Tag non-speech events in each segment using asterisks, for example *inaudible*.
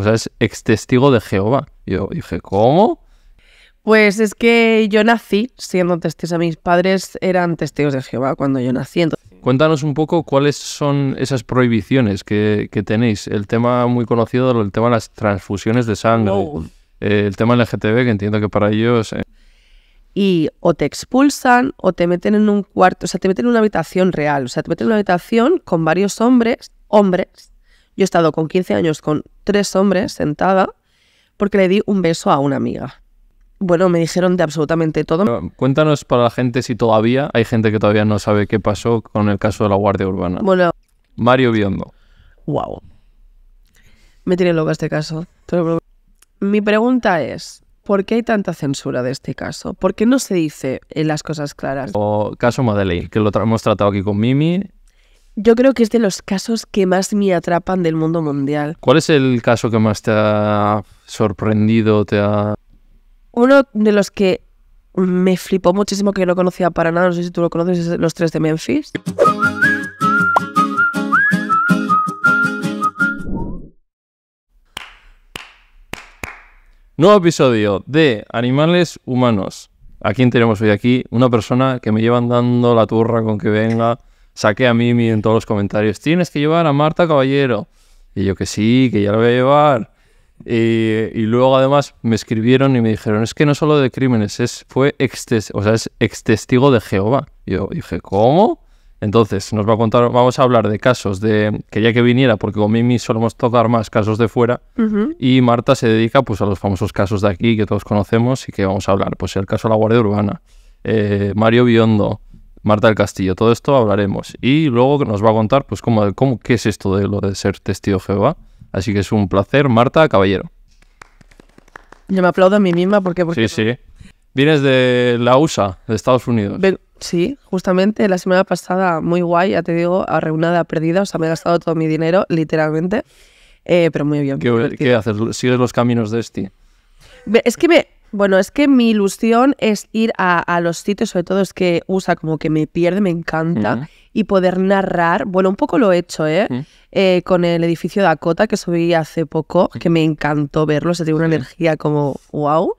o sea, es ex testigo de Jehová. yo dije, ¿cómo? Pues es que yo nací siendo testigo, mis padres eran testigos de Jehová cuando yo nací. Cuéntanos un poco cuáles son esas prohibiciones que, tenéis. El tema muy conocido, el tema de las transfusiones de sangre, eh, el tema LGTB, que entiendo que para ellos... Eh. Y o te expulsan o te meten en un cuarto, o sea, te meten en una habitación real, o sea, te meten en una habitación con varios hombres, hombres, yo he estado con 15 años con tres hombres sentada porque le di un beso a una amiga. Bueno, me dijeron de absolutamente todo. cuéntanos para la gente si todavía hay gente que todavía no sabe qué pasó con el caso de la Guardia Urbana. Bueno. Mario Biondo. Wow. Me tiene loca este caso. Mi pregunta es, ¿por qué hay tanta censura de este caso? ¿Por qué no se dice en las cosas claras? O caso Madeleine, que lo hemos tratado aquí con Mimi yo creo que es de los casos que más me atrapan del mundo mundial. ¿Cuál es el caso que más te ha sorprendido? Te ha... Uno de los que me flipó muchísimo, que no conocía para nada, no sé si tú lo conoces, es Los Tres de Memphis. Nuevo episodio de Animales Humanos. ¿A quién tenemos hoy aquí? Una persona que me llevan dando la turra con que venga saqué a Mimi en todos los comentarios, tienes que llevar a Marta Caballero. Y yo que sí, que ya lo voy a llevar. Y, luego además me escribieron y me dijeron, es que no solo de crímenes, es, fue ex, o sea, es ex testigo de Jehová. yo dije, ¿cómo? Entonces nos va a contar, vamos a hablar de casos de, quería que viniera porque con Mimi solemos tocar más casos de fuera y Marta se dedica pues a los famosos casos de aquí que todos conocemos y que vamos a hablar, pues el caso de la Guardia Urbana, eh, Mario Biondo, Marta del Castillo. Todo esto hablaremos. Y luego nos va a contar, pues, cómo, cómo qué es esto de lo de ser testigo Jehová. Así que es un placer, Marta Caballero. Yo me aplaudo a mí misma porque... porque sí, sí. Vienes de la USA, de Estados Unidos. sí, justamente la semana pasada, muy guay, ya te digo, arreunada, perdida. O sea, me he gastado todo mi dinero, literalmente. Eh, pero muy bien. ¿Qué, ¿qué haces? ¿Sigues los caminos de este? Es que me, bueno, es que mi ilusión es ir a, los sitios, sobre todo es que usa como que me pierde, me encanta, y poder narrar. Bueno, un poco lo he hecho, ¿eh? eh con el edificio Dakota que subí hace poco, que me encantó verlo, se tiene una energía como wow.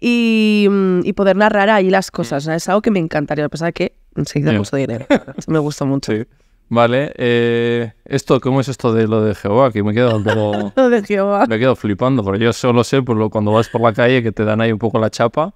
Mm, y, poder narrar ahí las cosas, ¿no? es algo que me encantaría. Lo que pasa que enseguida mucho dinero, *laughs* me gusta mucho. Vale, eh, esto, ¿cómo es esto de lo de Jehová? Que me quedo *laughs* lo de Jehová. Me quedo flipando, pero yo solo sé por pues, cuando vas por la calle que te dan ahí un poco la chapa.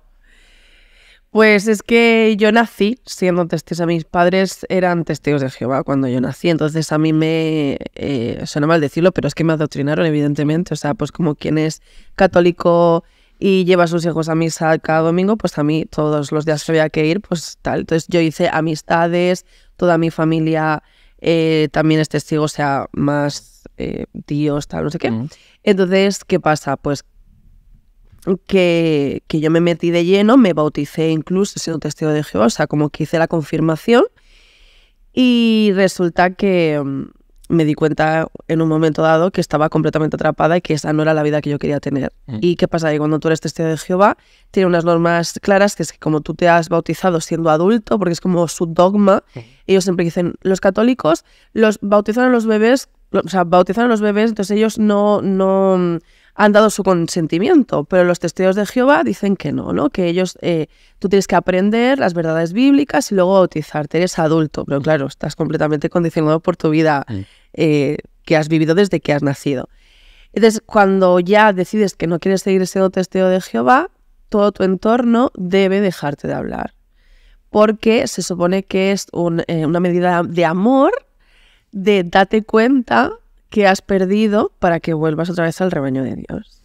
Pues es que yo nací siendo testigos. A mis padres eran testigos de Jehová cuando yo nací. Entonces a mí me. Eh, suena mal decirlo, pero es que me adoctrinaron, evidentemente. O sea, pues como quien es católico y lleva a sus hijos a misa cada domingo, pues a mí todos los días había que ir, pues tal. Entonces yo hice amistades, toda mi familia eh, también es testigo, sea más eh, Dios, tal, no sé qué. Entonces, ¿qué pasa? Pues que, que, yo me metí de lleno, me bauticé incluso siendo testigo de Jehová, o sea, como que hice la confirmación y resulta que mm, me di cuenta en un momento dado que estaba completamente atrapada y que esa no era la vida que yo quería tener. Mm. ¿Y qué pasa? Que cuando tú eres testigo de Jehová, tiene unas normas claras, que es que como tú te has bautizado siendo adulto, porque es como su dogma, mm. ellos siempre dicen, los católicos los bautizan a los bebés, o sea, bautizan a los bebés, entonces ellos no, no mm, han dado su consentimiento, pero los testigos de Jehová dicen que no, ¿no? Que ellos, eh, tú tienes que aprender las verdades bíblicas y luego bautizarte, eres adulto, pero claro, estás completamente condicionado por tu vida. Eh, que has vivido desde que has nacido. Entonces, cuando ya decides que no quieres seguir siendo testigo de Jehová, todo tu entorno debe dejarte de hablar, porque se supone que es eh, una medida de amor, de date cuenta que has perdido para que vuelvas otra vez al rebaño de Dios.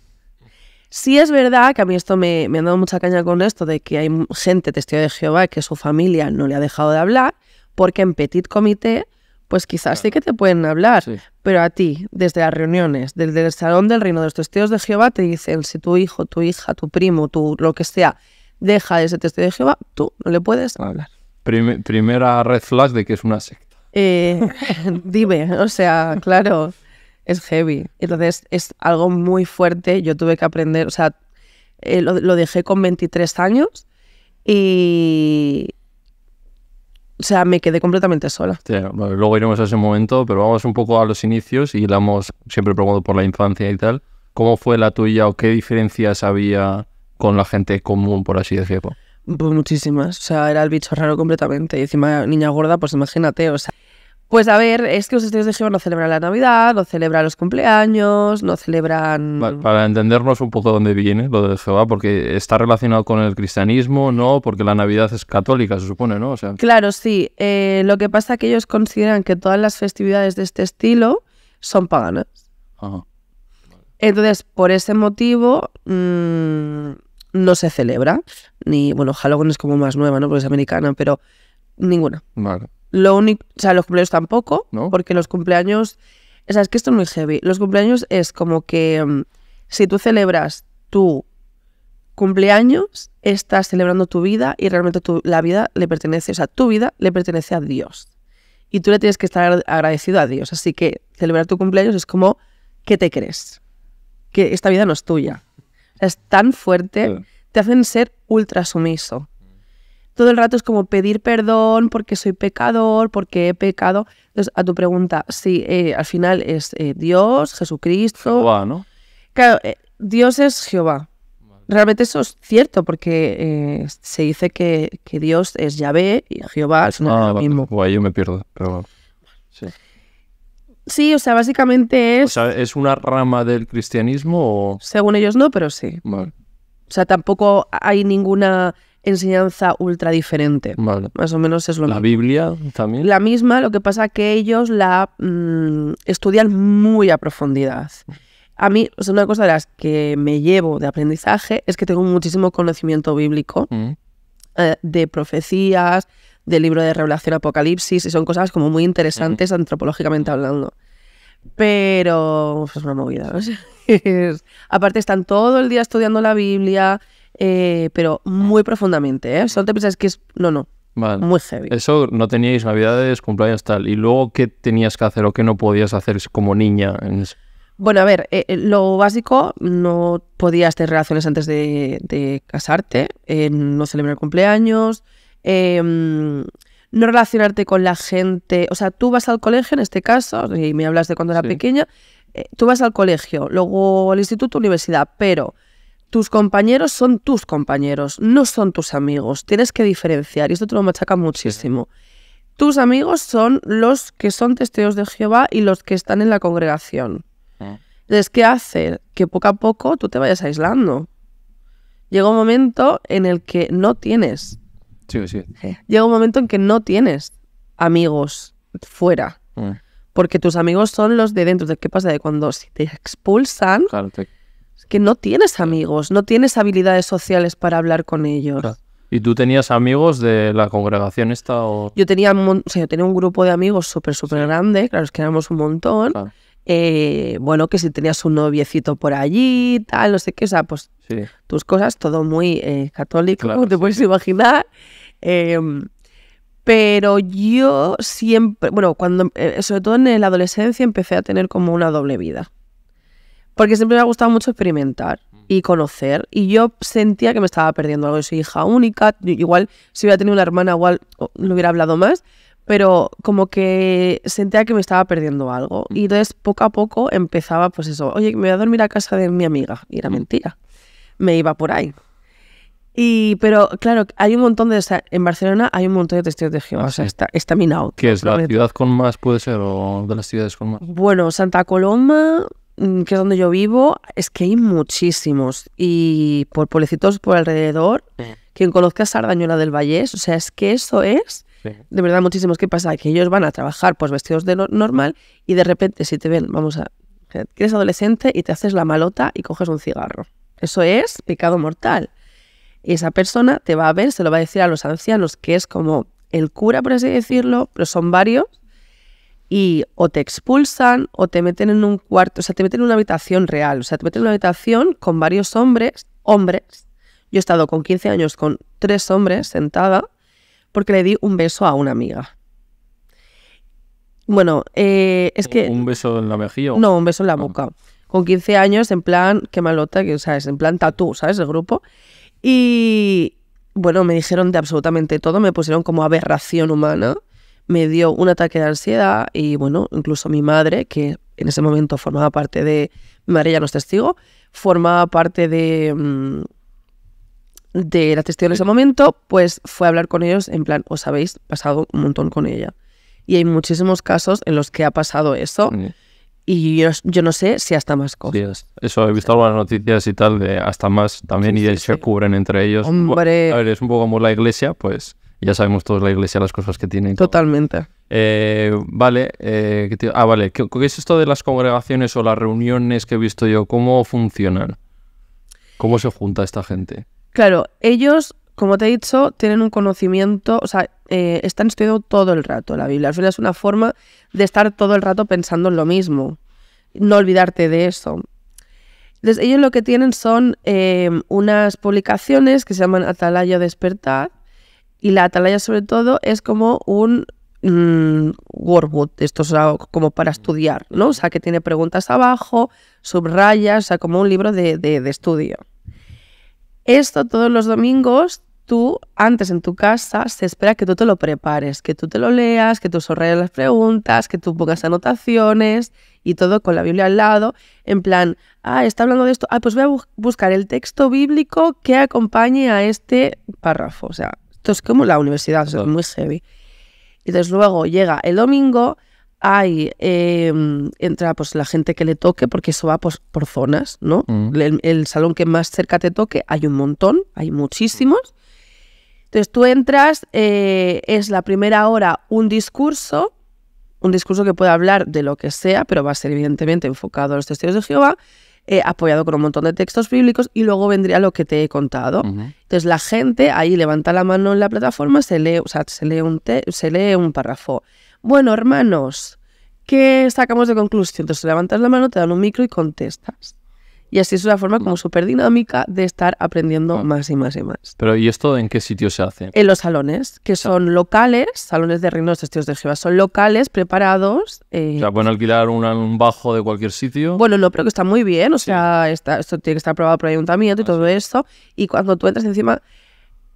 si es verdad que a mí esto me, ha dado mucha caña con esto de que hay gente testigo de Jehová que su familia no le ha dejado de hablar, porque en Petit Comité pues quizás sí que te pueden hablar, pero a ti, desde las reuniones, desde el salón del reino de los testigos de Jehová, te dicen si tu hijo, tu hija, tu primo, tu lo que sea, deja ese testigo de Jehová, tú no le puedes hablar. primera red flash de que es una secta. Eh, *laughs* dime, o sea, claro, es heavy. Entonces es algo muy fuerte, yo tuve que aprender, o sea, eh, lo dejé con 23 años y, o sea, me quedé completamente sola. luego iremos a ese momento, pero vamos un poco a los inicios y la hemos siempre preguntado por la infancia y tal. ¿Cómo fue la tuya o qué diferencias había con la gente común, por así decirlo? Pues muchísimas. O sea, era el bicho raro completamente. Y encima, niña gorda, pues imagínate, o sea, pues a ver, es que los estudios de Jehová no celebran la Navidad, no celebran los cumpleaños, no celebran... Para, entendernos un poco dónde viene lo de Jehová, porque está relacionado con el cristianismo, ¿no? Porque la Navidad es católica, se supone, ¿no? O sea... Claro, sí. Eh, lo que pasa es que ellos consideran que todas las festividades de este estilo son paganas. Entonces, por ese motivo, mm, no se celebra. Ni, bueno, Halloween es como más nueva, ¿no? Porque es americana, pero ninguna. Vale. Lo único, o sea, los cumpleaños tampoco, porque los cumpleaños, o es que esto es muy heavy. Los cumpleaños es como que mm, si tú celebras tu cumpleaños, estás celebrando tu vida y realmente tu, la vida le pertenece, o sea, tu vida le pertenece a Dios. Y tú le tienes que estar agradecido a Dios. Así que celebrar tu cumpleaños es como, que te crees? Que esta vida no es tuya. es tan fuerte, te hacen ser ultra sumiso todo el rato es como pedir perdón porque soy pecador, porque he pecado. Entonces, a tu pregunta, sí, eh, al final es eh, Dios, Jesucristo. Jehová, ¿no? Claro, eh, Dios es Jehová. Realmente eso es cierto, porque se dice que, Dios es Yahvé y Jehová es ah, lo mismo. yo me pierdo, pero sí. Sí, o sea, básicamente es. O sea, ¿es una rama del cristianismo Según ellos no, pero sí. O sea, tampoco hay ninguna enseñanza ultra diferente. Más o menos es lo ¿La mismo. ¿La Biblia también? La misma, lo que pasa que ellos la mm, estudian muy a profundidad. A mí, una cosa de las que me llevo de aprendizaje es que tengo muchísimo conocimiento bíblico mm. eh, de profecías, del libro de Revelación Apocalipsis, y son cosas como muy interesantes antropológicamente hablando. Pero pues, es una movida. *laughs* Aparte, están todo el día estudiando la Biblia, eh, pero muy profundamente, ¿eh? Solo te piensas que es... No, no. Muy heavy. Eso no teníais navidades, cumpleaños, tal. ¿Y luego qué tenías que hacer o qué no podías hacer como niña? Bueno, a ver, eh, eh, lo básico, no podías tener relaciones antes de, casarte, no celebrar cumpleaños, em, no relacionarte con la gente. O sea, tú vas al colegio en este caso, y me hablas de cuando era pequeña, tú vas al colegio, luego al instituto, universidad, pero tus compañeros son tus compañeros, no son tus amigos. Tienes que diferenciar, y esto te lo machaca muchísimo. Tus amigos son los que son testigos de Jehová y los que están en la congregación. Entonces, eh. ¿qué hace? Que poco a poco tú te vayas aislando. Llega un momento en el que no tienes. Sí, sí. Eh, llega un momento en que no tienes amigos fuera. Eh. Porque tus amigos son los de dentro. ¿Qué pasa? De cuando si te expulsan, claro, que no tienes amigos, no tienes habilidades sociales para hablar con ellos. ¿Y tú tenías amigos de la congregación esta? O... Yo, tenía, o sea, tenía un grupo de amigos súper, súper grande, claro, es que éramos un montón. Eh, bueno, que si tenías un noviecito por allí, tal, no sé qué, o sea, pues tus cosas, todo muy eh, católico, como te puedes imaginar. Em, pero yo siempre, bueno, cuando, eh, sobre todo en la adolescencia empecé a tener como una doble vida. Porque siempre me ha gustado mucho experimentar y conocer. Y yo sentía que me estaba perdiendo algo. Yo soy hija única. Igual, si hubiera tenido una hermana, igual no hubiera hablado más. Pero como que sentía que me estaba perdiendo algo. Mm. Y entonces, poco a poco, empezaba, pues eso. Oye, me voy a dormir a casa de mi amiga. Y era mm. mentira. Me iba por ahí. Y, pero claro, hay un montón de. en Barcelona hay un montón de testigos de Jehová. Ah, o sea, está, minado. ¿Qué es la ciudad con más, puede ser, o de las ciudades con más? Bueno, Santa Coloma, Mm, que es donde yo vivo, es que hay muchísimos. Y por pueblecitos por alrededor, quien conozca a Sardañola del Vallés, o sea, es que eso es de verdad muchísimos. ¿Qué pasa? Que ellos van a trabajar pues vestidos de lo normal y de repente si te ven, vamos a, eres adolescente y te haces la malota y coges un cigarro. Eso es pecado mortal. Y esa persona te va a ver, se lo va a decir a los ancianos, que es como el cura, por así decirlo, pero son varios y o te expulsan o te meten en un cuarto, o sea, te meten en una habitación real, o sea, te meten en una habitación con varios hombres, hombres. Yo he estado con 15 años con tres hombres sentada porque le di un beso a una amiga. Bueno, eh, es que... ¿Un beso en la mejilla? No, un beso en la ah. boca. Con 15 años, en plan, qué malota, que, ¿sabes? En plan tatú, ¿sabes? El grupo. Y, bueno, me dijeron de absolutamente todo, me pusieron como aberración humana me dio un ataque de ansiedad y bueno, incluso mi madre, que en ese momento formaba parte de, mi madre ya no es testigo, formaba parte de, mm, de la testigo en ese momento, pues fue a hablar con ellos en plan, os habéis pasado un montón con ella. Y hay muchísimos casos en los que ha pasado eso. Mm. Y yo, no sé si hasta más cosas. eso, he visto algunas noticias y tal de hasta más también y se cubren entre ellos. A ver, es un poco como la iglesia, pues ya sabemos todos la iglesia las cosas que tiene. Totalmente. Eh, vale, eh, ah, vale. ¿Qué, es esto de las congregaciones o las reuniones que he visto yo? ¿Cómo funcionan? ¿Cómo se junta esta gente? Claro, ellos, como te he dicho, tienen un conocimiento, o sea, eh, están estudiando todo el rato la Biblia. al final es una forma de estar todo el rato pensando en lo mismo, no olvidarte de eso. Entonces, ellos lo que tienen son unas publicaciones que se llaman Atalaya Despertar, y la atalaya, sobre todo, es como un mm, workbook, esto es como para mm. estudiar, ¿no? O sea, que tiene preguntas abajo, subrayas, o sea, como un libro de, estudio. Esto todos los domingos tú antes en tu casa se espera que tú te lo prepares, que tú te lo leas, que tú subrayes las preguntas, que tú pongas anotaciones y todo con la Biblia al lado, en plan, ah, está hablando de esto, ah, pues voy a buscar el texto bíblico que acompañe a este párrafo, o sea, es como la universidad, es muy heavy. Entonces luego llega el domingo, hay, em, entra pues la gente que le toque, porque eso va pues, por zonas, ¿no? Mm. El, salón que más cerca te toque, hay un montón, hay muchísimos. Entonces tú entras, eh, es la primera hora un discurso, un discurso que puede hablar de lo que sea, pero va a ser evidentemente enfocado a los testigos de Jehová he apoyado con un montón de textos bíblicos y luego vendría lo que te he contado. Entonces la gente ahí levanta la mano en la plataforma, se lee, se lee un, se lee un párrafo. Bueno, hermanos, ¿qué sacamos de conclusión? Entonces levantas la mano, te dan un micro y contestas. Y así es una forma como súper dinámica de estar aprendiendo ah. más y más y más. Pero ¿y esto en qué sitio se hace? En los salones, que son locales, salones de reinos testigos de Jehová, son locales preparados. Eh, o sea, pueden alquilar un, bajo de cualquier sitio. Bueno, no, pero que está muy bien, o sea, esto tiene que estar aprobado por el ayuntamiento y todo esto. Y cuando tú entras encima,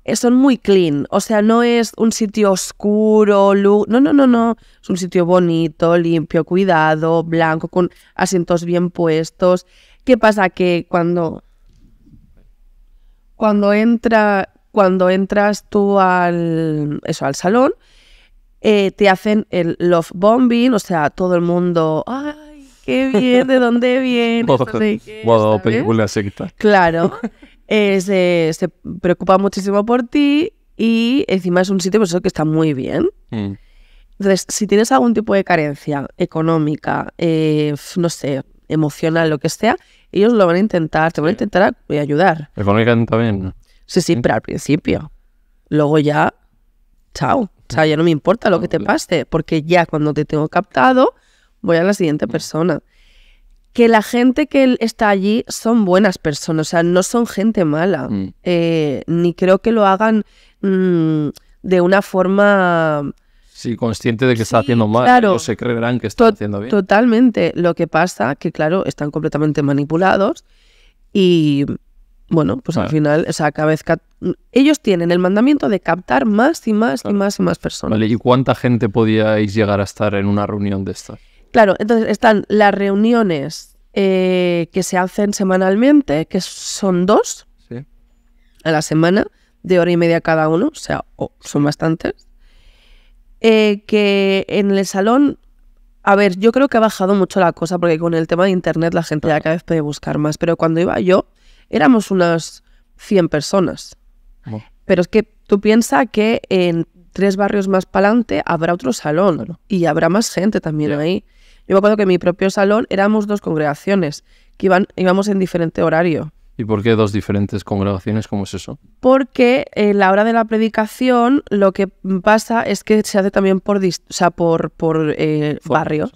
eh, son muy clean. O sea, no es un sitio oscuro, No, no, no, no. Es un sitio bonito, limpio, cuidado, blanco, con asientos bien puestos. ¿Qué pasa? Que cuando, cuando, entra, cuando entras tú al, eso, al salón, eh, te hacen el love bombing, o sea, todo el mundo, ay, qué bien, ¿de dónde viene? Modo *laughs* película secta. Claro, *laughs* eh, se, se, preocupa muchísimo por ti y encima es un sitio pues que está muy bien. Mm. Entonces, si tienes algún tipo de carencia económica, eh, no sé, emocional, lo que sea, ellos lo van a intentar, te van a intentar eh, ayudar. Económicamente también. Sí, sí, pero al principio. Luego ya, chao. O sea, ya no me importa lo que te pase, porque ya cuando te tengo captado, voy a la siguiente persona. Que la gente que está allí son buenas personas, o sea, no son gente mala. Eh, ni creo que lo hagan mm, de una forma Sí, consciente de que está haciendo mal, o se creerán que está haciendo bien. Totalmente. Lo que pasa que, claro, están completamente manipulados y, bueno, pues al final, o sea, ellos tienen el mandamiento de captar más y más y más y más personas. Vale, ¿y cuánta gente podíais llegar a estar en una reunión de estas? Claro, entonces están las reuniones eh, que se hacen semanalmente, que son dos a la semana, de hora y media cada uno, o sea, son bastantes. Eh, que en el salón, a ver, yo creo que ha bajado mucho la cosa porque con el tema de internet la gente ya cada vez puede buscar más, pero cuando iba yo éramos unas 100 personas. Pero es que tú piensas que en tres barrios más para adelante habrá otro salón y habrá más gente también ahí. Yo me acuerdo que en mi propio salón éramos dos congregaciones que iban, íbamos en diferente horario. ¿Y por qué dos diferentes congregaciones? ¿Cómo es eso? Porque en eh, la hora de la predicación lo que pasa es que se hace también por, o por, por eh, barrios.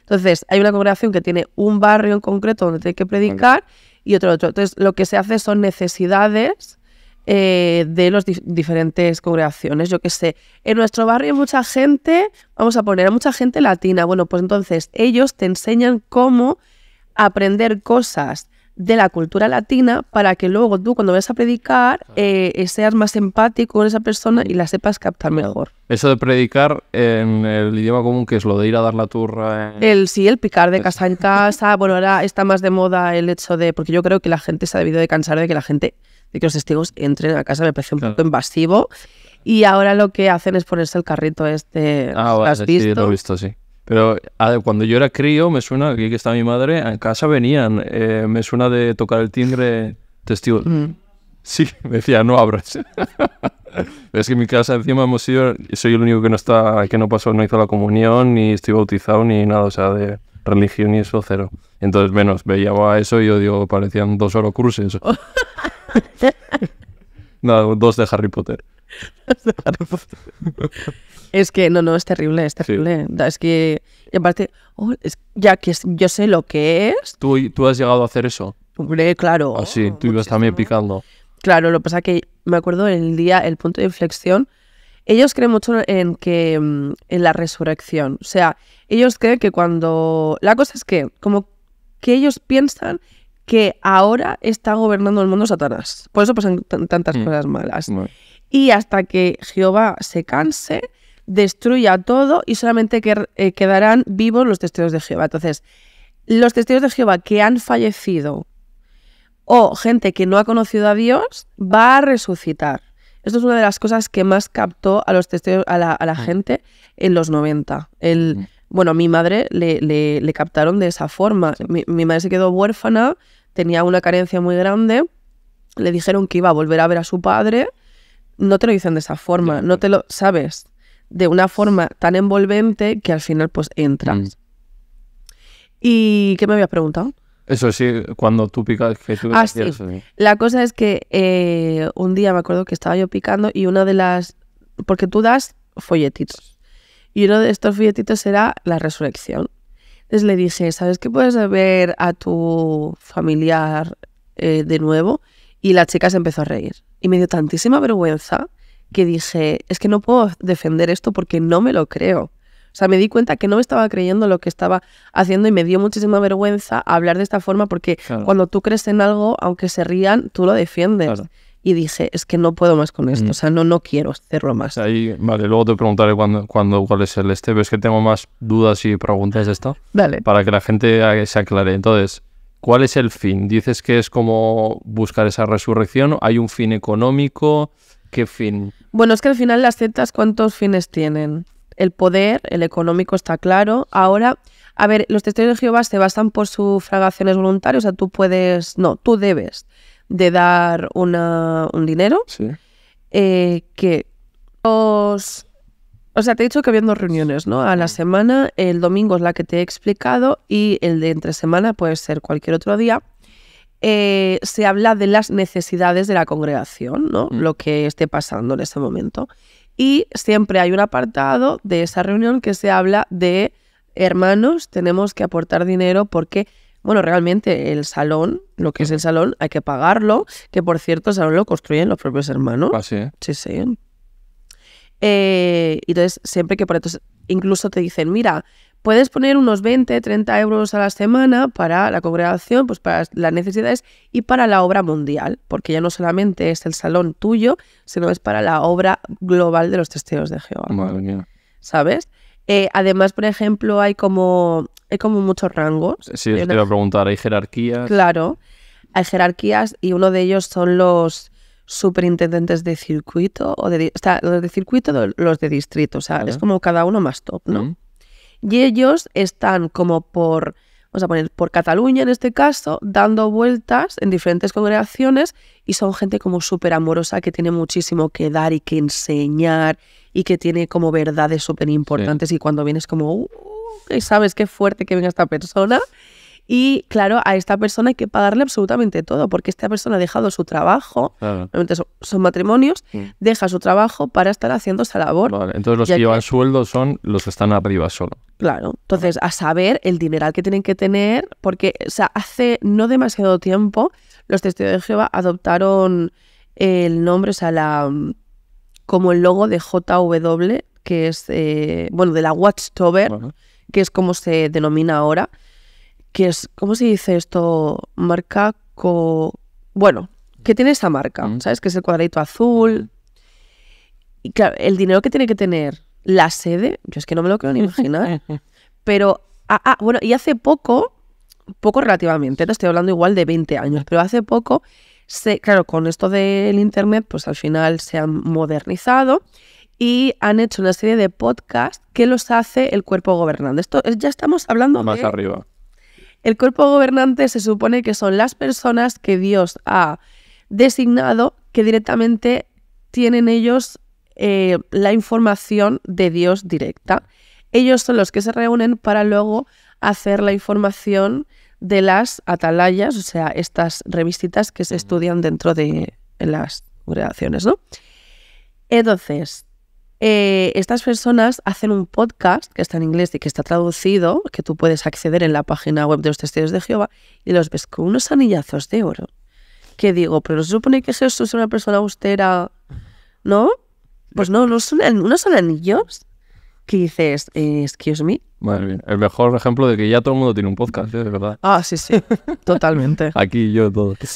Entonces, hay una congregación que tiene un barrio en concreto donde tiene que predicar y otro otro. Entonces, lo que se hace son necesidades eh, de las diferentes congregaciones. Yo qué sé, en nuestro barrio hay mucha gente, vamos a poner, hay mucha gente latina. Bueno, pues entonces ellos te enseñan cómo aprender cosas de la cultura latina para que luego tú cuando vayas a predicar eh, seas más empático con esa persona y la sepas captar mejor. Eso de predicar en el idioma común, que es lo de ir a dar la turra. Eh. El, sí, el picar de casa en casa. Bueno, ahora está más de moda el hecho de, porque yo creo que la gente se ha debido de cansar de que la gente, de que los testigos entren a casa, me parece un poco invasivo. Y ahora lo que hacen es ponerse el carrito este. Ah, ¿lo has visto? Sí, lo he visto, sí. Pero cuando yo era crío, me suena, aquí que está mi madre, en casa venían, eh, me suena de tocar el timbre testigo. Mm. Sí, me decía, no abras. *laughs* es que en mi casa encima hemos sido, soy el único que no está, que no pasó, no hizo la comunión, ni estoy bautizado, ni nada, o sea, de religión y eso cero. Entonces, menos, veía a eso y yo digo, parecían dos oro *laughs* no, dos de Harry Potter. Dos de Harry Potter. Es que, no, no, es terrible, es terrible. Es que, y aparte, oh, es, ya que yo sé lo que es. ¿Tú, ¿Tú has llegado a hacer eso? Hombre, claro. Ah, tú ibas también picando. Claro, lo que pasa que me acuerdo el día, el punto de inflexión, ellos creen mucho en que, mm, en la resurrección. O sea, ellos creen que cuando, la cosa es que, como que ellos piensan que ahora está gobernando el mundo Satanás. Por eso pasan tantas mm. cosas malas. Y hasta que Jehová se canse, destruya todo y solamente eh, quedarán vivos los testigos de Jehová. Entonces, los testigos de Jehová que han fallecido o gente que no ha conocido a Dios va a resucitar. Esto es una de las cosas que más captó a los testigos, a la, mm. gente en los 90. El, mm. bueno, a mi madre le, captaron de esa forma. Mi, mi madre se quedó huérfana, tenía una carencia muy grande, le dijeron que iba a volver a ver a su padre. No te lo dicen de esa forma, no te lo sabes de una forma tan envolvente que al final pues entras. Mm. ¿Y qué me habías preguntado? Eso sí, cuando tú picas, que tú ah, La cosa es que eh, un día me acuerdo que estaba yo picando y una de las... Porque tú das folletitos. Y uno de estos folletitos era la resurrección. Entonces le dije, ¿sabes qué puedes ver a tu familiar eh, de nuevo? Y la chica se empezó a reír. Y me dio tantísima vergüenza que dije, es que no puedo defender esto porque no me lo creo. O sea, me di cuenta que no me estaba creyendo lo que estaba haciendo y me dio muchísima vergüenza hablar de esta forma porque cuando tú crees en algo, aunque se rían, tú lo defiendes. Y dije, es que no puedo más con esto, mm. o sea, no, no quiero hacerlo más. Ahí, vale, luego te preguntaré cuando cuál es el este, pero es que tengo más dudas y preguntas de esto. Dale. Para que la gente se aclare. Entonces, ¿cuál es el fin? Dices que es como buscar esa resurrección, hay un fin económico, ¿Qué fin? Bueno, es que al final las cintas, ¿cuántos fines tienen? El poder, el económico está claro. Ahora, a ver, los testigos de Jehová se basan por sufragaciones voluntarias, o sea, tú puedes, no, tú debes de dar un dinero. Sí. Eh, que os, o sea, te he dicho que había dos reuniones, ¿no? A la semana, el domingo es la que te he explicado y el de entre semana puede ser cualquier otro día. Eh, se habla de las necesidades de la congregación, ¿no? Mm. lo que esté pasando en ese momento. Y siempre hay un apartado de esa reunión que se habla de, hermanos, tenemos que aportar dinero porque bueno, realmente el salón, lo que es el salón, hay que pagarlo, que por cierto, el salón lo construyen los propios hermanos. Así, ah, es. Sí, sí. Eh, entonces, siempre que por eso, incluso te dicen, mira, puedes poner unos 20, 30 euros a la semana para la congregación, pues para las necesidades y para la obra mundial, porque ya no solamente es el salón tuyo, sino es para la obra global de los testeos de Jehová. ¿Sabes? Eh, además, por ejemplo, hay como, hay como muchos rangos. Sí, te iba a preguntar, ¿hay jerarquías? Claro, hay jerarquías y uno de ellos son los superintendentes de circuito, o de, o sea, los de circuito, los de distrito, o sea, es como cada uno más top, ¿no? no mm. Y ellos están como por, vamos a poner, por Cataluña en este caso, dando vueltas en diferentes congregaciones y son gente como súper amorosa que tiene muchísimo que dar y que enseñar y que tiene como verdades súper importantes y cuando vienes como, uh, sabes qué fuerte que venga esta persona y claro, a esta persona hay que pagarle absolutamente todo, porque esta persona ha dejado su trabajo, son, matrimonios, mm. deja su trabajo para estar haciendo esa labor. entonces los que llevan sueldo son los que están arriba solo. Claro, entonces a saber el dineral que tienen que tener, porque o sea, hace no demasiado tiempo los testigos de Jehová adoptaron el nombre, o sea, la, como el logo de JW, que es, eh, bueno, de la Watchtower, que es como se denomina ahora, que es, ¿cómo se dice esto? Marca co... Bueno, ¿qué tiene esa marca, mm. ¿sabes? Que es el cuadradito azul. Y claro, el dinero que tiene que tener la sede, yo es que no me lo creo ni imaginar. *laughs* pero, ah, ah, bueno, y hace poco, poco relativamente, no estoy hablando igual de 20 años, pero hace poco, se, claro, con esto del Internet, pues al final se han modernizado y han hecho una serie de podcasts que los hace el cuerpo gobernante. Esto ya estamos hablando más arriba. El cuerpo gobernante se supone que son las personas que Dios ha designado que directamente tienen ellos eh, la información de Dios directa. Ellos son los que se reúnen para luego hacer la información de las atalayas, o sea, estas revistitas que se estudian dentro de las relaciones, ¿no? Entonces, eh, estas personas hacen un podcast que está en inglés y que está traducido, que tú puedes acceder en la página web de los testigos de Jehová, y los ves con unos anillazos de oro. Que digo, pero se supone que Jesús es una persona austera, ¿no? Pues no, no son, unos son anillos que dices, eh, excuse me. el mejor ejemplo de que ya todo el mundo tiene un podcast, ¿eh? de verdad. Ah, sí, sí, totalmente. *laughs* Aquí yo todo. *laughs*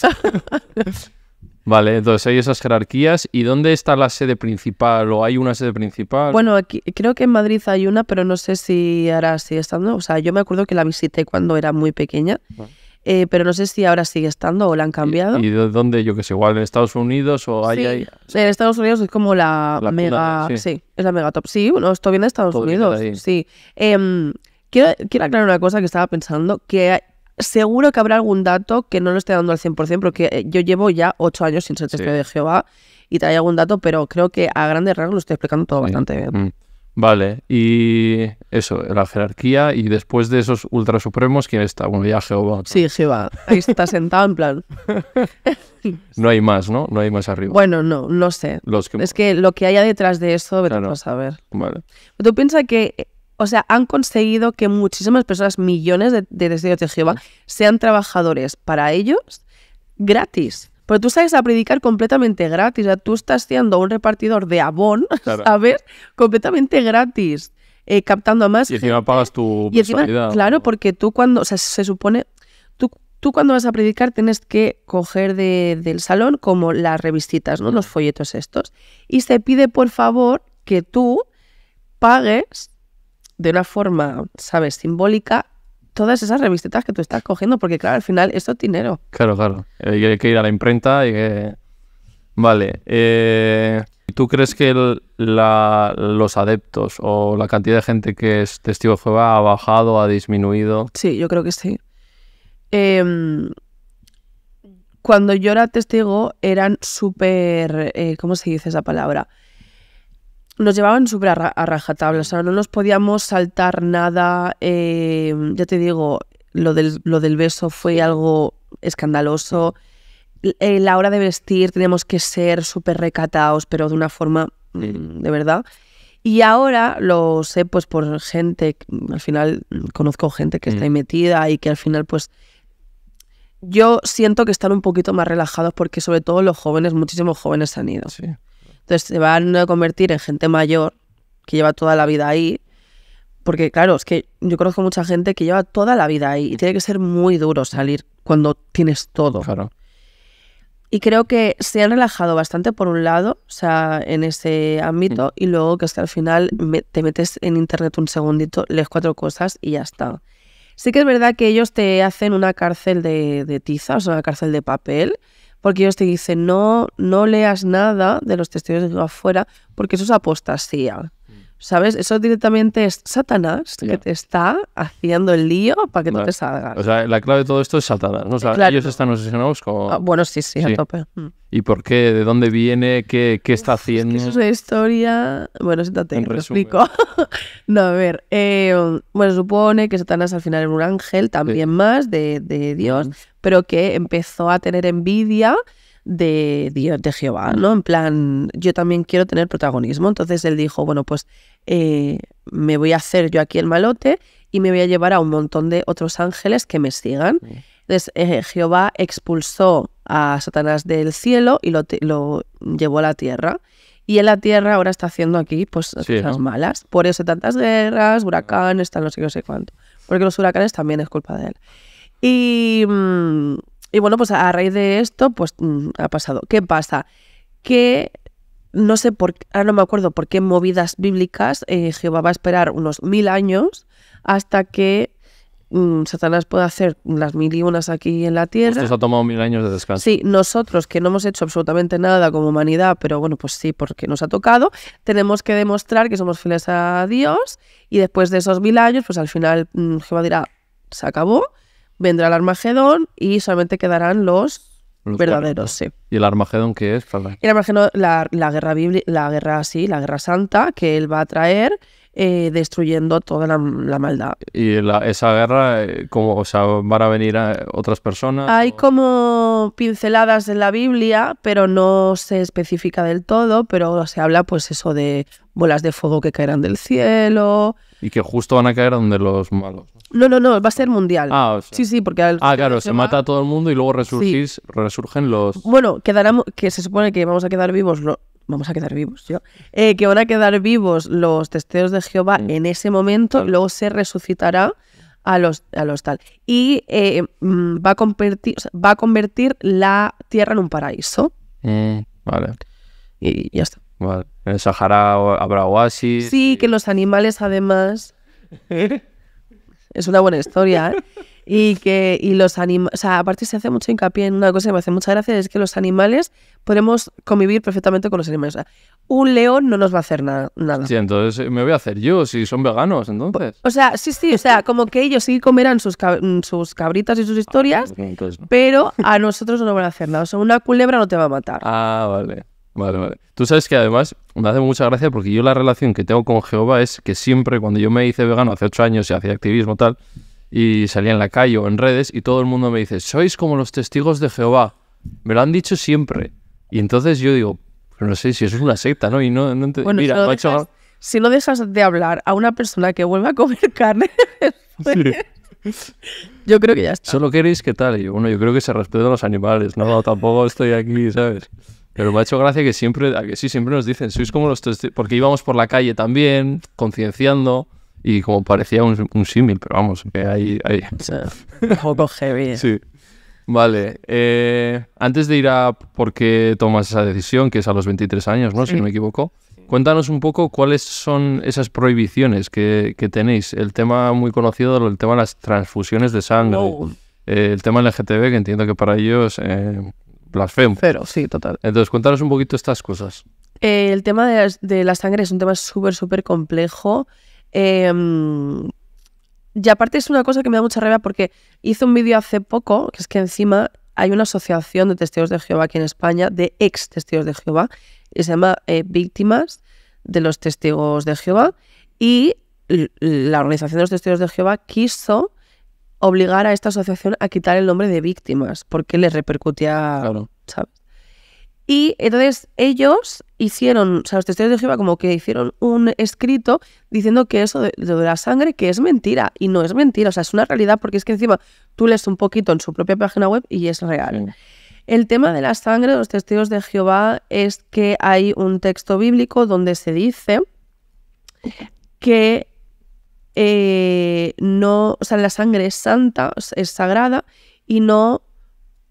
Vale, entonces hay esas jerarquías. ¿Y dónde está la sede principal o hay una sede principal? Bueno, aquí, creo que en Madrid hay una, pero no sé si ahora sigue estando. O sea, yo me acuerdo que la visité cuando era muy pequeña. Ah. Eh, pero no sé si ahora sigue estando o la han cambiado. ¿Y, de dónde? Yo que sé, igual en Estados Unidos o hay... Sí. en Estados Unidos es como la, mega... sí. es la mega top. Sí, bueno, estoy viendo Estados Unidos. Sí. Em, quiero, quiero aclarar una cosa que estaba pensando, que seguro que habrá algún dato que no lo esté dando al 100%, porque eh, yo llevo ya ocho años sin ser testigo de Jehová y trae algún dato, pero creo que a grandes rasgos lo estoy explicando todo bastante bien. Mm. Vale, y eso, la jerarquía, y después de esos ultrasupremos, ¿quién está? Bueno, ya Jehová. Sí, Jehová. Ahí está sentado en plan. *laughs* no hay más, ¿no? No hay más arriba. Bueno, no, no sé. Es que lo que haya detrás de eso, vete a ver. Vale. Tú piensas que o sea, han conseguido que muchísimas personas, millones de, deseos de Jehová, sean trabajadores para ellos gratis. Porque tú sabes a predicar completamente gratis. O sea, tú estás siendo un repartidor de abón, a *laughs* ¿sabes? Completamente gratis. Eh, captando a más. Y encima pagas tu y Claro, porque tú cuando. O sea, se supone. Tú, tú cuando vas a predicar tienes que coger de, del salón como las revistitas, ¿no? Los folletos estos. Y se pide, por favor, que tú pagues de una forma, ¿sabes?, simbólica todas esas revistetas que tú estás cogiendo, porque claro, al final esto es dinero. Claro, claro. Eh, y hay que ir a la imprenta y que... Vale. Eh, ¿Tú crees que los adeptos o la cantidad de gente que es testigo de ha bajado, ha disminuido? Sí, yo creo que sí. Em, cuando yo era testigo eran súper... Eh, ¿Cómo se dice esa palabra? nos llevaban súper a, rajatabla, o sea, no nos podíamos saltar nada. Eh, ya te digo, lo del, beso fue algo escandaloso. Eh, la hora de vestir teníamos que ser súper recatados, pero de una forma mm, de verdad. Y ahora lo sé pues por gente, al final conozco gente que está ahí mm. metida y que al final pues yo siento que están un poquito más relajados porque sobre todo los jóvenes, muchísimos jóvenes han ido. Sí. Entonces se van a convertir en gente mayor que lleva toda la vida ahí. Porque claro, es que yo conozco mucha gente que lleva toda la vida ahí y tiene que ser muy duro salir cuando tienes todo. Claro. Y creo que se han relajado bastante, por un lado, o sea, en ese ámbito, mm. y luego que hasta el final te metes en internet un segundito, lees cuatro cosas y ya está. Sí que es verdad que ellos te hacen una cárcel de, de tizas, una cárcel de papel, porque ellos te dicen, no, no leas nada de los testigos de afuera, porque eso es apostasía. ¿Sabes? Eso directamente es Satanás que te está haciendo el lío para que no te salgas. O sea, la clave de todo esto es Satanás. ellos están obsesionados con. Ah, bueno, sí, sí, a tope. Mm. ¿Y por qué? ¿De dónde viene? ¿Qué, qué está haciendo? Es, es una historia. Bueno, siéntate, te explico. *laughs* no, a ver. Eh, bueno, supone que Satanás al final era un ángel, también más de, de Dios, pero que empezó a tener envidia de Dios, de Jehová, mm. ¿no? En plan, yo también quiero tener protagonismo. Entonces él dijo, bueno, pues eh, me voy a hacer yo aquí el malote y me voy a llevar a un montón de otros ángeles que me sigan. Mm. Entonces eh, Jehová expulsó a Satanás del cielo y lo, llevó a la tierra. Y en la tierra ahora está haciendo aquí pues cosas malas. Por eso tantas guerras, huracanes, tal, no sé qué, no sé cuánto. Porque los huracanes también es culpa de él. Y... Mm, y bueno, pues a raíz de esto, pues mm, ha pasado. ¿Qué pasa? Que no sé por ahora no me acuerdo por qué movidas bíblicas eh, Jehová va a esperar unos mil años hasta que mm, Satanás pueda hacer las mil y unas aquí en la tierra. Esto ha tomado mil años de descanso. Sí, nosotros que no hemos hecho absolutamente nada como humanidad, pero bueno, pues sí, porque nos ha tocado, tenemos que demostrar que somos fieles a Dios y después de esos mil años, pues al final mm, Jehová dirá, se acabó vendrá el Armagedón y solamente quedarán los, verdaderos, sí. ¿Y el Armagedón qué es? El Armagedón, la, la guerra la guerra, sí, la guerra santa que él va a traer eh, destruyendo toda la, maldad. ¿Y esa guerra, eh, como o sea, van a venir eh, otras personas? Hay como pinceladas en la Biblia, pero no se especifica del todo, pero se habla pues eso de bolas de fuego que caerán del cielo. Y que justo van a caer donde los malos. No, no, no, va a ser mundial. Ah, Sí, sí, porque... ah, claro, se mata a todo el mundo y luego resurgen los... Bueno, quedará, que se supone que vamos a quedar vivos los vamos a quedar vivos, yo, eh, que van a quedar vivos los testeos de Jehová mm. en ese momento, luego se resucitará a los, a los tal. Y eh, mm, va, a convertir, va a convertir la tierra en un paraíso. Mm, vale. Y, ya está. Vale. En el Sahara habrá oasis. Sí, que los animales además... *laughs* es una buena historia, ¿eh? y que y los animales, o sea, aparte se hace mucho hincapié en una cosa que me hace mucha gracia, es que los animales podemos convivir perfectamente con los animales. O sea, un león no nos va a hacer nada. Sí, entonces eh, me voy a hacer yo si son veganos, entonces. O sea, sí, sí, o sea, como que ellos sí comerán sus, sus cabritas y sus ah, historias, pero a nosotros no nos van a hacer nada. O sea, una culebra no te va a matar. Ah, vale. Vale, vale. Tú sabes que además me hace mucha gracia porque yo la relación que tengo con Jehová es que siempre cuando yo me hice vegano hace ocho años y hacía activismo tal, y salía en la calle o en redes y todo el mundo me dice, sois como los testigos de Jehová. Me lo han dicho siempre. Y entonces yo digo, pero no sé si eso es una secta, ¿no? Y no, no bueno, mira, si lo, dejas, de hablar a una persona que vuelva a comer *laughs* carne, yo creo que ya está. Solo queréis que tal. yo bueno, yo creo que se respetan los animales, ¿no? Tampoco estoy aquí, ¿sabes? Pero me ha hecho gracia que siempre, que sí, siempre nos dicen, sois como los testigos, porque íbamos por la calle también, concienciando. Y como parecía un, símil, pero vamos, que ahí... ahí. *laughs* Sí. Vale, eh, antes de ir a por qué tomas esa decisión, que es a los 23 años, ¿no? Si no me equivoco, cuéntanos un poco cuáles son esas prohibiciones que, tenéis. El tema muy conocido, el tema de las transfusiones de sangre, eh, el tema LGTB, que entiendo que para ellos eh, blasfemo. cero sí, total. Entonces, cuéntanos un poquito estas cosas. Eh, el tema de, de la sangre es un tema súper, súper complejo. Em, y aparte es una cosa que me da mucha rabia porque hice un vídeo hace poco, que es que encima hay una asociación de testigos de Jehová aquí en España, de ex testigos de Jehová, y se llama eh, Víctimas de los Testigos de Jehová, y la Organización de los Testigos de Jehová quiso obligar a esta asociación a quitar el nombre de víctimas, porque les repercutía, ¿sabes? Y entonces ellos hicieron, o sea, los testigos de Jehová como que hicieron un escrito diciendo que eso de, la sangre, que es mentira, y no es mentira, o sea, es una realidad porque es que encima tú lees un poquito en su propia página web y es real. El tema de la sangre de los testigos de Jehová es que hay un texto bíblico donde se dice que eh, no, o sea, la sangre es santa, es sagrada y no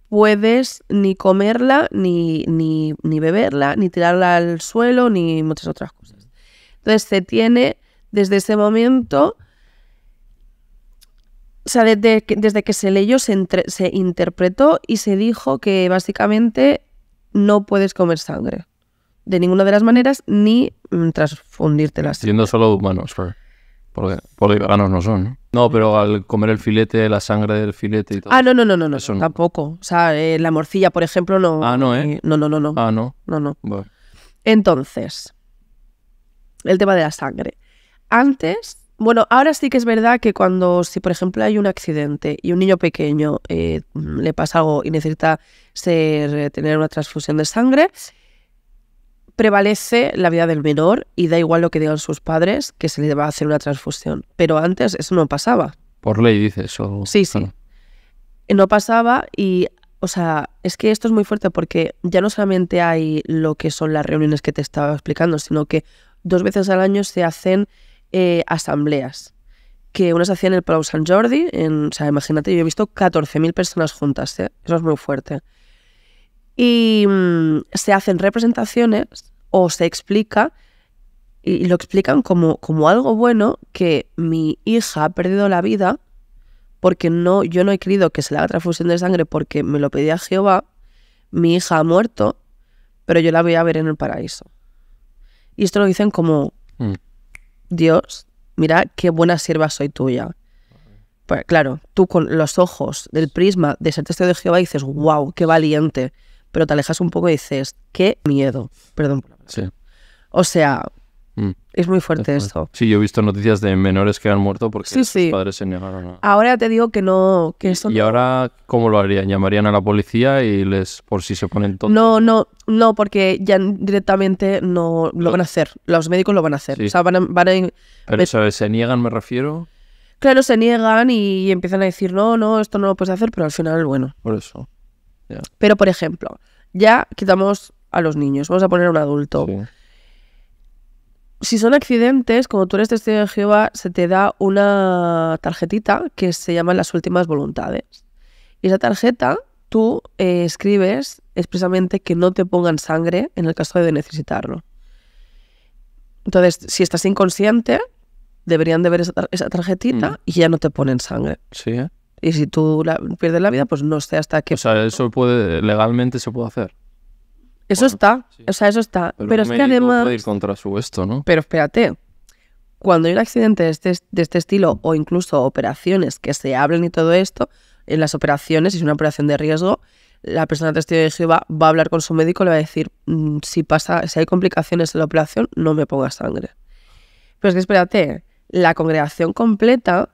puedes ni comerla, ni, ni, ni beberla, ni tirarla al suelo, ni muchas otras cosas. Entonces se tiene desde ese momento, o sea, desde que, desde que se leyó, se, interpretó y se dijo que básicamente no puedes comer sangre de ninguna de las maneras ni mm, transfundirte la sangre. Siendo solo humanos. Porque, veganos no son, ¿no? No, pero al comer el filete, la sangre del filete y todo. Ah, no, no, no, no, no, tampoco. O sea, eh, la morcilla, por ejemplo, no. Ah, no, ¿eh? No, no, no, no. Ah, no. No, no. Entonces, el tema de la sangre. Antes, bueno, ahora sí que es verdad que cuando, si por ejemplo hay un accidente y un niño pequeño eh, le pasa algo y necesita eh, tener una transfusión de sangre, prevalece la vida del menor y da igual lo que digan sus padres, que se le va a hacer una transfusión. Pero antes eso no pasaba. Por ley dice eso. Sí, sí. No pasaba y, o sea, es que esto es muy fuerte porque ya no solamente hay lo que son las reuniones que te estaba explicando, sino que dos veces al año se hacen eh, asambleas que unas en el Palau Sant Jordi, en, o sea, imagínate, yo he visto 14.000 personas juntas, eh. eso es muy fuerte y mm, se hacen representaciones o se explica y lo explican como, como algo bueno que mi hija ha perdido la vida porque no, yo no he querido que se le haga transfusión de sangre porque me lo pedía Jehová, mi hija ha muerto, pero yo la voy a ver en el paraíso. Y esto lo dicen como, mm. Dios, mira qué buena sierva soy tuya. Pues claro, tú con los ojos del prisma de ser testigo de Jehová dices, wow, qué valiente pero te alejas un poco y dices, qué miedo. Perdón. Sí. O sea, mm. es muy fuerte esto. Sí, yo he visto noticias de menores que han muerto porque sus padres se negaron a... Ahora te digo que no... Que esto ¿Y ahora cómo lo harían? ¿Llamarían a la policía y les... por si se ponen tontos? No, no, no, porque ya directamente no lo van a hacer. Los médicos lo van a hacer. O sea, van Pero ¿se niegan me refiero? Claro, se niegan y empiezan a decir, no, no, esto no lo puedes hacer, pero al final, bueno. Por eso. Pero, por ejemplo, ya quitamos a los niños, vamos a poner a un adulto. Si son accidentes, como tú eres testigo de Jehová, se te da una tarjetita que se llama las últimas voluntades. Y esa tarjeta tú eh, escribes expresamente que no te pongan sangre en el caso de necesitarlo. Entonces, si estás inconsciente, deberían de ver esa, tarjetita mm. y ya no te ponen sangre. Sí, ¿eh? Y si tú pierdes la vida, pues no sé hasta qué. O sea, eso puede, legalmente se puede hacer. Eso está, o sea, eso está. Pero, es que además. Puede ir contra su ¿no? Pero espérate, cuando hay un accidente de este, de este estilo o incluso operaciones que se hablen y todo esto, en las operaciones, si es una operación de riesgo, la persona testigo de Jehová va a hablar con su médico, le va a decir, mm, si pasa, si hay complicaciones en la operación, no me ponga sangre. Pero es que espérate, la congregación completa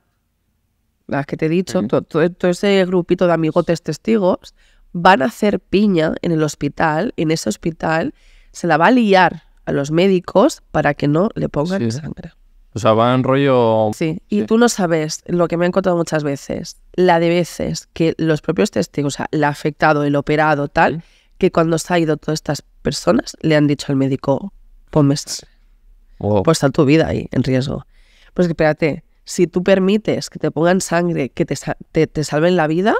las que te he dicho, todo, ese grupito de amigotes testigos, van a hacer piña en el hospital, en ese hospital, se la va a liar a los médicos para que no le pongan sangre. O sea, va en rollo... Sí, y tú no sabes lo que me he encontrado muchas veces, la de veces que los propios testigos, o sea, afectado, el operado, tal, que cuando se ha ido todas estas personas, le han dicho al médico, ponme... Pues está tu vida ahí en riesgo. Pues espérate, si tú permites que te pongan sangre, que te, salven la vida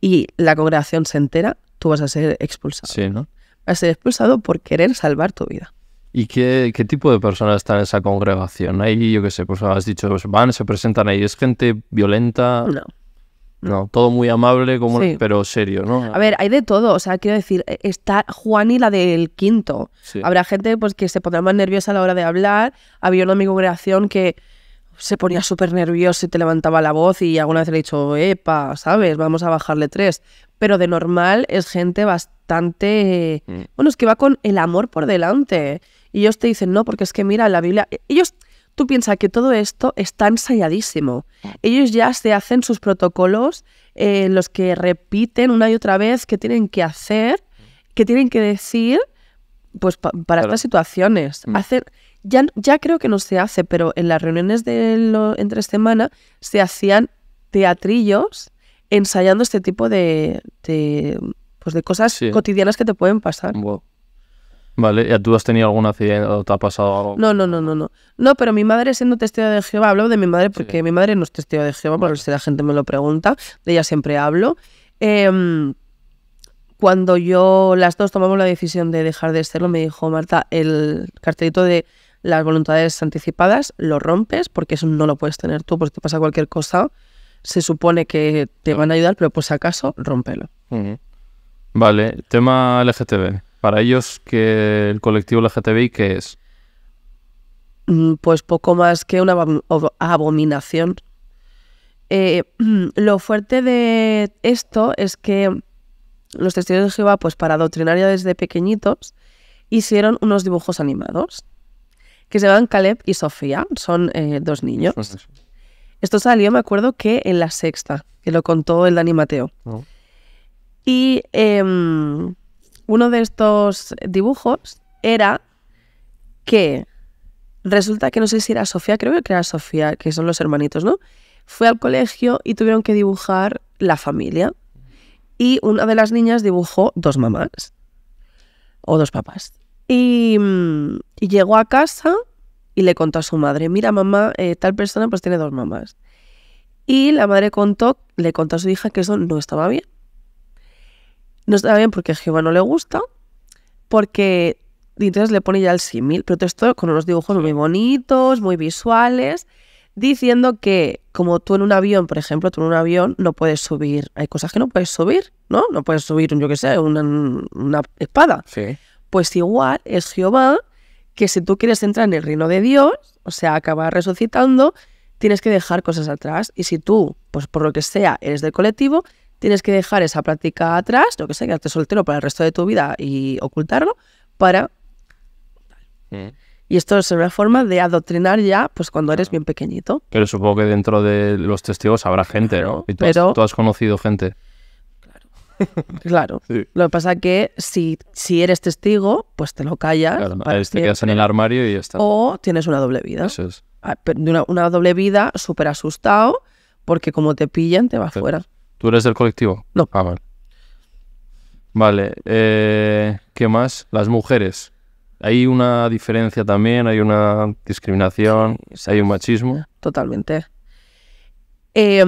y la congregación se entera, tú vas a ser expulsado. Sí, ¿no? Vas a ser expulsado por querer salvar tu vida. ¿Y qué, tipo de personas están en esa congregación? Ahí, yo qué sé, pues has dicho, pues van, se presentan ahí. ¿Es gente violenta? No. No, todo muy amable, pero serio, ¿no? A ver, hay de todo. O sea, quiero decir, eh, está Juan y la del quinto. Habrá gente pues, que se pondrá más nerviosa a la hora de hablar. Había una mi congregación que se ponía súper nervioso y te levantaba la voz y alguna vez le he dicho, epa, ¿sabes? Vamos a bajarle tres. Pero de normal es gente bastante... Mm. Bueno, es que va con el amor por delante. Y ellos te dicen, no, porque es que mira, la Biblia... E-, ellos, tú piensas que todo esto está ensayadísimo. Ellos ya se hacen sus protocolos en eh, los que repiten una y otra vez qué tienen que hacer, qué tienen que decir, pues para estas situaciones. Mm. Hacer ya, ya creo que no se hace, pero en las reuniones de entre semana se hacían teatrillos ensayando este tipo de, pues de cosas cotidianas que te pueden pasar. Vale, ¿ya tú has tenido algún accidente o te ha pasado algo? No, no, no, no, no. No, pero mi madre siendo testigo de Jehová, hablo de mi madre porque mi madre no es testigo de Jehová, pero si la gente me lo pregunta, de ella siempre hablo. Em, cuando yo, las dos tomamos la decisión de dejar de serlo, me dijo Marta, el cartelito de las voluntades anticipadas, lo rompes porque eso no lo puedes tener tú, porque te pasa cualquier cosa, se supone que te van a ayudar, pero pues acaso, rompelo. Vale, tema LGTB. Para ellos, que el colectivo LGTBI, ¿qué es? Mm, pues poco más que una abominación. Eh, *clears throat* lo fuerte de esto es que los testigos de Jehová, pues para adoctrinar desde pequeñitos, hicieron unos dibujos animados que se llaman Caleb y Sofía, son eh, dos niños. Esto salió, me acuerdo, que en la sexta, que lo contó el Dani Mateo. Oh. Y em, uno de estos dibujos era que resulta que no sé si era Sofía, creo que era Sofía, que son los hermanitos, ¿no? Fue al colegio y tuvieron que dibujar la familia. Y una de las niñas dibujó dos mamás o dos papás. Mm, y, llegó a casa y le contó a su madre, mira mamá, eh, tal persona pues tiene dos mamás. Y la madre contó, le contó a su hija que eso no estaba bien. No estaba bien porque a Jehová no le gusta, porque entonces le pone ya el símil, pero esto con unos dibujos muy bonitos, muy visuales, diciendo que como tú en un avión, por ejemplo, tú en un avión no puedes subir, hay cosas que no puedes subir, ¿no? No puedes subir, yo qué sé, una, una espada. Sí. Pues igual es Jehová que si tú quieres entrar en el reino de Dios, o sea, acabar resucitando, tienes que dejar cosas atrás. Y si tú, pues por lo que sea, eres del colectivo, tienes que dejar esa práctica atrás, lo que sea, quedarte soltero para el resto de tu vida y ocultarlo, para... Mm. Y esto es una forma de adoctrinar ya, pues cuando eres bien pequeñito. Pero supongo que dentro de los testigos habrá gente, ¿no? Y tú has conocido gente. *laughs* Claro. Lo que pasa es que si, si eres testigo, pues te lo callas. te quedas en el armario y ya está. O tienes una doble vida. Eso es. Ah, una, doble vida súper asustado, porque como te pillan, te vas fuera. ¿Tú eres del colectivo? No. Ah, vale. Vale. Eh, ¿Qué más? Las mujeres. Hay una diferencia también, hay una discriminación, hay un machismo. Totalmente. Eh,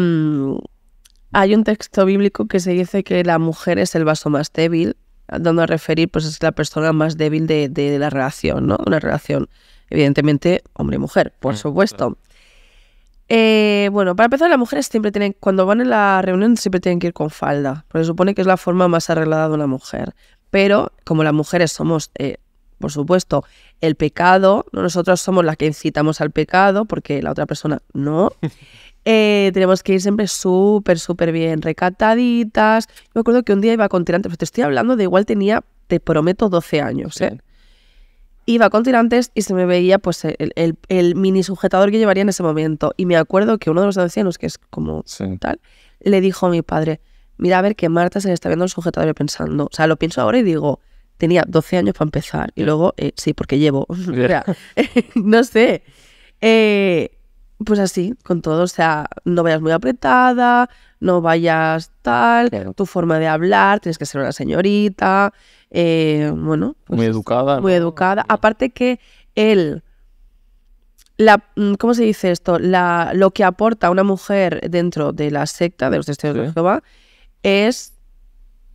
hay un texto bíblico que se dice que la mujer es el vaso más débil, dando a referir, pues es la persona más débil de, la relación, ¿no? Una relación, evidentemente, hombre-mujer, y por mm, supuesto. Eh, bueno, para empezar, las mujeres siempre tienen, cuando van a la reunión, siempre tienen que ir con falda, porque se supone que es la forma más arreglada de una mujer. Pero como las mujeres somos eh, por supuesto, el pecado, nosotros somos las que incitamos al pecado porque la otra persona no. *laughs* Eh, tenemos que ir siempre súper, súper bien recataditas. me acuerdo que un día iba con tirantes, te estoy hablando de igual tenía, te prometo, 12 años. ¿eh? Iba con tirantes y se me veía pues el, mini sujetador que llevaría en ese momento. Y me acuerdo que uno de los ancianos, que es como tal, le dijo a mi padre, mira a ver que Marta se le está viendo el sujetador pensando. O sea, lo pienso ahora y digo, tenía 12 años para empezar y luego, eh, sí, porque llevo, *laughs* *laughs* no sé. Eh, pues así, con todo, o sea, no vayas muy apretada, no vayas tal, tu forma de hablar, tienes que ser una señorita, eh, bueno. Pues muy educada. Muy educada. Aparte que él, la, mm, ¿cómo se dice esto? La, lo que aporta una mujer dentro de la secta de los testigos de Jehová es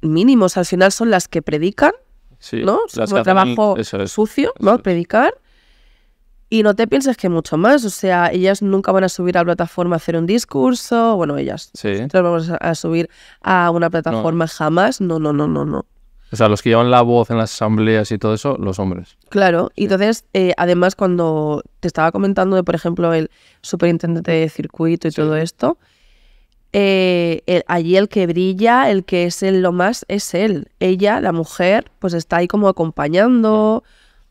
mínimo, al final son las que predican sí, ¿no? trabajo es, sucio, Predicar. Y no te pienses que mucho más, o sea, ellas nunca van a subir a la plataforma a hacer un discurso, bueno, ellas. Sí. vamos a subir a una plataforma jamás, no, no, no, no, no. O sea, los que llevan la voz en las asambleas y todo eso, los hombres. Claro, y entonces, eh, además, cuando te estaba comentando de, por ejemplo, el superintendente de circuito y todo esto, eh, allí el que brilla, el que es el lo más, es él. Ella, la mujer, pues está ahí como acompañando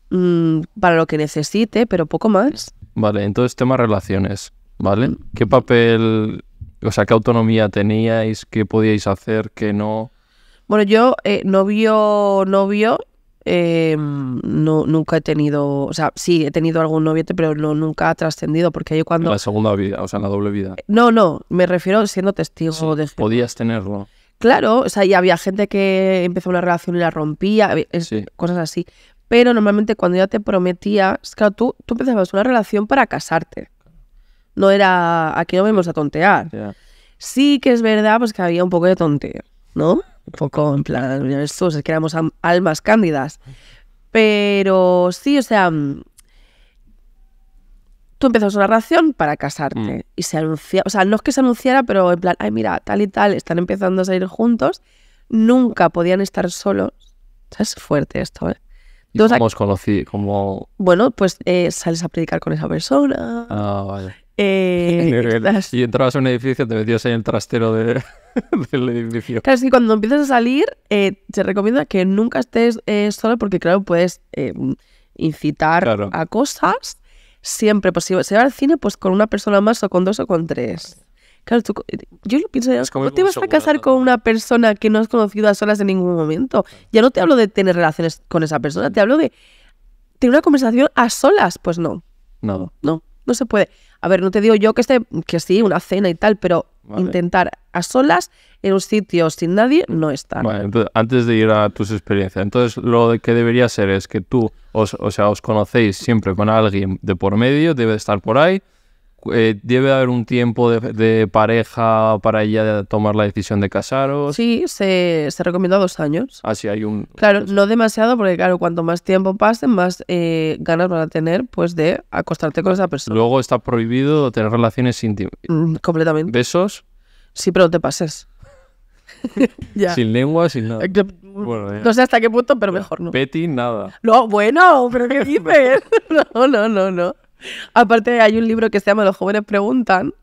mm, para lo que necesite, pero poco más. Vale, entonces tema relaciones, ¿vale? Mm. ¿Qué papel, o sea, qué autonomía teníais, qué podíais hacer, qué no? Bueno, yo eh, novio, novio, Em, no, nunca he tenido, o sea, sí, he tenido algún noviete, pero no, nunca ha trascendido, porque yo cuando... En la segunda vida, o sea, en la doble vida. Eh, no, no, me refiero siendo testigo de... Podías tenerlo. Claro, o sea, y había gente que empezó una relación y la rompía, cosas así. Pero normalmente cuando ya te prometía, claro, tú, tú empezabas una relación para casarte. No era, aquí no vamos a tontear. Sí que es verdad, pues que había un poco de tonteo, ¿no? un poco en plan, Jesús, es que éramos almas cándidas. Pero sí, o sea, mm, tú empezas una relación para casarte mm. y se anuncia, o sea, no es que se anunciara, pero en plan, ay, mira, tal y tal, están empezando a salir juntos, nunca podían estar solos. O sea, es fuerte esto, ¿eh? Entonces, os conocí? Bueno, pues eh, sales a predicar con esa persona. Ah, vale. Eh, *laughs* y entrabas a un edificio, te metías en el trastero de, *laughs* del edificio. Claro, sí, cuando empiezas a salir, eh, te se recomienda que nunca estés sola eh, solo porque, claro, puedes incitar a cosas. Siempre, pues si vas al cine, pues con una persona más o con dos o con tres. Claro, tú, yo lo pienso, ya, te vas a casar con una persona que no has conocido a solas en ningún momento? Ya no te hablo de tener relaciones con esa persona, te hablo de tener una conversación a solas. Pues no. No. No no se puede. A ver, no te digo yo que esté, que sí, una cena y tal, pero intentar a solas en un sitio sin nadie no está. Vale, entonces, antes de ir a tus experiencias, entonces lo que debería ser es que tú, o sea, os conocéis siempre con alguien de por medio, debe estar por ahí eh, debe haber un tiempo de, pareja para ella tomar la decisión de casaros. Sí, se, recomienda dos años. Ah, sí, hay un... Claro, no demasiado, porque claro, cuanto más tiempo pase, más eh, ganas van a tener pues de acostarte con esa persona. Luego está prohibido tener relaciones íntimas. Mm, completamente. ¿Besos? Sí, pero no te pases. *laughs* Sin lengua, sin nada. no sé hasta qué punto, pero mejor no. Betty, nada. No, bueno, pero ¿qué dices? *laughs* no, no, no, no. Aparte, hay un libro que se llama Los jóvenes preguntan,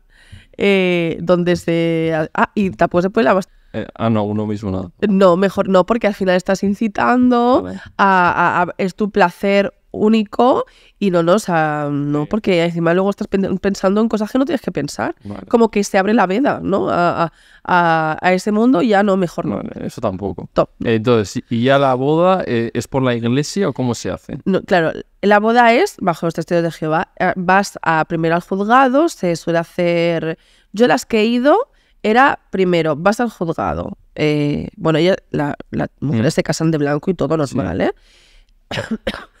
eh, donde se. Ah, y tampoco se puede la eh, ah, no, uno mismo nada. No. mejor no, porque al final estás incitando a, es tu placer único y no, no, o sea, no, porque encima luego estás pensando en cosas que no tienes que pensar. Como que se abre la veda, ¿no? A, a, a ese mundo y ya no, mejor no. eso tampoco. Entonces, ¿y ya la boda eh, es por la iglesia o cómo se hace? No, claro, la boda es bajo los testigos de Jehová. Eh, vas a, primero al juzgado, se suele hacer... Yo las que he ido era primero, vas al juzgado. Eh, bueno, ella, las mm. mujeres se casan de blanco y todo normal, ¿eh? *coughs*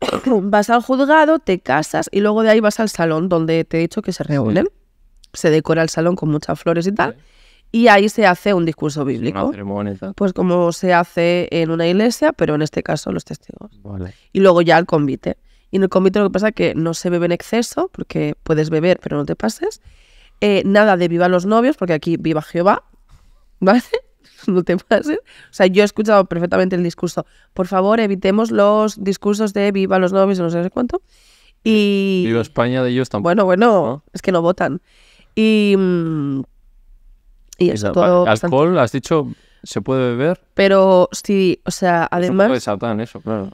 *coughs* vas al juzgado, te casas y luego de ahí vas al salón donde te he dicho que se reúnen. Se decora el salón con muchas flores y tal. Y ahí se hace un discurso bíblico. Pues como se hace en una iglesia, pero en este caso los testigos. Y luego ya el convite. Y en el convite lo que pasa es que no se bebe en exceso, porque puedes beber, pero no te pases. Eh, nada de viva los novios, porque aquí viva Jehová. *laughs* ¿Vale? no te pases. O sea, yo he escuchado perfectamente el discurso. Por favor, evitemos los discursos de viva los novios, no sé cuánto. Y... Viva España de ellos tampoco. Bueno, bueno, es que no votan. Y... Mm, y es todo alcohol, has dicho, se puede beber. Pero sí, o sea, además... Es satán eso, claro.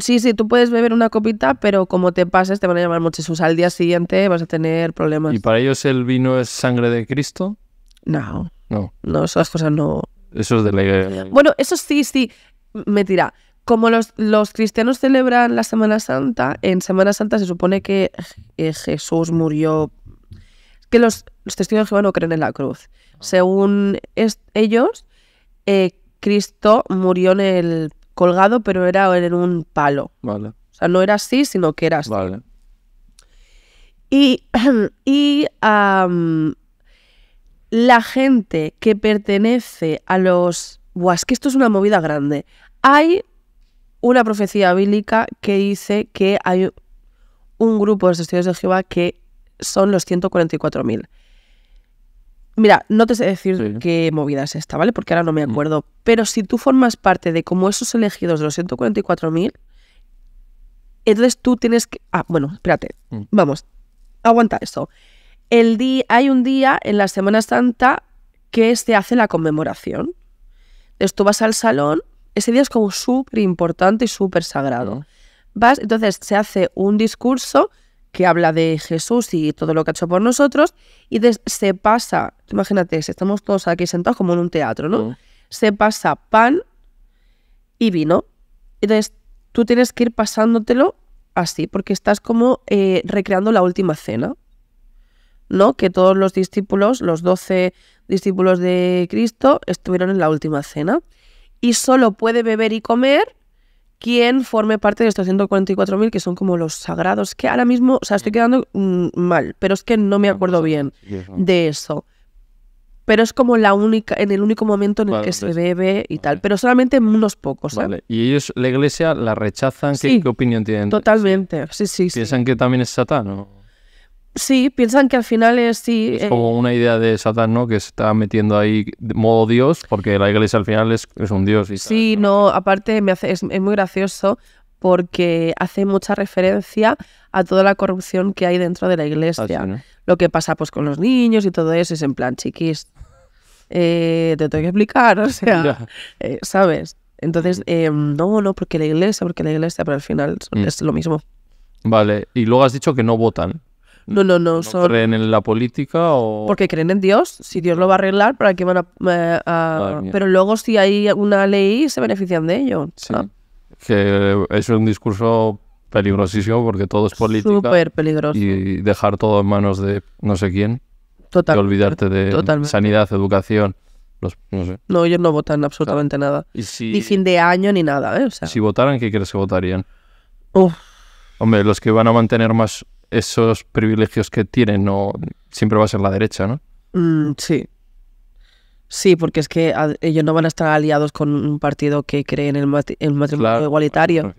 Sí, sí, tú puedes beber una copita, pero como te pases, te van a llamar muchísimos. Al día siguiente vas a tener problemas. ¿Y para ellos el vino es sangre de Cristo? No. No. No, esas cosas no. Eso es de la. Bueno, eso sí, sí. Me tira. Como los, cristianos celebran la Semana Santa, en Semana Santa se supone que eh, Jesús murió. Que los, testigos de Jehová no creen en la cruz. Según ellos, eh, Cristo murió en el colgado, pero era en un palo. Vale. O sea, no era así, sino que era así. Vale. Y, *clears throat* y la gente que pertenece a los... Buah, es que esto es una movida grande. Hay una profecía bíblica que dice que hay un grupo de los de Jehová que son los 144.000. Mira, no te sé decir qué movida es esta, ¿vale? Porque ahora no me mm. acuerdo. Pero si tú formas parte de como esos elegidos de los 144.000, entonces tú tienes que... Ah, bueno, espérate. Mm. Vamos, aguanta esto el día, hay un día en la Semana Santa que se este hace la conmemoración. Entonces tú vas al salón, ese día es como súper importante y súper sagrado. Mm. Vas, entonces se hace un discurso que habla de Jesús y todo lo que ha hecho por nosotros, y se pasa, imagínate, estamos todos aquí sentados como en un teatro, ¿no? Mm. Se pasa pan y vino. Entonces tú tienes que ir pasándotelo así, porque estás como eh, recreando la última cena. ¿no? Que todos los discípulos, los doce discípulos de Cristo, estuvieron en la última cena. Y solo puede beber y comer quien forme parte de estos 144.000, que son como los sagrados, que ahora mismo, o sea, estoy quedando mm, mal, pero es que no me acuerdo pues, bien de eso. Pero es como la única, en el único momento en el que se bebe y tal, pero solamente unos pocos. ¿eh? Vale. ¿Y ellos, la iglesia, la rechazan? ¿Qué, opinión tienen? Totalmente, sí, sí. ¿Piensan que también es satán? Sí, piensan que al final es... Sí, es eh, como una idea de Satán, ¿no? Que se está metiendo ahí de modo Dios, porque la iglesia al final es, un Dios. sí, ¿no? aparte me hace, es, muy gracioso porque hace mucha referencia a toda la corrupción que hay dentro de la ah, iglesia. Lo que pasa pues con los niños y todo eso es en plan, chiquis, eh, te tengo que explicar, *laughs* o sea, eh, ¿sabes? Entonces, em, no, no, porque la iglesia, porque la iglesia, pero al final mm. es lo mismo. Vale, y luego has dicho que no votan. No, no, no. creen en la política o...? Porque creen en Dios. Si Dios lo va a arreglar, ¿para qué van a...? Eh, pero luego si hay una ley, se benefician de ello. Sí. es un discurso peligrosísimo porque todo es política. Súper peligroso. Y dejar todo en manos de no sé quién. Total. Y olvidarte de sanidad, educación... Los, no, sé. no, ellos no votan absolutamente nada. ni fin de año ni nada. ¿eh? si votaran, ¿qué crees que votarían? Uf. Hombre, los que van a mantener más esos privilegios que tienen, no, siempre va a ser la derecha, ¿no? Mm, sí. Sí, porque es que ellos no van a estar aliados con un partido que cree en el, matrimonio igualitario.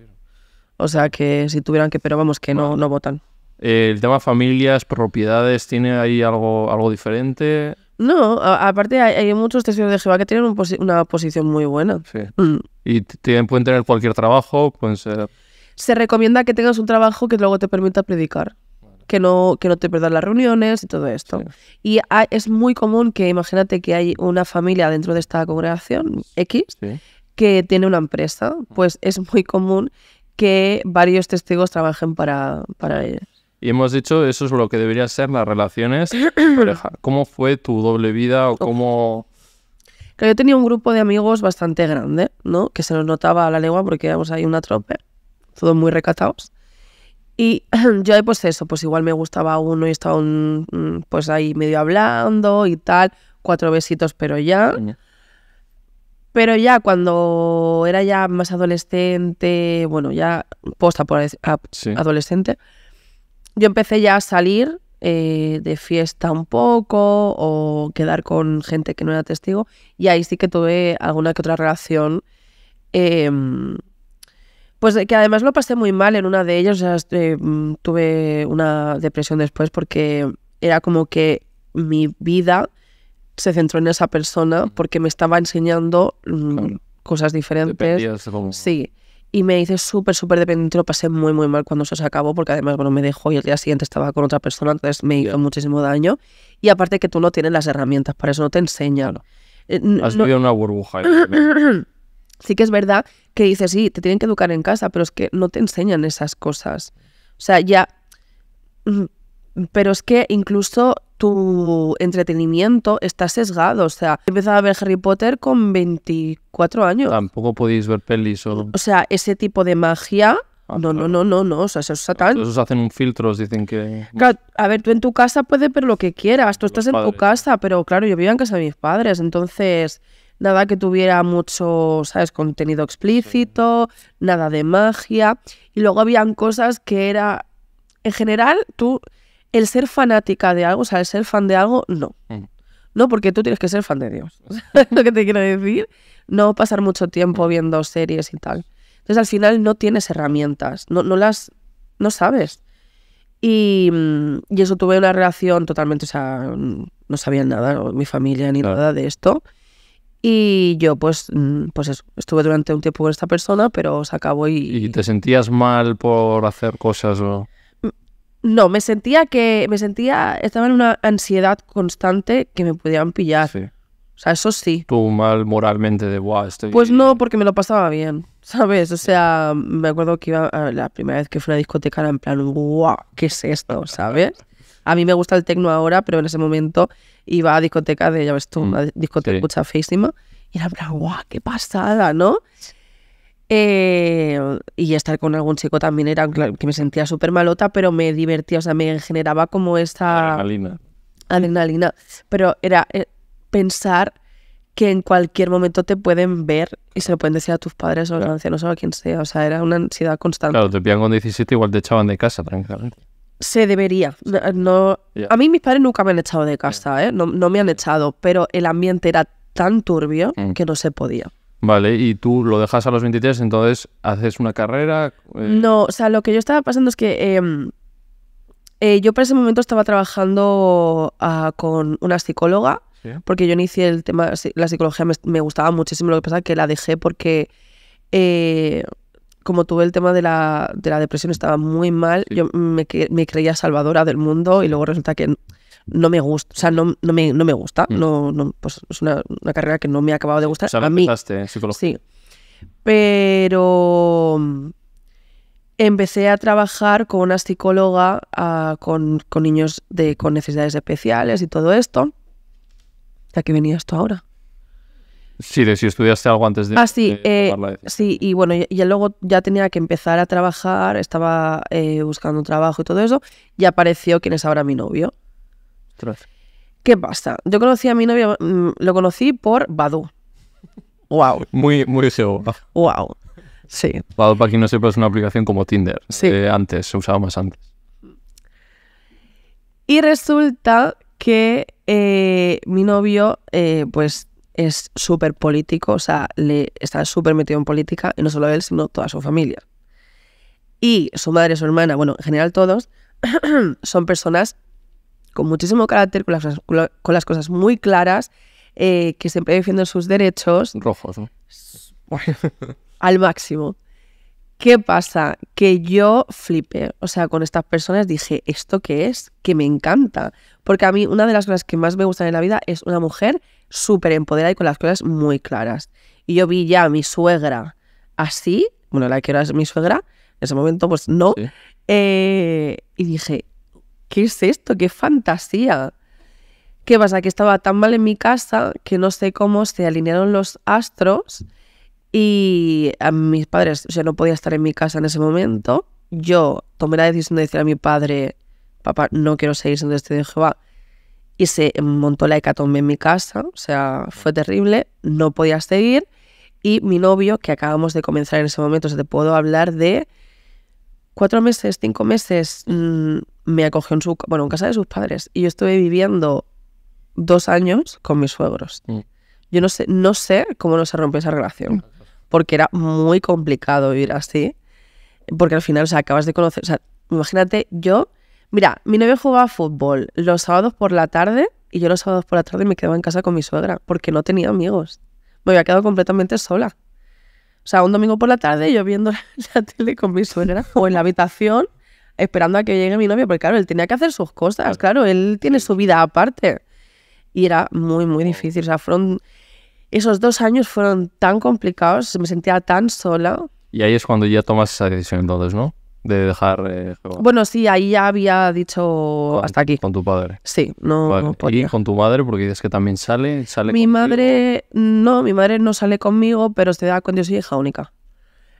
O sea que si tuvieran que, pero vamos, que no, no votan. Eh, ¿El tema familias, propiedades, tiene ahí algo, algo diferente? No, aparte hay, muchos testigos de Jehová que tienen una posición muy buena. Sí. Mm. Y pueden tener cualquier trabajo, pueden ser se recomienda que tengas un trabajo que luego te permita predicar. Que no, que no te pierdas las reuniones y todo esto. Y es muy común que imagínate que hay una familia dentro de esta congregación X que tiene una empresa, pues es muy común que varios testigos trabajen para, para Y hemos dicho, eso es lo que debería ser las relaciones *clears throat* ¿Cómo fue tu doble vida o cómo...? yo tenía un grupo de amigos bastante grande, ¿no? Que se nos notaba a la lengua porque éramos ahí una trope todos muy recatados. Y *clears throat* yo, pues eso, pues igual me gustaba uno y estaba pues ahí medio hablando y tal, cuatro besitos, pero ya. Pero ya cuando era ya más adolescente, bueno, ya posta por adolescente, yo empecé ya a salir eh, de fiesta un poco o quedar con gente que no era testigo y ahí sí que tuve alguna que otra relación. Em, pues que además lo pasé muy mal en una de ellas. Este, mm, tuve una depresión después porque era como que mi vida se centró en esa persona porque me estaba enseñando mm, cosas diferentes. Sí. Y me hice súper, súper dependiente. Lo pasé muy, muy mal cuando se acabó porque además, bueno, me dejó y el día siguiente estaba con otra persona, entonces me hizo muchísimo daño. Y aparte que tú no tienes las herramientas, para eso no te enseñan. Eh, Has vivido una burbuja. *clears throat* sí que es verdad que dices, sí, te tienen que educar en casa, pero es que no te enseñan esas cosas. O sea, ya... Mm, pero es que incluso tu entretenimiento está sesgado. O sea, he empezado a ver Harry Potter con 24 años. Tampoco podéis ver pelis o... O sea, ese tipo de magia... Ah, no, no, no, no, no, o sea, eso es satán. os hacen un filtro, dicen que... Claro, a ver, tú en tu casa puedes ver lo que quieras, tú estás en tu casa, pero claro, yo vivía en casa de mis padres, entonces nada que tuviera mucho, ¿sabes?, contenido explícito, nada de magia. Y luego habían cosas que era, en general, tú, el ser fanática de algo, o sea, el ser fan de algo, no. Mm. No, porque tú tienes que ser fan de Dios. *laughs* *laughs* lo que te quiero decir. No pasar mucho tiempo mm. viendo series y tal. Entonces, al final no tienes herramientas, no, no las, no sabes. Y, mm, y, eso tuve una relación totalmente, o sea, no sabía nada, mi familia ni nada de esto. Y yo, pues, mm, pues estuve durante un tiempo con esta persona, pero se acabó y... ¿Y te sentías mal por hacer cosas o...? Mm, no, me sentía que... Me sentía... Estaba en una ansiedad constante que me podían pillar. Sí. O sea, eso sí. Tú mal moralmente de, guau, estoy... Pues no, porque me lo pasaba bien, *laughs* ¿sabes? O sea, me acuerdo que iba... la primera vez que fui a una discoteca era en plan, guau, ¿qué es esto? *laughs* ¿Sabes? A mí me gusta el tecno ahora, pero en ese momento iba a discoteca, de, ya ves tú, mm, una discoteca sí. feísima. Y era wow, guau, qué pasada, ¿no? Eh, y estar con algún chico también era que me sentía súper malota, pero me divertía, o sea, me generaba como esta... Adrenalina. Adrenalina. Pero era eh, pensar que en cualquier momento te pueden ver y se lo pueden decir a tus padres o a los ancianos o a quien sea. O sea, era una ansiedad constante. Claro, te pillan con 17, igual te echaban de casa, tranquilamente. ¿eh? se debería. Eh, no, A mí mis padres nunca me han echado de casa, ¿eh? no, me han echado, pero el ambiente era tan turbio mm. que no se podía. Vale, y tú lo dejas a los 23, entonces haces una carrera. Eh, no, o sea, lo que yo estaba pasando es que em, eh, yo para ese momento estaba trabajando ah, con una psicóloga, porque yo inicié el tema, la psicología me, gustaba muchísimo, lo que pasa que la dejé porque como tuve el tema de la, de la depresión estaba muy mal, yo me, creía salvadora del mundo y luego resulta que no me gusta, o sea, no, no, me, no me gusta, mm. no, pues es una, carrera que no me ha acabado de gustar. O a mí. Sí. Pero mm, empecé a trabajar con una psicóloga ah, con, con, niños de, con necesidades especiales y todo esto. ¿A qué venía esto ahora? Sí, de si estudiaste algo antes de. Ah, sí, eh, sí y bueno, y luego ya tenía que empezar a trabajar, estaba eh, buscando buscando trabajo y todo eso, y apareció quien es ahora mi novio. ¿Qué pasa? Yo conocí a mi novio, mm, lo conocí por Badu. Wow. Muy, muy seguro. Wow. Sí. Badu, para quien no sepa, es una aplicación como Tinder. Sí. Eh, antes, se usaba más antes. Y resulta que mi novio, pues es súper político, o sea, le está súper metido en política, y no solo él, sino toda su familia. Y su madre, su hermana, bueno, en general todos, *clears throat* son personas con muchísimo carácter, con las, cosas muy claras, eh, que siempre defienden sus derechos. Rojos, ¿no? *laughs* Al máximo. ¿Qué pasa? Que yo flipé, o sea, con estas personas dije, ¿esto qué es? Que me encanta. Porque a mí una de las cosas que más me gustan en la vida es una mujer súper empoderada y con las cosas muy claras. Y yo vi ya a mi suegra así, bueno, la que era mi suegra, en ese momento pues no, eh, y dije, ¿qué es esto? ¡Qué fantasía! ¿Qué pasa? Que estaba tan mal en mi casa que no sé cómo se alinearon los astros y a mis padres, o sea, no podía estar en mi casa en ese momento. Yo tomé la decisión de decir a mi padre, papá, no quiero seguir siendo este de Jehová y se montó la hecatombe en mi casa, o sea, fue terrible, no podía seguir. Y mi novio, que acabamos de comenzar en ese momento, o se te puedo hablar de cuatro meses, cinco meses, mm, me acogió en, su, bueno, en casa de sus padres. Y yo estuve viviendo dos años con mis suegros. Mm. Yo no sé, no sé cómo no se rompió esa relación, porque era muy complicado vivir así, porque al final, o sea, acabas de conocer, o sea, imagínate, yo Mira, mi novio jugaba fútbol los sábados por la tarde y yo los sábados por la tarde me quedaba en casa con mi suegra porque no tenía amigos. Me había quedado completamente sola. O sea, un domingo por la tarde yo viendo *laughs* la tele con mi suegra o en la habitación esperando a que llegue mi novio, porque claro, él tenía que hacer sus cosas, claro, él tiene su vida aparte. Y era muy, muy oh. difícil. O sea, esos dos años fueron tan complicados, me sentía tan sola. Y ahí es cuando ya tomas esa decisión entonces, ¿no? de dejar eh, Bueno, sí, ahí ya había dicho hasta aquí. Con tu padre. Sí, no, Y con tu madre, porque dices que también sale, sale. Mi madre, no, mi madre no sale conmigo, pero se da con yo soy hija única.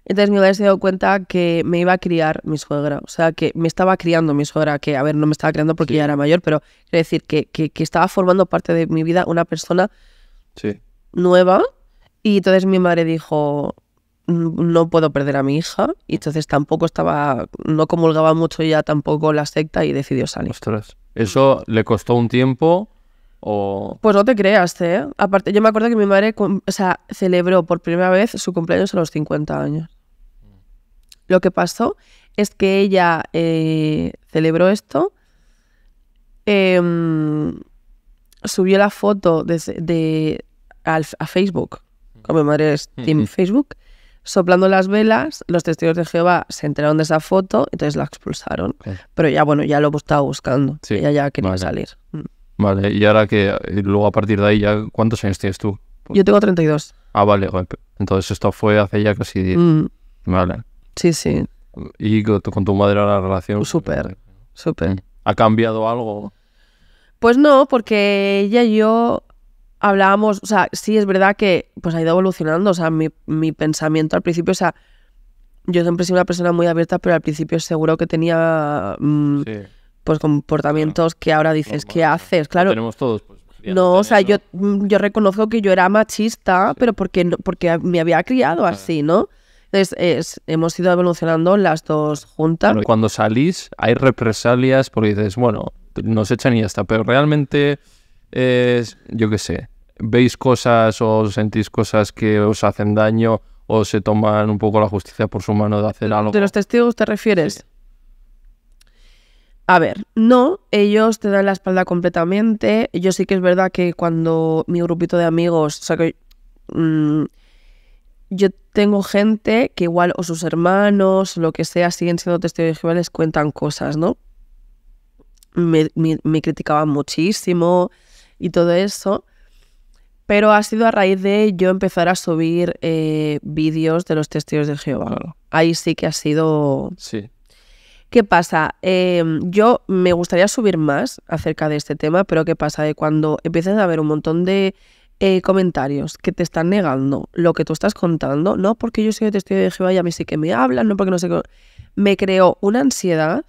Entonces mi madre se dio cuenta que me iba a criar mi suegra, o sea, que me estaba criando mi suegra, que a ver, no me estaba criando porque ya era mayor, pero quiero decir que, estaba formando parte de mi vida una persona sí. nueva. Y entonces mi madre dijo, Mm, no puedo perder a mi hija y entonces tampoco estaba, no comulgaba mucho ya tampoco la secta y decidió salir. ¿eso le costó un tiempo o...? Pues no te creas, ¿eh? Aparte, yo me acuerdo que mi madre, o celebró por primera vez su cumpleaños a los 50 años. Lo que pasó es que ella eh, celebró esto, em, subió la foto de, a Facebook, como mi madre es Team Facebook, soplando las velas, los testigos de Jehová se enteraron de esa foto, entonces la expulsaron. Pero ya, bueno, ya lo estaba buscando. ya Ella ya quería a salir. Mm. Vale, y ahora que luego a partir de ahí, ya ¿cuántos años tienes tú? Yo tengo 32. Ah, vale, entonces esto fue hace ya casi 10. Mm. Vale. Sí, sí. ¿Y con tu, madre la relación? Súper, súper. ¿Ha cambiado algo? Pues no, porque ella y yo hablábamos, o sea, sí es verdad que pues ha ido evolucionando, o sea, mi, mi pensamiento al principio, o sea, yo siempre he sido una persona muy abierta, pero al principio seguro que tenía mm, pues comportamientos que ahora dices, que ¿qué haces? Claro. Tenemos todos, pues. No, o sea, yo, mm, yo reconozco que yo era machista, pero porque, porque me había criado así, ¿no? Entonces, es, hemos ido evolucionando las dos juntas. cuando salís, hay represalias porque dices, bueno, nos echan y ya está, pero realmente es, yo qué sé, veis cosas o sentís cosas que os hacen daño o se toman un poco la justicia por su mano de hacer algo. ¿De los testigos te refieres? A ver, no, ellos te dan la espalda completamente. Yo sí que es verdad que cuando mi grupito de amigos, o sea que mm, yo tengo gente que igual o sus hermanos, lo que sea, siguen siendo testigos les cuentan cosas, ¿no? me, me criticaban muchísimo, y todo eso. Pero ha sido a raíz de yo empezar a subir eh, vídeos de los testigos de Jehová. Ahí sí que ha sido... Sí. ¿Qué pasa? Em, yo me gustaría subir más acerca de este tema, pero ¿qué pasa? De cuando empiezas a haber un montón de eh, comentarios que te están negando lo que tú estás contando, no porque yo soy testigo de Jehová y a mí sí que me hablan, no porque no sé qué. Me creó una ansiedad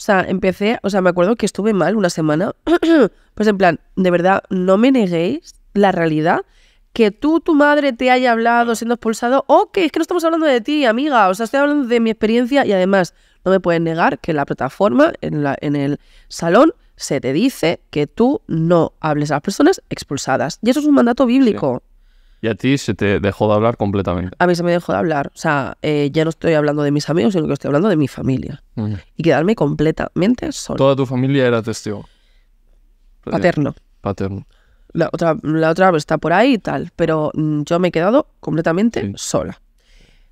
o sea, empecé, o sea, me acuerdo que estuve mal una semana. *clears throat* pues en plan, de verdad, no me neguéis la realidad que tú, tu madre, te haya hablado siendo expulsado, o es que no estamos hablando de ti, amiga, o sea, estoy hablando de mi experiencia y además no me puedes negar que la plataforma, en, la, en el salón, se te dice que tú no hables a las personas expulsadas. Y eso es un mandato bíblico. Y a ti se te dejó de hablar completamente. A mí se me dejó de hablar. O sea, eh, ya no estoy hablando de mis amigos, sino que estoy hablando de mi familia. Y quedarme completamente sola. ¿Toda tu familia era testigo? Paterno. Paterno. La otra, la otra está por ahí y tal, pero mm, yo me he quedado completamente sola.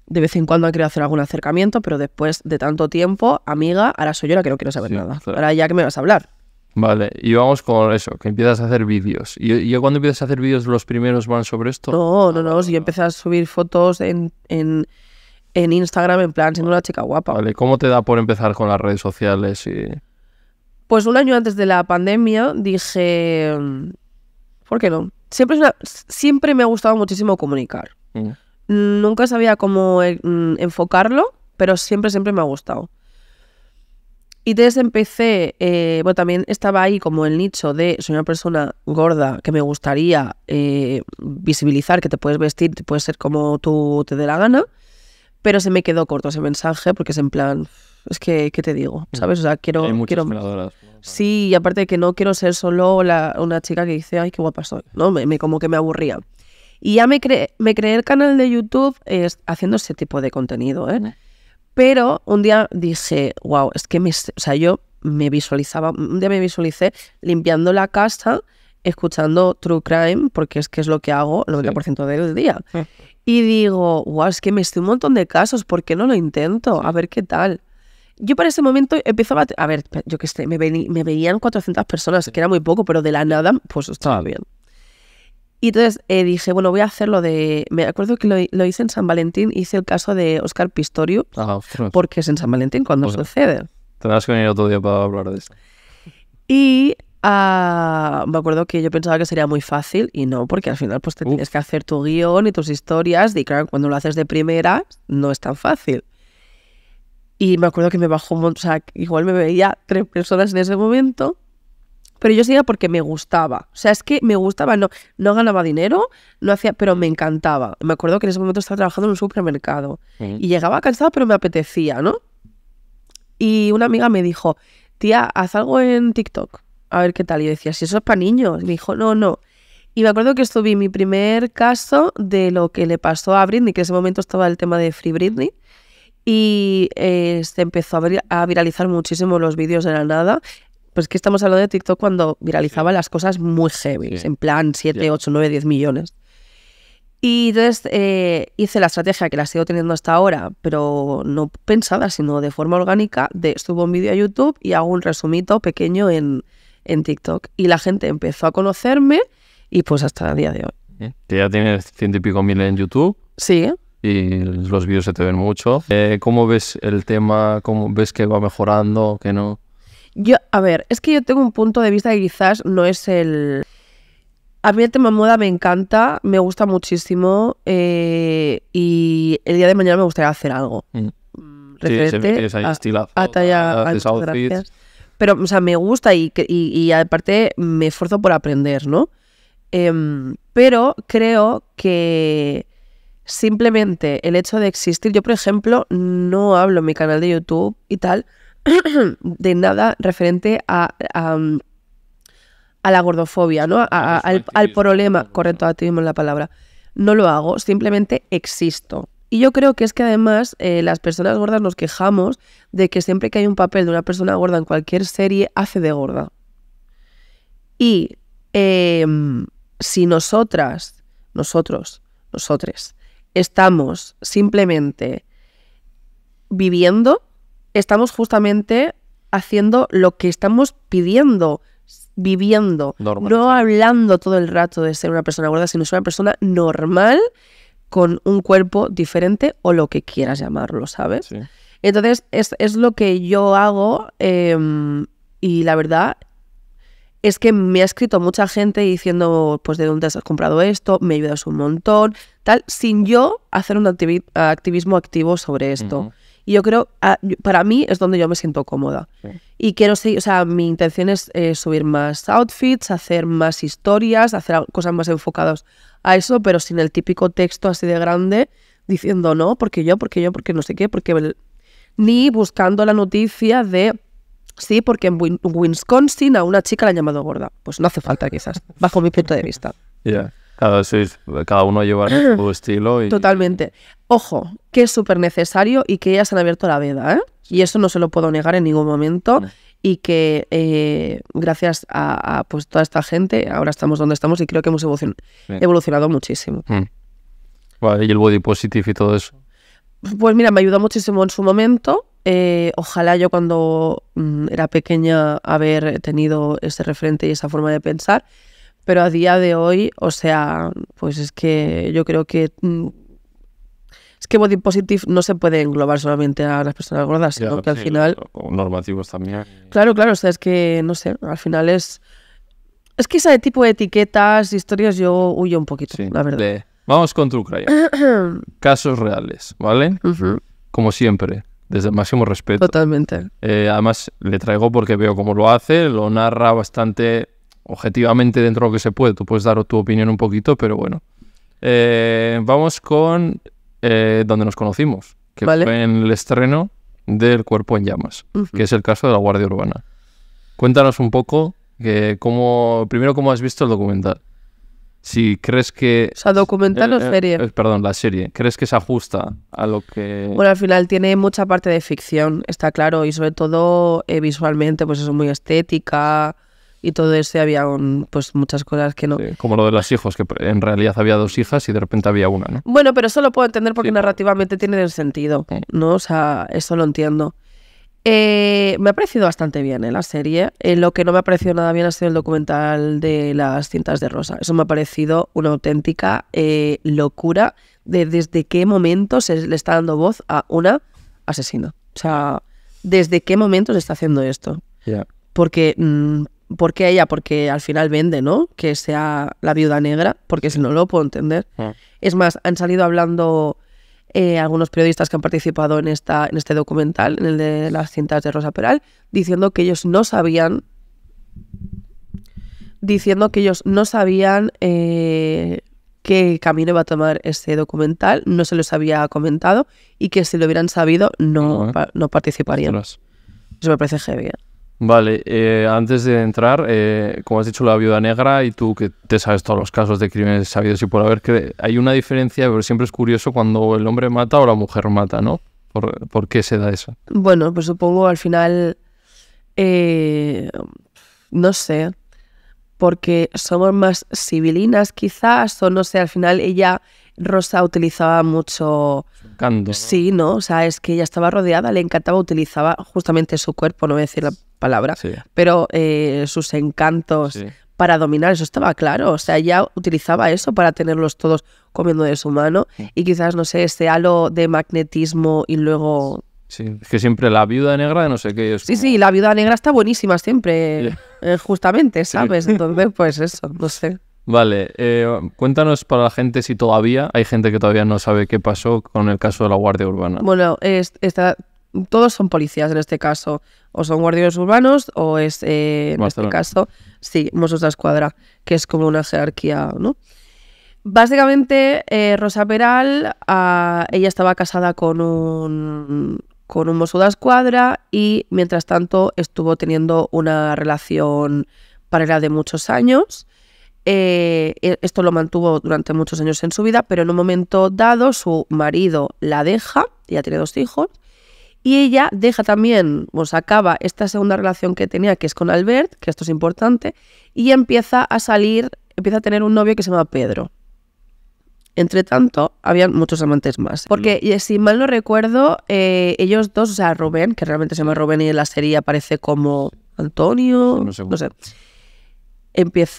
De vez en cuando he querido hacer algún acercamiento, pero después de tanto tiempo, amiga, ahora soy yo la que no quiero saber nada. Ahora ya que me vas a hablar. Vale, y vamos con eso, que empiezas a hacer vídeos. ¿Y, yo cuando empiezas a hacer vídeos los primeros van sobre esto? No, no, no, si yo empecé a subir fotos en, en, en Instagram en plan siendo una chica guapa. Vale, ¿cómo te da por empezar con las redes sociales? Y... Pues un año antes de la pandemia dije, ¿por qué no? Siempre, siempre me ha gustado muchísimo comunicar. Mm. Nunca sabía cómo eh, mm, enfocarlo, pero siempre, siempre me ha gustado. Y desde empecé, eh, bueno, también estaba ahí como el nicho de soy una persona gorda que me gustaría eh, visibilizar, que te puedes vestir, te puedes ser como tú te dé la gana, pero se me quedó corto ese mensaje porque es en plan, es que, ¿qué te digo? Mm. ¿Sabes? O sea, quiero... Hay quiero sí, y aparte de que no quiero ser solo la, una chica que dice, ay, qué guapa soy, ¿no? Me, como que me aburría. Y ya me, me creé el canal de YouTube eh, haciendo ese tipo de contenido, ¿eh? Mm. Pero un día dije, wow, es que me, o sea, yo me visualizaba, un día me visualicé limpiando la casa, escuchando True Crime, porque es que es lo que hago el 90% del día. Ah. Y digo, wow, es que me estoy un montón de casos, ¿por qué no lo intento? A ver qué tal. Yo para ese momento empezaba, a, ver, yo qué sé, me veían 400 personas, que era muy poco, pero de la nada, pues estaba bien. Y entonces eh, dije, bueno, voy a hacerlo de... Me acuerdo que lo, hice en San Valentín, hice el caso de Oscar Pistorius, ah, porque es en San Valentín cuando sucede. Tendrás que venir otro día para hablar de esto. Y ah, me acuerdo que yo pensaba que sería muy fácil y no, porque al final pues te tienes que hacer tu guión y tus historias y claro, cuando lo haces de primera no es tan fácil. Y me acuerdo que me bajó un montón, o sea, igual me veía tres personas en ese momento pero yo seguía porque me gustaba. O sea, es que me gustaba, no, no ganaba dinero, no hacía, pero me encantaba. Me acuerdo que en ese momento estaba trabajando en un supermercado y llegaba cansada, pero me apetecía, ¿no? Y una amiga me dijo, tía, haz algo en TikTok, a ver qué tal. Y yo decía, si eso es para niños. me dijo, no, no. Y me acuerdo que estuve mi primer caso de lo que le pasó a Britney, que en ese momento estaba el tema de Free Britney. Y eh, se empezó a, a, viralizar muchísimo los vídeos de la nada. Pues es que estamos hablando de TikTok cuando viralizaba las cosas muy heavy, en plan 7, 8, 9, 10 millones. Y entonces eh, hice la estrategia que la sigo teniendo hasta ahora, pero no pensada, sino de forma orgánica, de subo un vídeo a YouTube y hago un resumito pequeño en, en TikTok. Y la gente empezó a conocerme y pues hasta el día de hoy. ¿Eh? Que ya tienes ciento y pico mil en YouTube. Sí. Y los vídeos se te ven mucho. Eh, ¿Cómo ves el tema? ¿Cómo ves que va mejorando? ¿Que no? Yo, a ver, es que yo tengo un punto de vista que quizás no es el... A mí el tema moda me encanta, me gusta muchísimo eh, y el día de mañana me gustaría hacer algo. Mm. Mm, a, Pero, o sea, me gusta y, aparte me esfuerzo por aprender, ¿no? Em, pero creo que simplemente el hecho de existir, yo por ejemplo no hablo en mi canal de YouTube y tal, *coughs* de nada referente a, a, um, la gordofobia, ¿no? al, problema, correcto, activismo la palabra. No lo hago, simplemente existo. Y yo creo que es que además eh, las personas gordas nos quejamos de que siempre que hay un papel de una persona gorda en cualquier serie, hace de gorda. Y em, si nosotras, nosotros, nosotres, estamos simplemente viviendo, estamos justamente haciendo lo que estamos pidiendo, viviendo, no hablando todo el rato de ser una persona gorda, sino ser una persona normal con un cuerpo diferente o lo que quieras llamarlo, ¿sabes? Entonces, es, es, lo que yo hago em, y la verdad es que me ha escrito mucha gente diciendo, pues, ¿de dónde has comprado esto? Me ayudas un montón, tal, sin yo hacer un activismo activo sobre esto. Y yo creo, ah, para mí es donde yo me siento cómoda. Y quiero seguir, o sea, mi intención es eh, subir más outfits, hacer más historias, hacer cosas más enfocadas a eso, pero sin el típico texto así de grande diciendo no, porque yo, porque yo, porque no sé qué, porque... Ni buscando la noticia de Sí, porque en Wisconsin a una chica la han llamado gorda. Pues no hace falta, quizás, *laughs* bajo mi punto de vista. cada, cada, uno lleva su *clears throat* estilo. Y... Totalmente. Ojo, que es súper necesario y que ya se han abierto la veda, ¿eh? Y eso no se lo puedo negar en ningún momento. Y que eh, gracias a, pues, toda esta gente, ahora estamos donde estamos y creo que hemos evolucionado muchísimo. Hmm. ¿Y el body positive y todo eso? Pues mira, me ayudó muchísimo en su momento. Eh, ojalá yo cuando mm, era pequeña haber tenido ese referente y esa forma de pensar. Pero a día de hoy, o sea, pues es que yo creo que... Mm, que body positive no se puede englobar solamente a las personas gordas, sino que al final... O normativos también. Claro, claro, o sea, es que, no sé, al final es... Es que ese tipo de etiquetas, historias, yo huyo un poquito, la verdad. Vamos con tu Ucrania. *clears throat* Casos reales, ¿vale? Como siempre, desde el máximo respeto. Totalmente. Eh, además, le traigo porque veo cómo lo hace, lo narra bastante objetivamente dentro de lo que se puede. Tú puedes dar tu opinión un poquito, pero bueno. Eh, vamos con eh, donde nos conocimos, que fue en el estreno del Cuerpo en Llamas, que es el caso de la Guardia Urbana. Cuéntanos un poco, que eh, primero, cómo has visto el documental. Si crees que... O sea, documental o eh, serie. perdón, la serie. ¿Crees que se ajusta a lo que...? Bueno, al final tiene mucha parte de ficción, está claro, y sobre todo visualmente, pues es muy estética, y todo eso y había pues muchas cosas que no. como lo de los hijos, que en realidad había dos hijas y de repente había una, ¿no? Bueno, pero eso lo puedo entender porque narrativamente tiene el sentido, ¿no? O sea, eso lo entiendo. Eh, me ha parecido bastante bien ¿eh? la serie. Eh, lo que no me ha parecido nada bien ha sido el documental de las cintas de rosa. Eso me ha parecido una auténtica eh, locura de desde qué momento se le está dando voz a una asesina. O sea, desde qué momento se está haciendo esto. Porque mm, ¿Por qué ella? Porque al final vende, ¿no? Que sea la viuda negra, porque si no lo puedo entender. Ah. Es más, han salido hablando eh, algunos periodistas que han participado en, esta, en este documental, en el de las cintas de Rosa Peral, diciendo que ellos no sabían, diciendo que ellos no sabían eh, qué camino iba a tomar ese documental, no se los había comentado y que si lo hubieran sabido no, no, participarían. Eso me parece heavy. ¿eh? Vale, eh, antes de entrar, eh, como has dicho, la viuda negra y tú que te sabes todos los casos de crímenes sabidos y por haber, que hay una diferencia, pero siempre es curioso cuando el hombre mata o la mujer mata, ¿no? ¿Por, por qué se da eso? Bueno, pues supongo al final, eh, no sé, porque somos más civilinas quizás, o no sé, al final ella Rosa utilizaba mucho... Sí, ¿no? O sea, es que ella estaba rodeada, le encantaba, utilizaba justamente su cuerpo, no voy a decir la palabra, pero eh, sus encantos para dominar, eso estaba claro. O sea, ella utilizaba eso para tenerlos todos comiendo de su mano mm. y quizás, no sé, ese halo de magnetismo y luego... Sí, es que siempre la viuda negra de no sé qué. sí, sí, la viuda negra está buenísima siempre, eh, justamente, ¿sabes? Entonces, pues eso, no sé. Vale, eh, cuéntanos para la gente si todavía hay gente que todavía no sabe qué pasó con el caso de la Guardia Urbana. Bueno, todos son policías en este caso, o son guardias urbanos o es, eh, en este caso, sí, Mossos de Escuadra, que es como una jerarquía, ¿no? Básicamente, eh, Rosa Peral, ah, ella estaba casada con un, con un Escuadra y mientras tanto estuvo teniendo una relación paralela de muchos años eh, esto lo mantuvo durante muchos años en su vida, pero en un momento dado su marido la deja, ya tiene dos hijos, y ella deja también, pues, acaba esta segunda relación que tenía, que es con Albert, que esto es importante, y empieza a salir, empieza a tener un novio que se llama Pedro. Entre tanto, habían muchos amantes más. Porque, eh, si mal no recuerdo, eh, ellos dos, o sea, Rubén, que realmente se llama Rubén y en la serie aparece como Antonio, No sé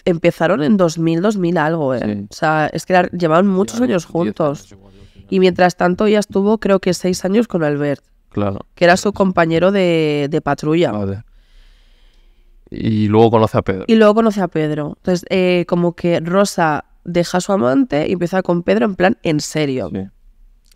empezaron en 2000, 2000 algo, ¿eh? O sea, es que llevaban muchos años juntos. y mientras tanto ella estuvo creo que seis años con Albert. Claro. Que era su compañero de, patrulla. Y luego conoce a Pedro. Y luego conoce a Pedro. Entonces, eh, como que Rosa deja a su amante y empieza con Pedro en plan en serio.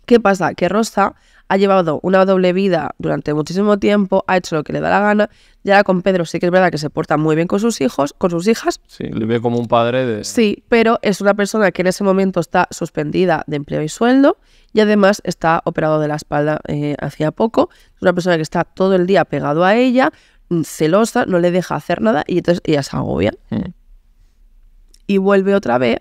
¿Qué pasa? Que Rosa ha llevado una doble vida durante muchísimo tiempo, ha hecho lo que le da la gana. Y ahora con Pedro sí que es verdad que se porta muy bien con sus hijos, con sus hijas. Sí, le ve como un padre de... Sí, pero es una persona que en ese momento está suspendida de empleo y sueldo y además está operado de la espalda eh, hacía poco. Es una persona que está todo el día pegado a ella, mm, celosa, no le deja hacer nada y entonces ella se agobia. Mm. Y vuelve otra vez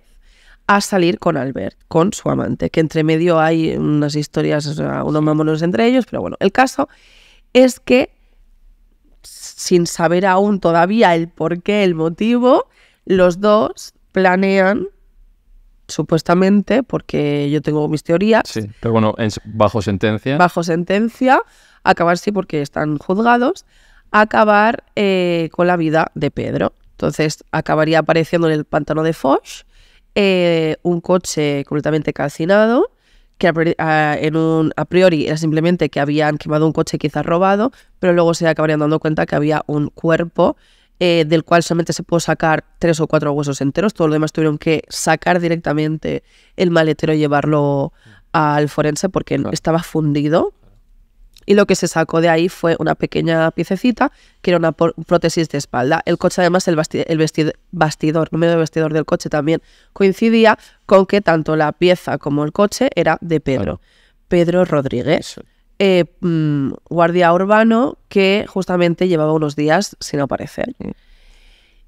a salir con Albert, con su amante, que entre medio hay unas historias, unos entre ellos, pero bueno, el caso es que sin saber aún todavía el porqué, el motivo, los dos planean supuestamente, porque yo tengo mis teorías. Sí, pero bueno, bajo sentencia. Bajo sentencia, acabar sí, porque están juzgados, acabar eh, con la vida de Pedro. Entonces acabaría apareciendo en el pantano de Foch eh, un coche completamente calcinado, que a, en un, a priori era simplemente que habían quemado un coche quizás robado, pero luego se acabarían dando cuenta que había un cuerpo eh, del cual solamente se pudo sacar tres o cuatro huesos enteros, todo lo demás tuvieron que sacar directamente el maletero y llevarlo al forense porque no. estaba fundido y lo que se sacó de ahí fue una pequeña piececita que era una prótesis de espalda. El coche además, el, número de vestidor del coche también coincidía con que tanto la pieza como el coche era de Pedro. Pedro Rodríguez, eh, mm, guardia urbano que justamente llevaba unos días sin aparecer.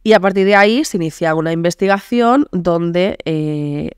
Y a partir de ahí se inicia una investigación donde eh,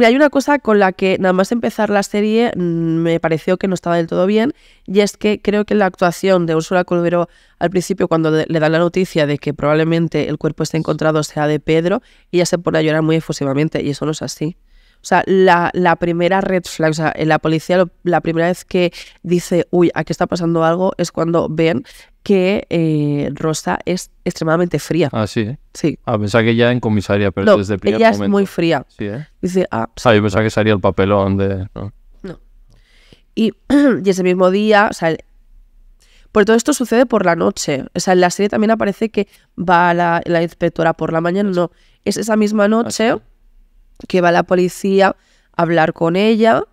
hay una cosa con la que nada más empezar la serie mm, me pareció que no estaba del todo bien, y es que creo que la actuación de Úrsula Corberó al principio, cuando le dan la noticia de que probablemente el cuerpo esté encontrado sea de Pedro, y ya se pone a llorar muy efusivamente, y eso no es así. O sea, la, la primera red flag, o sea, la policía, la primera vez que dice, uy, aquí está pasando algo, es cuando ven que eh, Rosa es extremadamente fría. Ah, sí. ¿eh? Sí. Ah, pensaba que ya en comisaría, pero desde este el primer ella es muy fría. Sí, ¿eh? Dice, ah, sí. ah, yo pensaba que sería el papelón de... No. *clears throat* Y, ese mismo día, o sea, por todo esto sucede por la noche. O sea, en la serie también aparece que va la, inspectora por la mañana. Ah, no, es esa misma ah, noche que va la policía a hablar con ella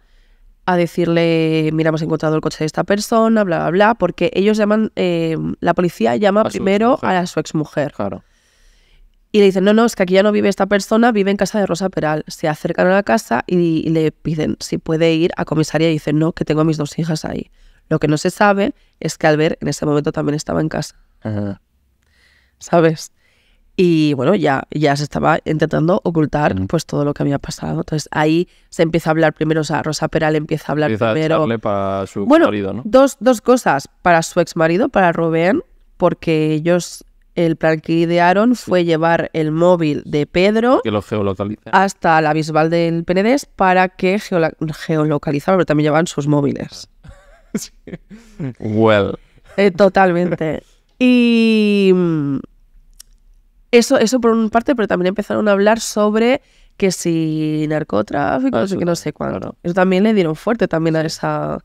a decirle, mira, hemos encontrado el coche de esta persona, bla, bla, bla, porque ellos llaman, eh, la policía llama primero a su exmujer. Claro. Y le dicen, no, no, es que aquí ya no vive esta persona, vive en casa de Rosa Peral. Se acercan a la casa y, le piden si puede ir a comisaría y dicen, no, que tengo a mis dos hijas ahí. Lo que no se sabe es que Albert en ese momento también estaba en casa. Ajá. ¿Sabes? Y bueno, ya, ya se estaba intentando ocultar pues todo lo que había pasado. Entonces ahí se empieza a hablar primero, o sea, Rosa Peral empieza a hablar primero. para su bueno, marido, ¿no? Dos, dos cosas, para su ex marido, para Rubén, porque ellos el plan que idearon fue llevar el móvil de Pedro que lo hasta la bisbal del Penedés para que geolocalizara, pero también llevaban sus móviles. *laughs* sí. Well. Eh, totalmente. Y, mm, eso, eso por una parte, pero también empezaron a hablar sobre que si narcotráfico, que ah, no sé cuándo. Eso también le dieron fuerte también a esa...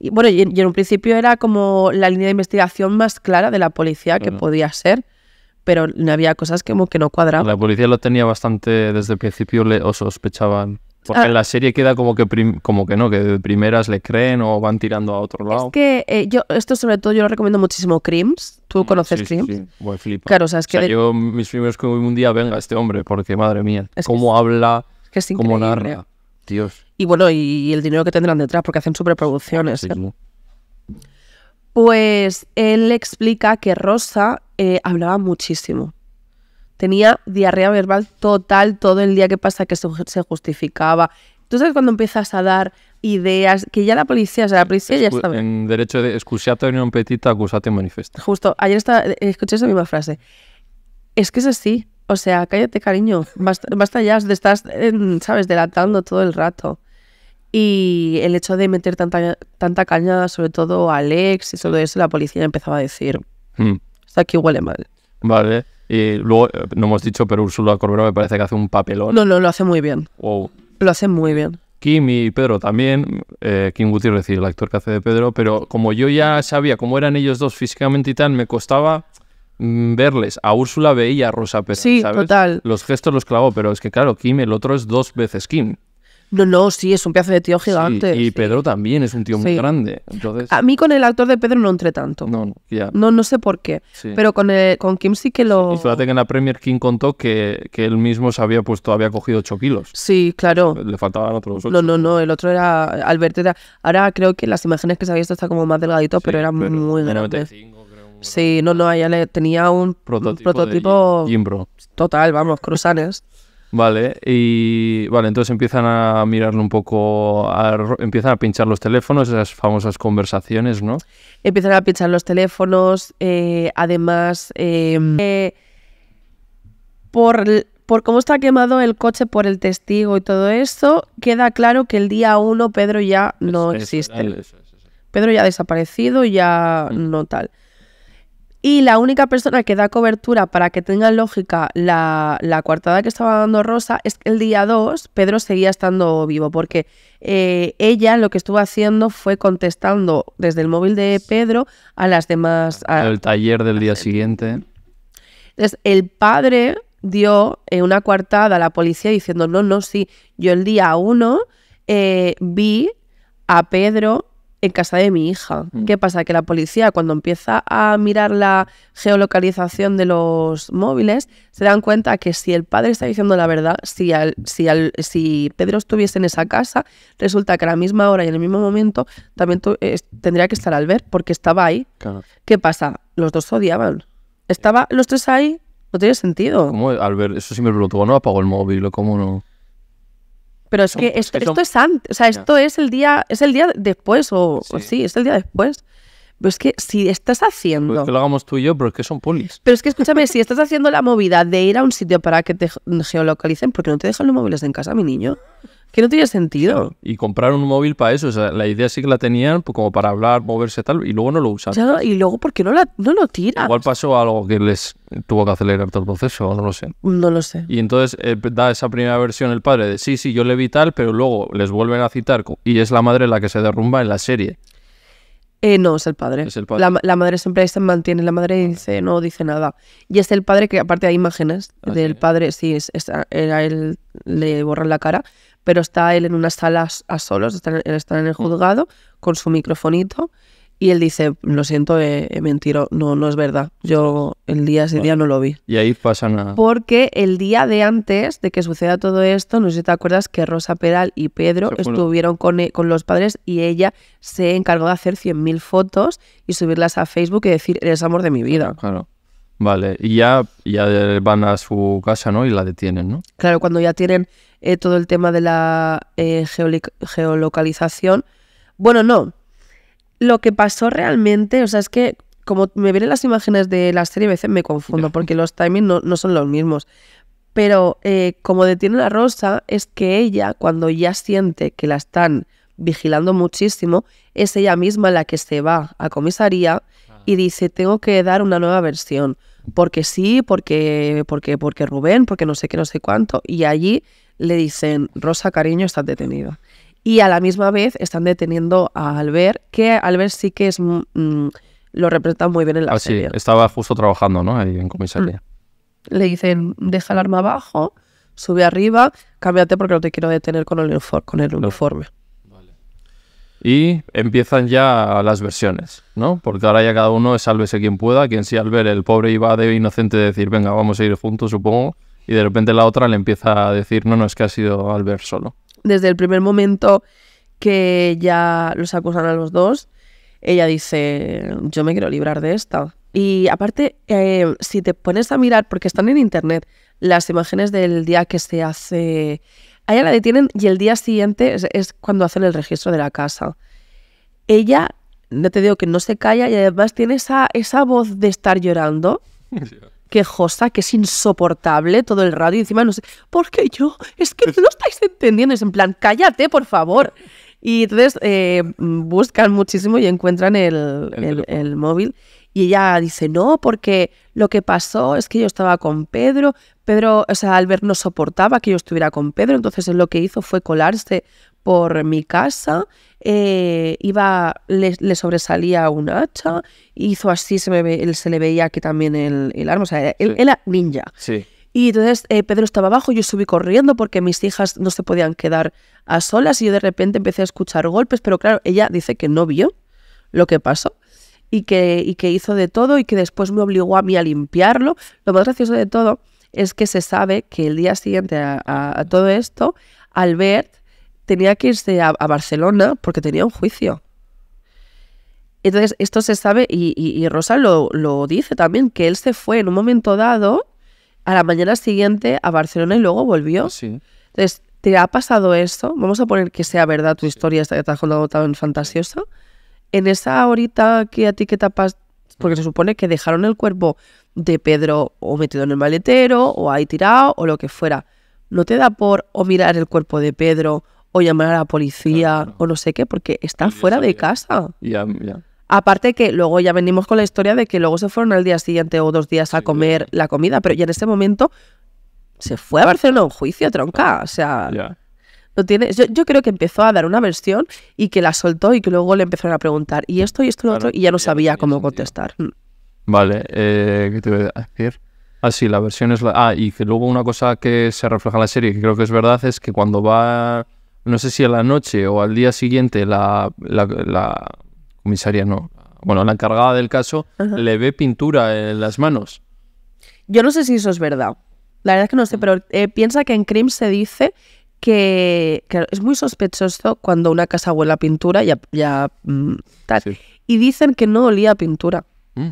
Y bueno, y en, un principio era como la línea de investigación más clara de la policía que podía ser, pero había cosas que, que no cuadraban. La policía lo tenía bastante desde el principio, o sospechaban. Porque ah. en la serie queda como que, como que no, que de primeras le creen o van tirando a otro lado. Es que eh, yo, esto sobre todo yo lo recomiendo muchísimo, Crims. ¿Tú mm, conoces Crims? Sí, sí. flipa. Claro, o sea, es que... yo, mis primeros que un día, venga, este hombre, porque madre mía, cómo habla, cómo narra. Dios. Y bueno, y, el dinero que tendrán detrás, porque hacen superproducciones. Sí, ¿eh? Pues él explica que Rosa eh, hablaba muchísimo tenía diarrea verbal total todo el día que pasa que se, justificaba. Entonces, cuando empiezas a dar ideas, que ya la policía, o sea, la policía ya está En derecho de excusate un petita, acusate manifesta. Justo, ayer estaba, eh, escuché esa misma frase. Es que es así, o sea, cállate cariño, basta, allá ya, estás, sabes, delatando todo el rato. Y el hecho de meter tanta, tanta caña, sobre todo a Alex y todo eso, la policía empezaba a decir, mm. está aquí huele mal. Vale. Y luego, eh, no hemos dicho, pero Úrsula Corberó me parece que hace un papelón. No, no, lo hace muy bien. Wow. Lo hace muy bien. Kim y Pedro también, eh, Kim Gutiérrez el actor que hace de Pedro, pero como yo ya sabía cómo eran ellos dos físicamente y tal, me costaba mm, verles. A Úrsula veía a Rosa Pérez. Sí, ¿sabes? total. Los gestos los clavó, pero es que claro, Kim, el otro es dos veces Kim. No, no, sí, es un pedazo de tío gigante. y Pedro también es un tío muy grande. A mí con el actor de Pedro no entré tanto. No, no, No, sé por qué. Pero con, el, con Kim sí que lo. Y fíjate que en la Premier King contó que, que él mismo se había puesto, había cogido 8 kilos. Sí, claro. Le faltaban otros 8. No, no, no. El otro era Albert. Ahora creo que las imágenes que se había visto está como más delgadito, pero era muy grande. Sí, no, no, ella tenía un prototipo, un total, vamos, cruzanes. Vale, y vale, entonces empiezan a mirarlo un poco, empiezan a pinchar los teléfonos, esas famosas conversaciones, ¿no? Empiezan a pinchar los teléfonos, eh, además, em, por, cómo está quemado el coche por el testigo y todo eso, queda claro que el día uno Pedro ya no existe. Pedro ya ha desaparecido, ya mm. no tal. Y la única persona que da cobertura para que tenga lógica la, coartada que estaba dando Rosa es que el día 2 Pedro seguía estando vivo, porque eh, ella lo que estuvo haciendo fue contestando desde el móvil de Pedro a las demás... Al taller del día siguiente. Entonces, el padre dio eh, una coartada a la policía diciendo, no, no, sí, yo el día 1 eh, vi a Pedro en casa de mi hija. Mm. ¿Qué pasa? Que la policía cuando empieza a mirar la geolocalización de los móviles, se dan cuenta que si el padre está diciendo la verdad, si, al, si, si Pedro estuviese en esa casa, resulta que a la misma hora y en el mismo momento también tendría que estar Albert porque estaba ahí. ¿Qué pasa? Los dos odiaban. Estaban los tres ahí, no tiene sentido. ¿Cómo Albert? Eso sí me lo ¿no? Apagó el móvil, ¿cómo no? Pero es que pues esto, es antes, o sea, esto es el día, es el día después, o sí, es el día después. Pero es que si estás haciendo. Pues que lo hagamos tú y yo, pero es que son polis. Pero es que escúchame, si estás haciendo la movida de ir a un sitio para que te geolocalicen, ¿por qué no te dejan los móviles en casa, mi niño? que no tenía sentido. y comprar un móvil para eso. O sea, la idea sí que la tenían pues, como para hablar, moverse tal, y luego no lo usaron. y luego, ¿por qué no, la, no lo tiran? Igual pasó algo que les tuvo que acelerar todo el proceso, no lo sé. No lo sé. Y entonces eh, da esa primera versión el padre de sí, sí, yo le vi tal, pero luego les vuelven a citar y es la madre la que se derrumba en la serie. Eh, no, es el padre. La, madre siempre se mantiene, la madre dice, no dice nada. Y es el padre que, aparte, hay imágenes ah, del padre, sí, es, él, le borran la cara, pero está él en unas salas a solos, está en, en el mm. juzgado con su microfonito y él dice, lo siento, eh, mentiro, no, no es verdad. Yo el día ese día no lo vi. Y ahí pasa nada. Porque el día de antes de que suceda todo esto, no sé si te acuerdas que Rosa Peral y Pedro estuvieron con, e, con, los padres y ella se encargó de hacer 100.000 fotos y subirlas a Facebook y decir, eres amor de mi vida. Claro. Vale, y ya, ya van a su casa, ¿no? Y la detienen, ¿no? Claro, cuando ya tienen eh, todo el tema de la eh, geolocalización. Bueno, no. Lo que pasó realmente, o sea, es que como me vienen las imágenes de la serie, a veces me confundo porque los timings no, no son los mismos. Pero eh, como detienen a Rosa, es que ella, cuando ya siente que la están vigilando muchísimo, es ella misma la que se va a comisaría ah. y dice, tengo que dar una nueva versión porque sí, porque, porque, porque Rubén, porque no sé qué, no sé cuánto, y allí le dicen, Rosa, cariño, estás detenida. Y a la misma vez están deteniendo a Albert, que Albert sí que es... Mm, mm, lo representa muy bien en la ah, Sí, estaba justo trabajando, ¿no? Ahí en comisaría. Mm. Le dicen, deja el arma abajo, sube arriba, cámbiate porque no te quiero detener con el, Con el uniforme y empiezan ya las versiones, ¿no? Porque ahora ya cada uno es sálvese quien pueda, quien sí al ver el pobre iba de inocente decir, venga, vamos a ir juntos, supongo, y de repente la otra le empieza a decir, no, no, es que ha sido ver solo. Desde el primer momento que ya los acusan a los dos, ella dice, yo me quiero librar de esta. Y aparte, eh, si te pones a mirar, porque están en internet, las imágenes del día que se hace Allá la detienen y el día siguiente es, cuando hacen el registro de la casa. Ella, no te digo que no se calla y además tiene esa, esa voz de estar llorando. *laughs* quejosa, que es insoportable todo el radio. Y encima no sé, ¿por qué yo? Es que no estáis entendiendo. Es en plan, cállate, por favor. Y entonces eh, buscan muchísimo y encuentran el, el móvil. Y ella dice, no, porque lo que pasó es que yo estaba con Pedro, Pedro, o sea, Albert no soportaba que yo estuviera con Pedro, entonces lo que hizo fue colarse por mi casa, eh, iba, le, sobresalía un hacha, hizo así, se, le veía que también el, arma, o sea, él era ninja. Sí. Y entonces eh, Pedro estaba abajo, yo subí corriendo porque mis hijas no se podían quedar a solas y yo de repente empecé a escuchar golpes, pero claro, ella dice que no vio lo que pasó y que, hizo de todo y que después me obligó a mí a limpiarlo. Lo más gracioso de todo es que se sabe que el día siguiente a, todo esto, Albert tenía que irse a, Barcelona porque tenía un juicio. Entonces, esto se sabe y, Rosa lo, lo, dice también, que él se fue en un momento dado a la mañana siguiente a Barcelona y luego volvió. Sí. Entonces, ¿te ha pasado esto? Vamos a poner que sea verdad tu historia esta que te has contado tan fantasiosa en esa horita que a ti que tapas, porque se supone que dejaron el cuerpo de Pedro o metido en el maletero o ahí tirado o lo que fuera, ¿no te da por o mirar el cuerpo de Pedro o llamar a la policía o no sé qué? Porque está fuera de casa. Ya, ya. Aparte que luego ya venimos con la historia de que luego se fueron al día siguiente o dos días a comer la comida, pero ya en ese momento se fue a Barcelona a un juicio, tronca. O sea... Ya. Yo, creo que empezó a dar una versión y que la soltó y que luego le empezaron a preguntar y esto y esto y lo otro y ya no sabía cómo contestar. Mm. Vale, eh, ¿qué te voy a decir? Ah, sí, la versión es la... Ah, y que luego una cosa que se refleja en la serie, que creo que es verdad, es que cuando va, no sé si a la noche o al día siguiente, la, comisaria, no, bueno, la encargada del caso, le ve pintura en las manos. Yo no sé si eso es verdad. La verdad es que no sé, mm. pero eh, piensa que en Crime se dice que es muy sospechoso cuando una casa huele a pintura ya, ya mm, Y dicen que no olía pintura. Mm.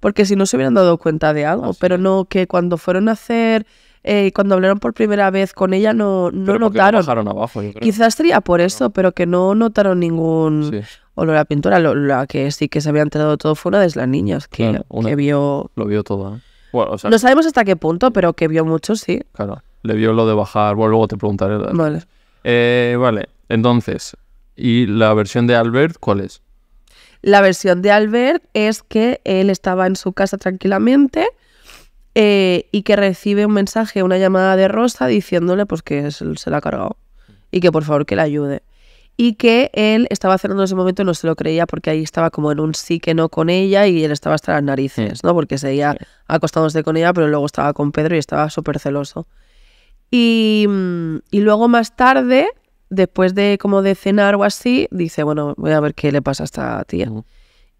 Porque si no se hubieran dado cuenta de algo, ah, pero no que cuando fueron a hacer, eh, cuando hablaron por primera vez con ella no, no notaron. abajo, Quizás sería por eso, pero que no notaron ningún olor a pintura. la que sí que se había enterado todo fue una de las niñas que, vio. Lo vio todo. ¿eh? no sabemos hasta qué punto, pero que vio mucho, sí. Claro le dio lo de bajar. Bueno, luego te preguntaré. Vale. Eh, vale, entonces, ¿y la versión de Albert cuál es? La versión de Albert es que él estaba en su casa tranquilamente eh, y que recibe un mensaje, una llamada de Rosa diciéndole pues que se la ha cargado y que por favor que la ayude. Y que él estaba haciendo en ese momento no se lo creía porque ahí estaba como en un sí que no con ella y él estaba hasta las narices, ¿no? Porque seguía acostándose con ella, pero luego estaba con Pedro y estaba súper celoso. Y, luego más tarde, después de como de cenar o así, dice, bueno, voy a ver qué le pasa a esta tía.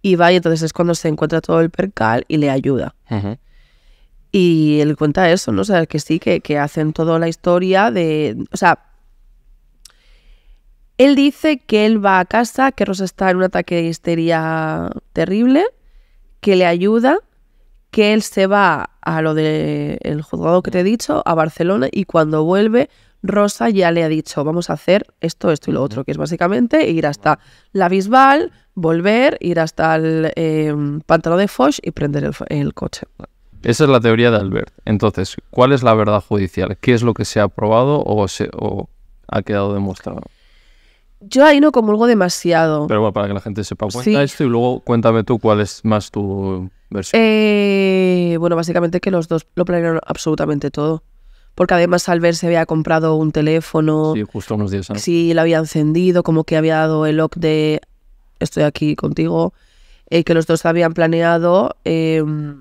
Y va y entonces es cuando se encuentra todo el percal y le ayuda. Y él cuenta eso, ¿no? O sea, que sí, que, que hacen toda la historia de... O sea, él dice que él va a casa, que Rosa está en un ataque de histeria terrible, que le ayuda que él se va a lo del juzgado que te he dicho, a Barcelona, y cuando vuelve, Rosa ya le ha dicho, vamos a hacer esto, esto y lo otro, que es básicamente ir hasta la Bisbal, volver, ir hasta el em, pantano de Foch y prender el, coche. Esa es la teoría de Albert. Entonces, ¿cuál es la verdad judicial? ¿Qué es lo que se ha probado o, se, ha quedado demostrado? Yo ahí no comulgo demasiado. Pero bueno, para que la gente sepa, cuenta esto y luego cuéntame tú cuál es más tu eh, bueno, básicamente que los dos lo planearon absolutamente todo. Porque además al ver se había comprado un teléfono. Sí, justo unos días antes. Sí, lo había encendido, como que había dado el lock de estoy aquí contigo. Eh, que los dos habían planeado em,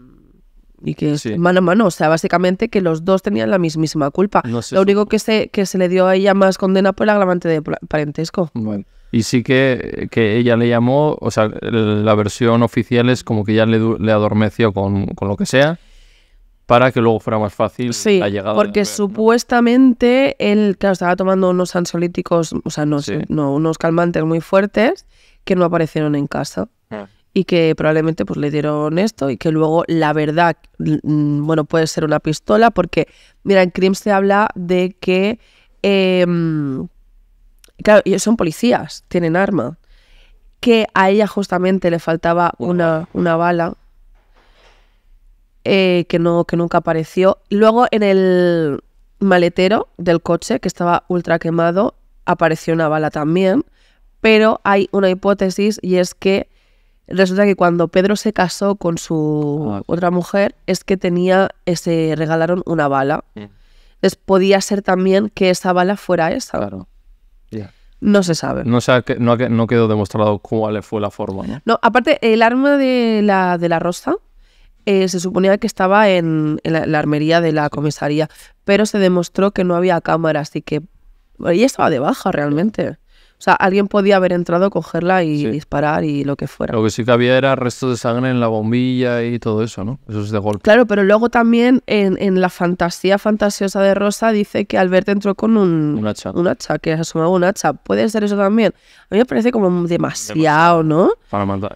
y que mano a mano. O sea, básicamente que los dos tenían la mismísima culpa. lo único que se, que se le dio a ella más condena fue el agravante de parentesco. Bueno. Y sí que, que ella le llamó, o sea, la versión oficial es como que ya le, adormeció con, lo que sea para que luego fuera más fácil sí, la llegada. Porque supuestamente él, claro, estaba tomando unos ansolíticos, o sea, no, no, unos calmantes muy fuertes que no aparecieron en casa. Ah. Y que probablemente pues le dieron esto y que luego la verdad, mm, bueno, puede ser una pistola porque, mira, en Crims se habla de que em, claro, ellos son policías, tienen arma. Que a ella justamente le faltaba una, una bala eh, que, no, que nunca apareció. Luego en el maletero del coche, que estaba ultra quemado, apareció una bala también. Pero hay una hipótesis y es que resulta que cuando Pedro se casó con su ah. otra mujer es que tenía, eh, se regalaron una bala. Mm. Entonces podía ser también que esa bala fuera esa. No se sabe. No, no, no, quedó demostrado cuál fue la forma. ¿no? aparte, el arma de la, de la rosa eh, se suponía que estaba en, la, la, armería de la comisaría, pero se demostró que no había cámara, así que ella estaba de baja realmente. O sea, alguien podía haber entrado, cogerla y disparar y lo que fuera. Lo que sí que había era restos de sangre en la bombilla y todo eso, ¿no? Eso es de golpe. Claro, pero luego también en, la fantasía fantasiosa de Rosa dice que Albert entró con un, un hacha. Un hacha, que asomaba un hacha. Puede ser eso también. A mí me parece como demasiado, ¿no? Para matar,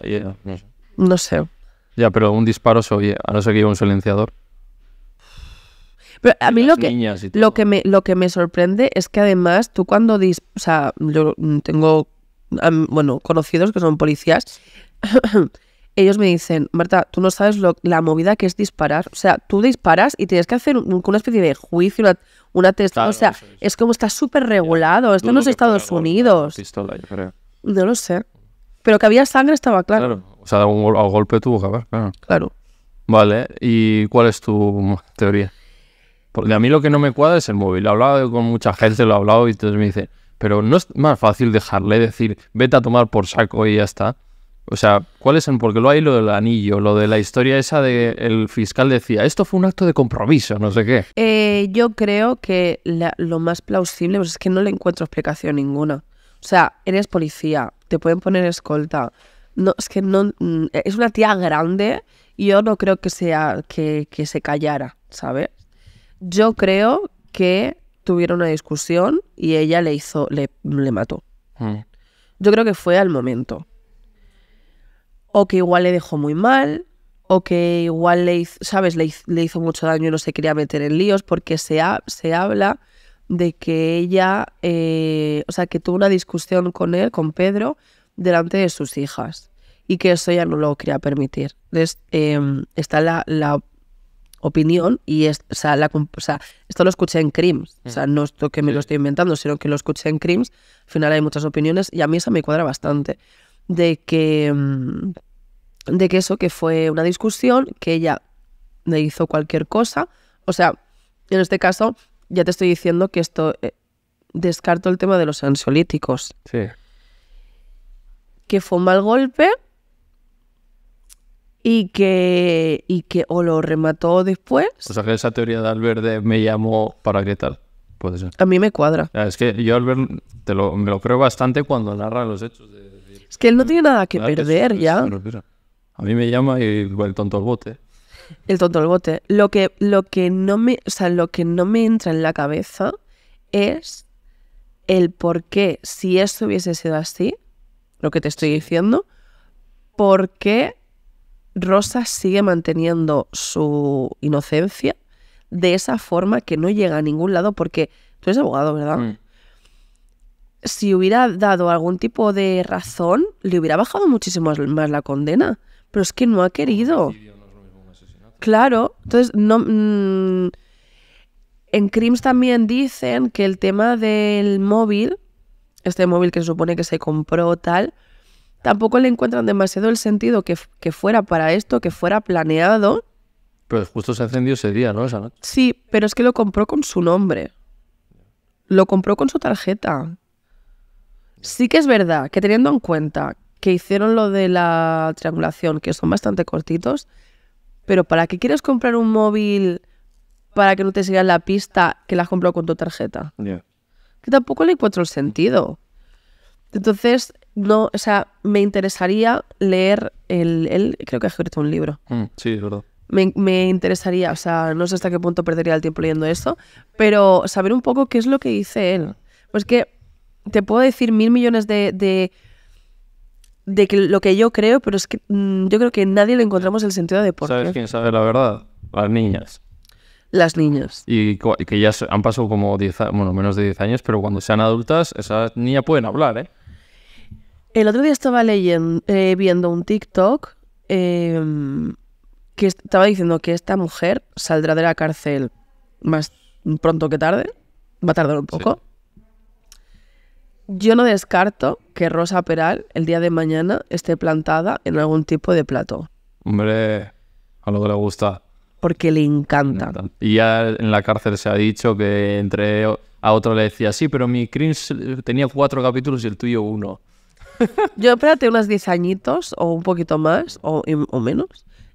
no sé. Ya, pero un disparo se oye, a no ser que iba un silenciador. Pero a mí lo que, lo, que me, lo que me sorprende es que además tú cuando... Dis, o sea, yo tengo, bueno, conocidos que son policías. *coughs* ellos me dicen, Marta, tú no sabes la movida que es disparar. O sea, tú disparas y tienes que hacer una especie de juicio, una, una testa. o sea, es. como está súper regulado. Esto no es Estados Unidos. yo No lo sé. Pero que había sangre estaba claro. O sea, un, golpe tuvo que Claro. Vale. ¿Y cuál es tu teoría? De a mí lo que no me cuadra es el móvil. Lo he hablado con mucha gente, lo he hablado y entonces me dicen, pero no es más fácil dejarle decir, vete a tomar por saco y ya está. O sea, ¿cuál es el? Porque lo hay lo del anillo, lo de la historia esa de el fiscal decía, esto fue un acto de compromiso, no sé qué. Eh, yo creo que lo más plausible pues es que no le encuentro explicación ninguna. O sea, eres policía, te pueden poner escolta. No, es que no. Mm, es una tía grande y yo no creo que sea que se callara, ¿sabes? Yo creo que tuvieron una discusión y ella le hizo, le, mató. Mm. Yo creo que fue al momento. O que igual le dejó muy mal, o que igual le hizo, ¿sabes? Le, hizo mucho daño y no se quería meter en líos, porque se, se habla de que ella, eh, o sea, que tuvo una discusión con él, con Pedro, delante de sus hijas. Y que eso ya no lo quería permitir. Entonces, em, está la, opinión y esto lo escuché en Crims, o sea, mm. no esto que me lo estoy inventando, sino que lo escuché en Crims, al final hay muchas opiniones y a mí esa me cuadra bastante, de que, mm, de que eso, que fue una discusión, que ella le hizo cualquier cosa, o sea, en este caso ya te estoy diciendo que esto, eh, descarto el tema de los ansiolíticos. Que fue un mal golpe, y que, que o lo remató después. O sea que esa teoría de Alberde me llamó para qué tal. Puede ser. A mí me cuadra. Ah, es que yo Albert te lo, me lo creo bastante cuando narra los hechos. De, es que él no tiene nada que perder ya. A mí me llama y el tonto al bote. El tonto al bote. Lo que, lo que no me, lo que no me entra en la cabeza es el por qué, si esto hubiese sido así, lo que te estoy diciendo, por qué Rosa sigue manteniendo su inocencia de esa forma que no llega a ningún lado porque tú eres abogado, ¿verdad? Mm. Si hubiera dado algún tipo de razón, le hubiera bajado muchísimo más la condena, pero es que no ha querido. Claro, entonces no... Mm, en Crims también dicen que el tema del móvil, este móvil que se supone que se compró tal, tampoco le encuentran demasiado el sentido que, fuera para esto, que fuera planeado. Pero justo se encendió ese día, ¿no? Sí, pero es que lo compró con su nombre. Lo compró con su tarjeta. Sí que es verdad que teniendo en cuenta que hicieron lo de la triangulación, que son bastante cortitos, pero ¿para qué quieres comprar un móvil para que no te siga la pista que la has comprado con tu tarjeta? Que tampoco le encuentro el sentido. Entonces, no, o sea, me interesaría leer el, creo que ha escrito un libro. Mm, sí, es verdad. Me, interesaría, o sea, no sé hasta qué punto perdería el tiempo leyendo esto, pero saber un poco qué es lo que dice él. Pues que te puedo decir mil millones de, de, que lo que yo creo, pero es que mm, yo creo que nadie le encontramos el sentido de por qué. ¿Sabes quién sabe la verdad? Las niñas. Las niñas. Y que ya han pasado como bueno, menos de 10 años, pero cuando sean adultas, esas niñas pueden hablar, ¿eh? El otro día estaba leyendo, eh, viendo un TikTok em, que estaba diciendo que esta mujer saldrá de la cárcel más pronto que tarde. Va a tardar un poco. Yo no descarto que Rosa Peral el día de mañana esté plantada en algún tipo de plato. Hombre, a lo que le gusta. Porque le encanta. Y ya en la cárcel se ha dicho que entre a otro le decía, sí, pero mi cringe tenía cuatro capítulos y el tuyo uno. *laughs* Yo espérate unos 10 añitos o un poquito más o, menos.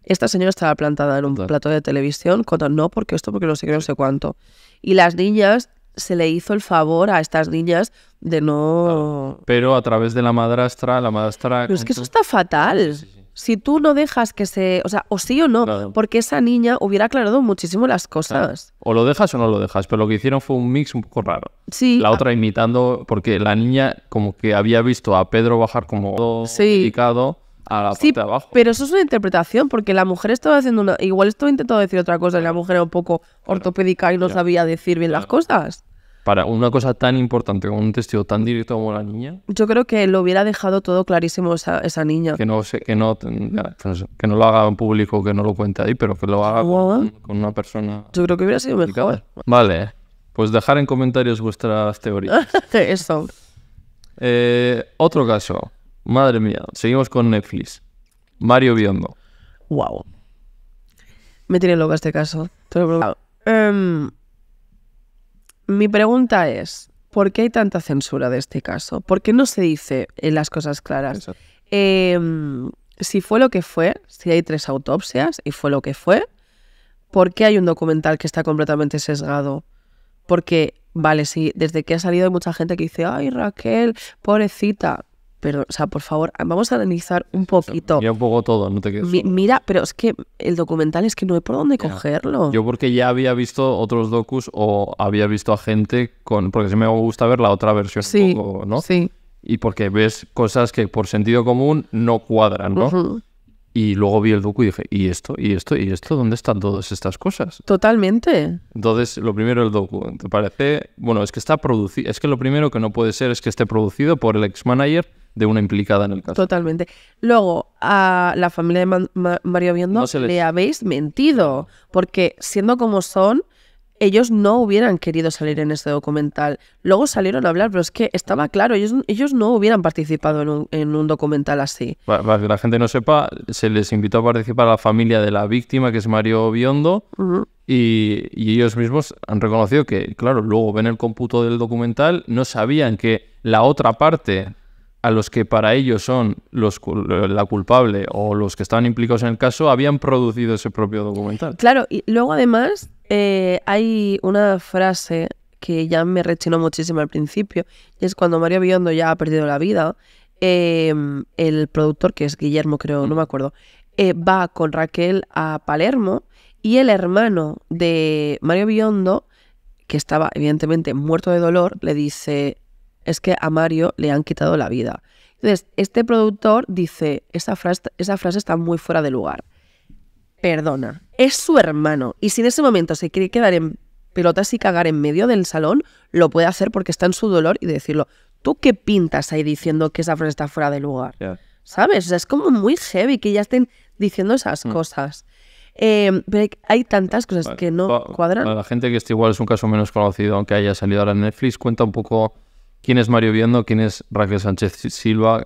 Esta señora estaba plantada en un plato de televisión con no porque esto, porque no sé qué, no sé cuánto. Y las niñas se le hizo el favor a estas niñas de no. Pero a través de la madrastra, la madrastra. Pero es que eso está fatal si tú no dejas que se, o sea, o sí o no, porque esa niña hubiera aclarado muchísimo las cosas. O lo dejas o no lo dejas, pero lo que hicieron fue un mix un poco raro. Sí. La otra imitando, porque la niña como que había visto a Pedro bajar como sí. dedicado a la parte de abajo. Pero eso es una interpretación, porque la mujer estaba haciendo una, igual esto intentando decir otra cosa y la mujer era un poco ortopédica y no sabía decir bien las cosas para una cosa tan importante, con un testigo tan directo como la niña. Yo creo que lo hubiera dejado todo clarísimo esa, niña. Que no, que, no, pues, que no lo haga en público, que no lo cuente ahí, pero que lo haga con, ¿eh? una persona. Yo creo que hubiera sido mejor. Vale, pues dejar en comentarios vuestras teorías. *laughs* Eso. Eh, otro caso. Madre mía, seguimos con Netflix. Mario Biondo. Wow. Me tiene loca este caso. Mi pregunta es, ¿por qué hay tanta censura de este caso? ¿Por qué no se dice en las cosas claras? Em, si fue lo que fue, si hay tres autopsias y fue lo que fue, ¿por qué hay un documental que está completamente sesgado? Porque, vale, sí, desde que ha salido hay mucha gente que dice, ay Raquel, pobrecita, pero, o sea, por favor, vamos a analizar un poquito. Mira un poco todo, no te quedes. mira, pero es que el documental es que no hay por dónde cogerlo. Yo porque ya había visto otros docus o había visto a gente con... Porque sí me gusta ver la otra versión sí, ¿no? Sí, y porque ves cosas que por sentido común no cuadran, ¿no? Y luego vi el docu y dije, ¿y esto? ¿Y esto? ¿Y esto? ¿Dónde están todas estas cosas? Totalmente. Entonces, lo primero el docu, ¿te parece? Bueno, es que está producido, es que lo primero que no puede ser es que esté producido por el ex manager de una implicada en el caso. Totalmente. Luego, a la familia de Mario Viendo le habéis mentido, porque siendo como son, ellos no hubieran querido salir en este documental. Luego salieron a hablar, pero es que estaba claro, ellos, ellos no hubieran participado en un, documental así. Para, que la gente no sepa, se les invitó a participar a la familia de la víctima, que es Mario Biondo, y, ellos mismos han reconocido que, claro, luego ven el cómputo del documental, no sabían que la otra parte a los que para ellos son los, la culpable o los que estaban implicados en el caso, habían producido ese propio documental. Claro, y luego además eh, hay una frase que ya me rechinó muchísimo al principio, y es cuando Mario Biondo ya ha perdido la vida, em, el productor, que es Guillermo, creo, no me acuerdo, eh, va con Raquel a Palermo y el hermano de Mario Biondo, que estaba evidentemente muerto de dolor, le dice, es que a Mario le han quitado la vida. Entonces, este productor dice, esa esa frase está muy fuera de lugar perdona, es su hermano. Y si en ese momento se quiere quedar en pelotas y cagar en medio del salón, lo puede hacer porque está en su dolor y decirlo. ¿Tú qué pintas ahí diciendo que esa frase está fuera de lugar? ¿Sabes? O sea, es como muy heavy que ya estén diciendo esas mm. cosas. Em, pero hay, tantas cosas que no cuadran. la gente que este igual es un caso menos conocido, aunque haya salido ahora en Netflix, cuenta un poco quién es Mario Viendo, quién es Raquel Sánchez Silva,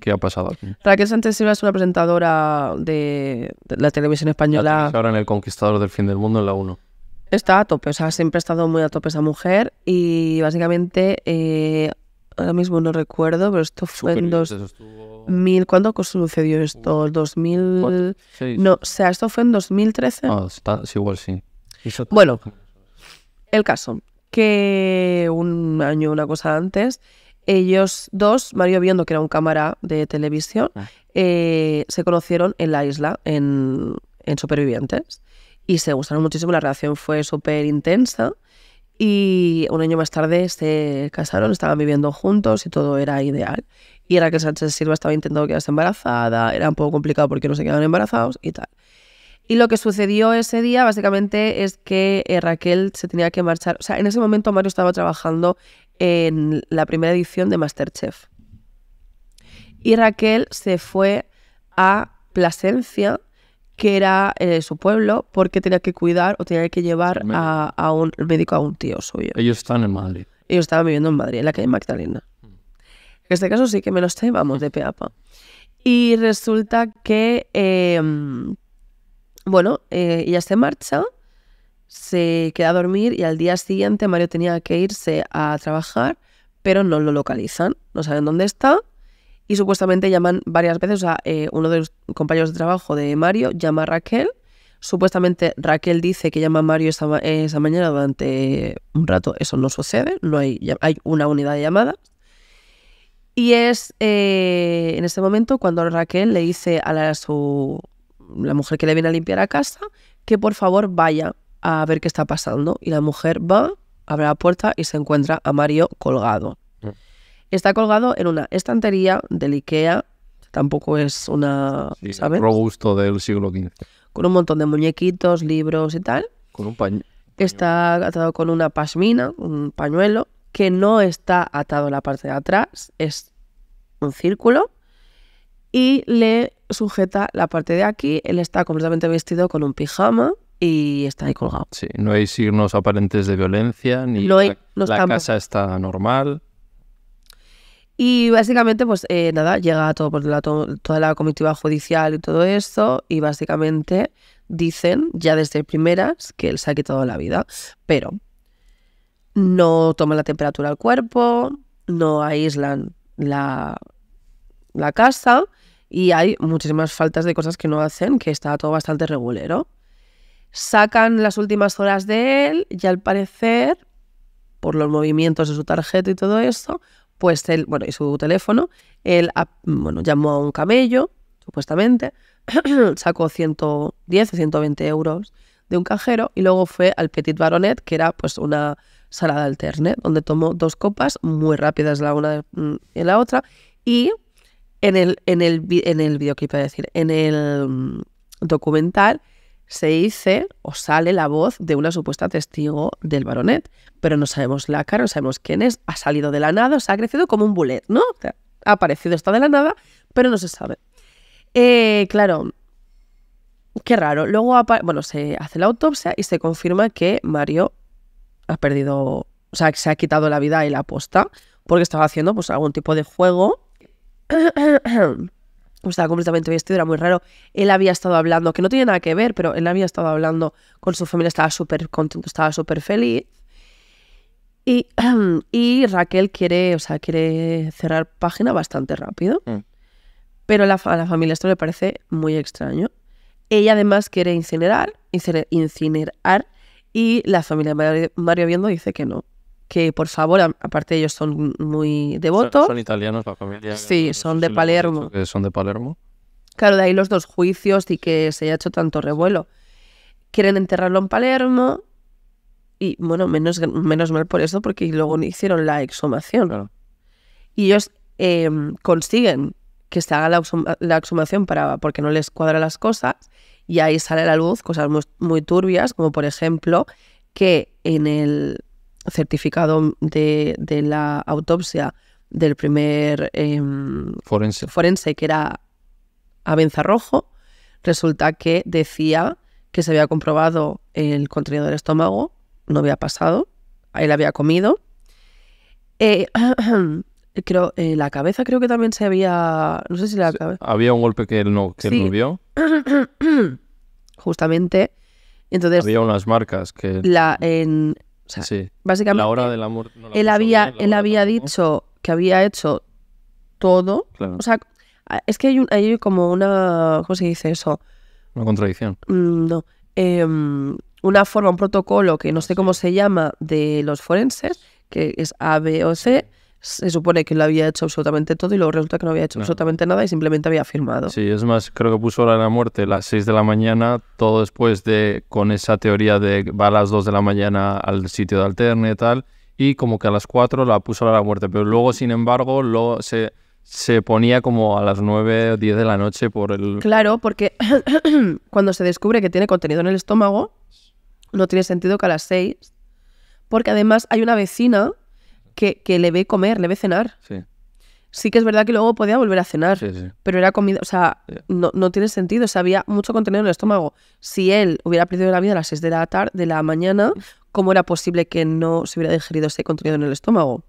¿Qué, ha pasado aquí? Raquel Sánchez Silva es una presentadora de, la televisión española. ahora en El Conquistador del Fin del Mundo, en la 1. Está a tope, o sea, siempre ha estado muy a tope esa mujer y básicamente, eh, ahora mismo no recuerdo, pero esto fue en 2000... ¿Cuándo sucedió esto? ¿2000? No, o sea, esto fue en 2013. Ah, está, igual sí. Bueno, el caso, que un año, una cosa antes, ellos dos, Mario viendo que era un cámara de televisión, ah. eh, se conocieron en la isla, en, Supervivientes, y se gustaron muchísimo, la relación fue súper intensa. Y un año más tarde se casaron, estaban viviendo juntos y todo era ideal. Y era que Sánchez Silva estaba intentando quedarse embarazada, era un poco complicado porque no se quedaban embarazados y tal. Y lo que sucedió ese día básicamente es que eh, Raquel se tenía que marchar. O sea, en ese momento Mario estaba trabajando en la primera edición de Masterchef. Y Raquel se fue a Plasencia, que era eh, su pueblo, porque tenía que cuidar o tenía que llevar a, un médico a un tío suyo. Ellos están en Madrid. Ellos estaban viviendo en Madrid, en la calle Magdalena. En este caso sí que me lo sé, vamos, de peapa. Y resulta que, em, bueno, eh, ella se marcha se queda a dormir y al día siguiente Mario tenía que irse a trabajar, pero no lo localizan, no saben dónde está y supuestamente llaman varias veces, a eh, uno de los compañeros de trabajo de Mario llama a Raquel, supuestamente Raquel dice que llama a Mario esa, esa mañana durante un rato, eso no sucede, no hay, hay una unidad de llamadas. Y es eh, en ese momento cuando Raquel le dice a la, su, la mujer que le viene a limpiar a casa que por favor vaya a ver qué está pasando. Y la mujer va, abre la puerta y se encuentra a Mario colgado. Mm. Está colgado en una estantería del IKEA, tampoco es una. Robusto del siglo XV. Con un montón de muñequitos, libros y tal. Con un Está atado con una pasmina, un pañuelo, que no está atado en la parte de atrás, es un círculo. Y le sujeta la parte de aquí. Él está completamente vestido con un pijama, y está ahí colgado. Sí, no hay signos aparentes de violencia, ni la, casa está normal. Y básicamente, pues eh, nada, llega todo por toda la comitiva judicial y todo esto, y básicamente dicen ya desde primeras que él se ha quitado la vida, pero no toman la temperatura al cuerpo, no aíslan la, la casa y hay muchísimas faltas de cosas que no hacen, que está todo bastante regulero. Sacan las últimas horas de él y al parecer, por los movimientos de su tarjeta y todo eso, pues él, bueno, y su teléfono, él bueno, llamó a un camello, supuestamente, *clears throat* sacó 110 o 120 euros de un cajero y luego fue al Petit Baronet, que era pues una salada alternet donde tomó dos copas muy rápidas la una y la otra y en el, en el, en el videoclip, decir, en el mm, documental, se dice o sale la voz de una supuesta testigo del baronet, pero no sabemos la cara, no sabemos quién es, ha salido de la nada, o sea, ha crecido como un bullet, ¿no? ha aparecido, está de la nada, pero no se sabe. Eh, claro, qué raro. Luego, bueno, se hace la autopsia y se confirma que Mario ha perdido, o sea, que se ha quitado la vida y la aposta porque estaba haciendo pues algún tipo de juego *clears throat* estaba completamente vestido, era muy raro. Él había estado hablando, que no tenía nada que ver, pero él había estado hablando con su familia, estaba súper contento, estaba súper feliz. Y, *clears throat* y, Raquel quiere, o sea, quiere cerrar página bastante rápido. Mm. Pero a la familia esto le parece muy extraño. Ella además quiere incinerar, incinerar, y la familia de Mario Viendo dice que no, que por favor, aparte ellos son muy devotos. Son, italianos la familia. Sí, son de Palermo. Que son de Palermo. Claro, de ahí los dos juicios y que se haya hecho tanto revuelo. Quieren enterrarlo en Palermo y bueno, menos, menos mal por eso porque luego hicieron la exhumación. Y ellos em, consiguen que se haga la, exhumación para, porque no les cuadra las cosas y ahí sale a la luz cosas muy turbias, como por ejemplo que en el, certificado de, la autopsia del primer em, forense. forense, que era Rojo resulta que decía que se había comprobado el contenido del estómago, no había pasado, él había comido. Eh, *clears throat* creo, eh, la cabeza creo que también se había... No sé si la cabeza... Había un golpe que él no, no vio. *clears throat* Justamente. Entonces, había unas marcas que... La, mm. en, sí. básicamente, él había, él había dicho que había hecho todo. O sea, es que hay, como una. ¿Cómo se dice eso? Una contradicción. Mm, no. Em, una forma, un protocolo que no sé ah, cómo se llama de los forenses, que es A, B o C, se supone que lo había hecho absolutamente todo y luego resulta que no había hecho absolutamente nada y simplemente había firmado. Sí, es más, creo que puso hora de la muerte las 6 de la mañana, todo después de, con esa teoría de va a las 2 de la mañana al sitio de alterne y tal, y como que a las 4 la puso hora de la muerte, pero luego, sin embargo, lo, se, se ponía como a las 9 o 10 de la noche por el... Claro, porque *clears throat* cuando se descubre que tiene contenido en el estómago, no tiene sentido que a las 6, porque además hay una vecina que, le ve comer, le ve cenar. Sí. que es verdad que luego podía volver a cenar, pero era comida, o sea, no, tiene sentido, o había mucho contenido en el estómago. Si él hubiera perdido la vida a las 6 de la tarde, de la mañana, ¿cómo era posible que no se hubiera digerido ese contenido en el estómago?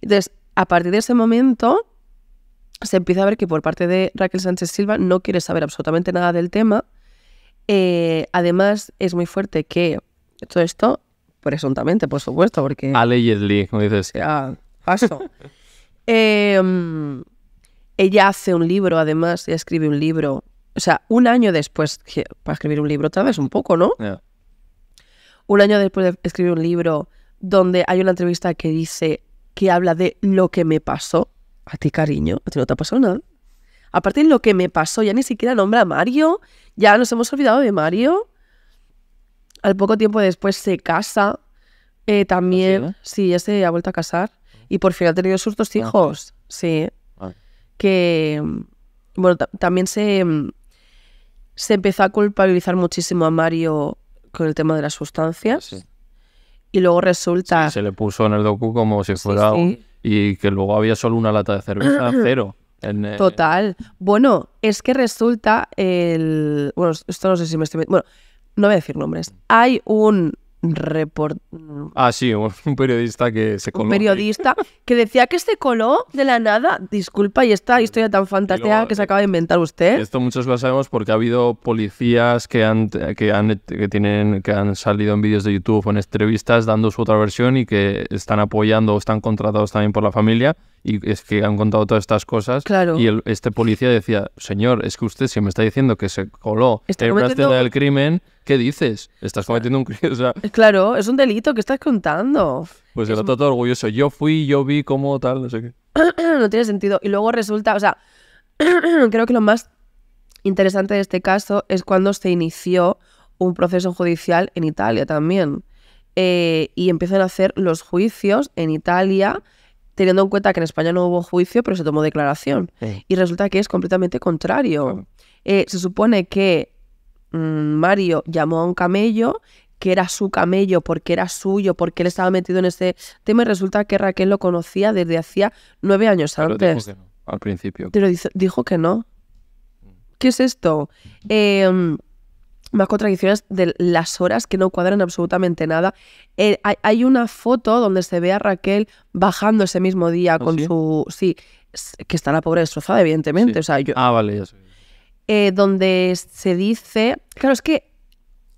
Entonces, a partir de ese momento, se empieza a ver que por parte de Raquel Sánchez Silva no quiere saber absolutamente nada del tema. Eh, además, es muy fuerte que todo esto presuntamente, por supuesto, porque... Allegedly, como dices. Ah, paso. *laughs* Em, ella hace un libro, además, ella escribe un libro. O sea, un año después, para escribir un libro tal vez un poco, ¿no? Un año después de escribir un libro donde hay una entrevista que dice que habla de lo que me pasó. A ti, cariño, a ti no te ha pasado nada. Aparte de lo que me pasó, ya ni siquiera nombra a Mario, ya nos hemos olvidado de Mario. Al poco tiempo después se casa. Eh, también, ¿Ah, sí, ya se ha vuelto a casar. Y por fin ha tenido sus dos ah. hijos. Sí. Que, bueno, también se, se empezó a culpabilizar muchísimo a Mario con el tema de las sustancias. Y luego resulta... se le puso en el docu como si fuera... un y que luego había solo una lata de cerveza, *clears throat* cero. En, eh, Total. Bueno, es que resulta el... Bueno, esto no sé si me estoy... Bueno, no voy a decir nombres, hay un report... Ah, sí, un periodista que se coló. Un periodista que decía que se coló de la nada. Disculpa, y esta mm, historia tan fantástica que se eh, acaba de inventar usted. Esto muchos lo sabemos porque ha habido policías que que tienen, que han salido en vídeos de YouTube o en entrevistas dando su otra versión y que están apoyando o están contratados también por la familia y es que han contado todas estas cosas. Y este policía decía, señor, es que usted si me está diciendo que se coló el cometiendo... del crimen, ¿qué dices? Estás cometiendo un crimen. Eh, claro, es un delito, que estás contando? Pues el todo orgulloso. Yo fui, yo vi cómo tal, no sé qué. *clears throat* no tiene sentido. Y luego resulta, o sea, *clears throat* creo que lo más interesante de este caso es cuando se inició un proceso judicial en Italia también. Eh, y empiezan a hacer los juicios en Italia teniendo en cuenta que en España no hubo juicio, pero se tomó declaración. Y resulta que es completamente contrario. Eh, se supone que mm, Mario llamó a un camello que era su camello, porque era suyo, porque él estaba metido en este tema y resulta que Raquel lo conocía desde hacía nueve años antes. no, al principio. Pero dijo, dijo que no. ¿Qué es esto? Eh, más contradicciones de las horas que no cuadran absolutamente nada. Eh, hay, una foto donde se ve a Raquel bajando ese mismo día ¿Ah, con su... Sí, que está la pobre destrozada, evidentemente. O sea, ah, vale, ya sé. Eh, donde se dice... Claro, es que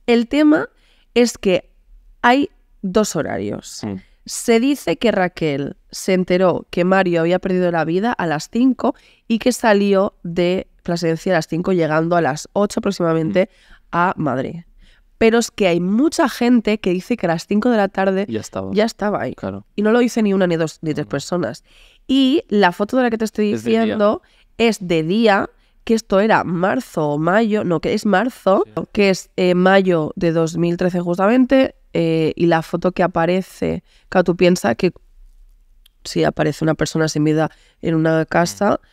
el tema es que hay dos horarios. Mm. Se dice que Raquel se enteró que Mario había perdido la vida a las 5 y que salió de Plasencia a las 5 llegando a las 8 aproximadamente mm a Madrid. Pero es que hay mucha gente que dice que a las 5 de la tarde ya estaba, ahí. Y no lo dice ni una, ni dos, ni tres personas. Y la foto de la que te estoy diciendo es de día, que esto era marzo o mayo, no, que es marzo, que es eh, mayo de 2013 justamente, eh, y la foto que aparece, que tú piensas que si aparece una persona sin vida en una casa, mm.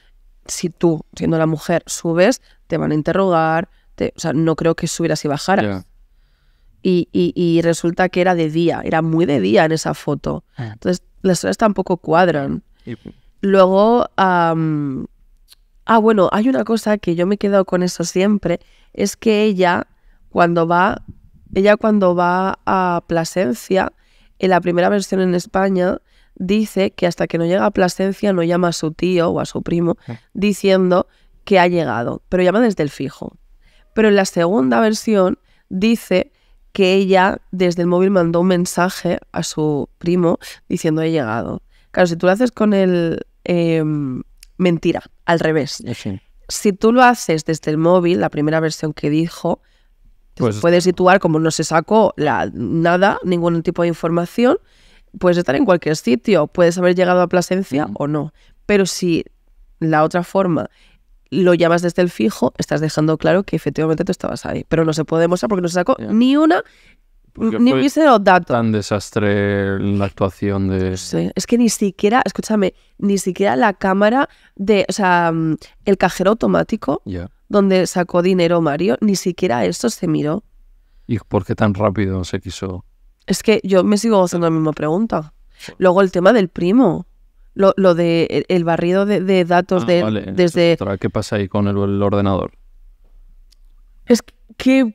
si tú, siendo la mujer, subes, te van a interrogar, o sea, no creo que subiera y bajaras. Y, resulta que era de día, era muy de día en esa foto. Ah. Entonces, las horas tampoco cuadran. Luego, ah, bueno, hay una cosa que yo me he quedado con eso siempre, es que ella cuando va, ella cuando va a Plasencia, en la primera versión en España, dice que hasta que no llega a Plasencia no llama a su tío o a su primo ah. diciendo que ha llegado, pero llama desde el fijo. Pero en la segunda versión dice que ella desde el móvil mandó un mensaje a su primo diciendo he llegado. Claro, si tú lo haces con el em, mentira, al revés. Si tú lo haces desde el móvil, la primera versión que dijo, pues puedes situar como no se sacó nada, ningún tipo de información, puedes estar en cualquier sitio, puedes haber llegado a Plasencia o no. Pero si la otra forma lo llamas desde el fijo, estás dejando claro que efectivamente tú estabas ahí. Pero no se puede demostrar porque no se sacó ni una ni hubiese dado dato. Tan desastre la actuación de. es que ni siquiera, escúchame, ni siquiera la cámara de. O sea, mm, el cajero automático donde sacó dinero Mario, ni siquiera eso se miró. ¿Y por qué tan rápido se quiso? Es que yo me sigo haciendo la misma pregunta. Luego el tema del primo lo, lo de e, el barrido de, datos ah, de, desde... ¿Qué pasa ahí con el, ordenador? Es que,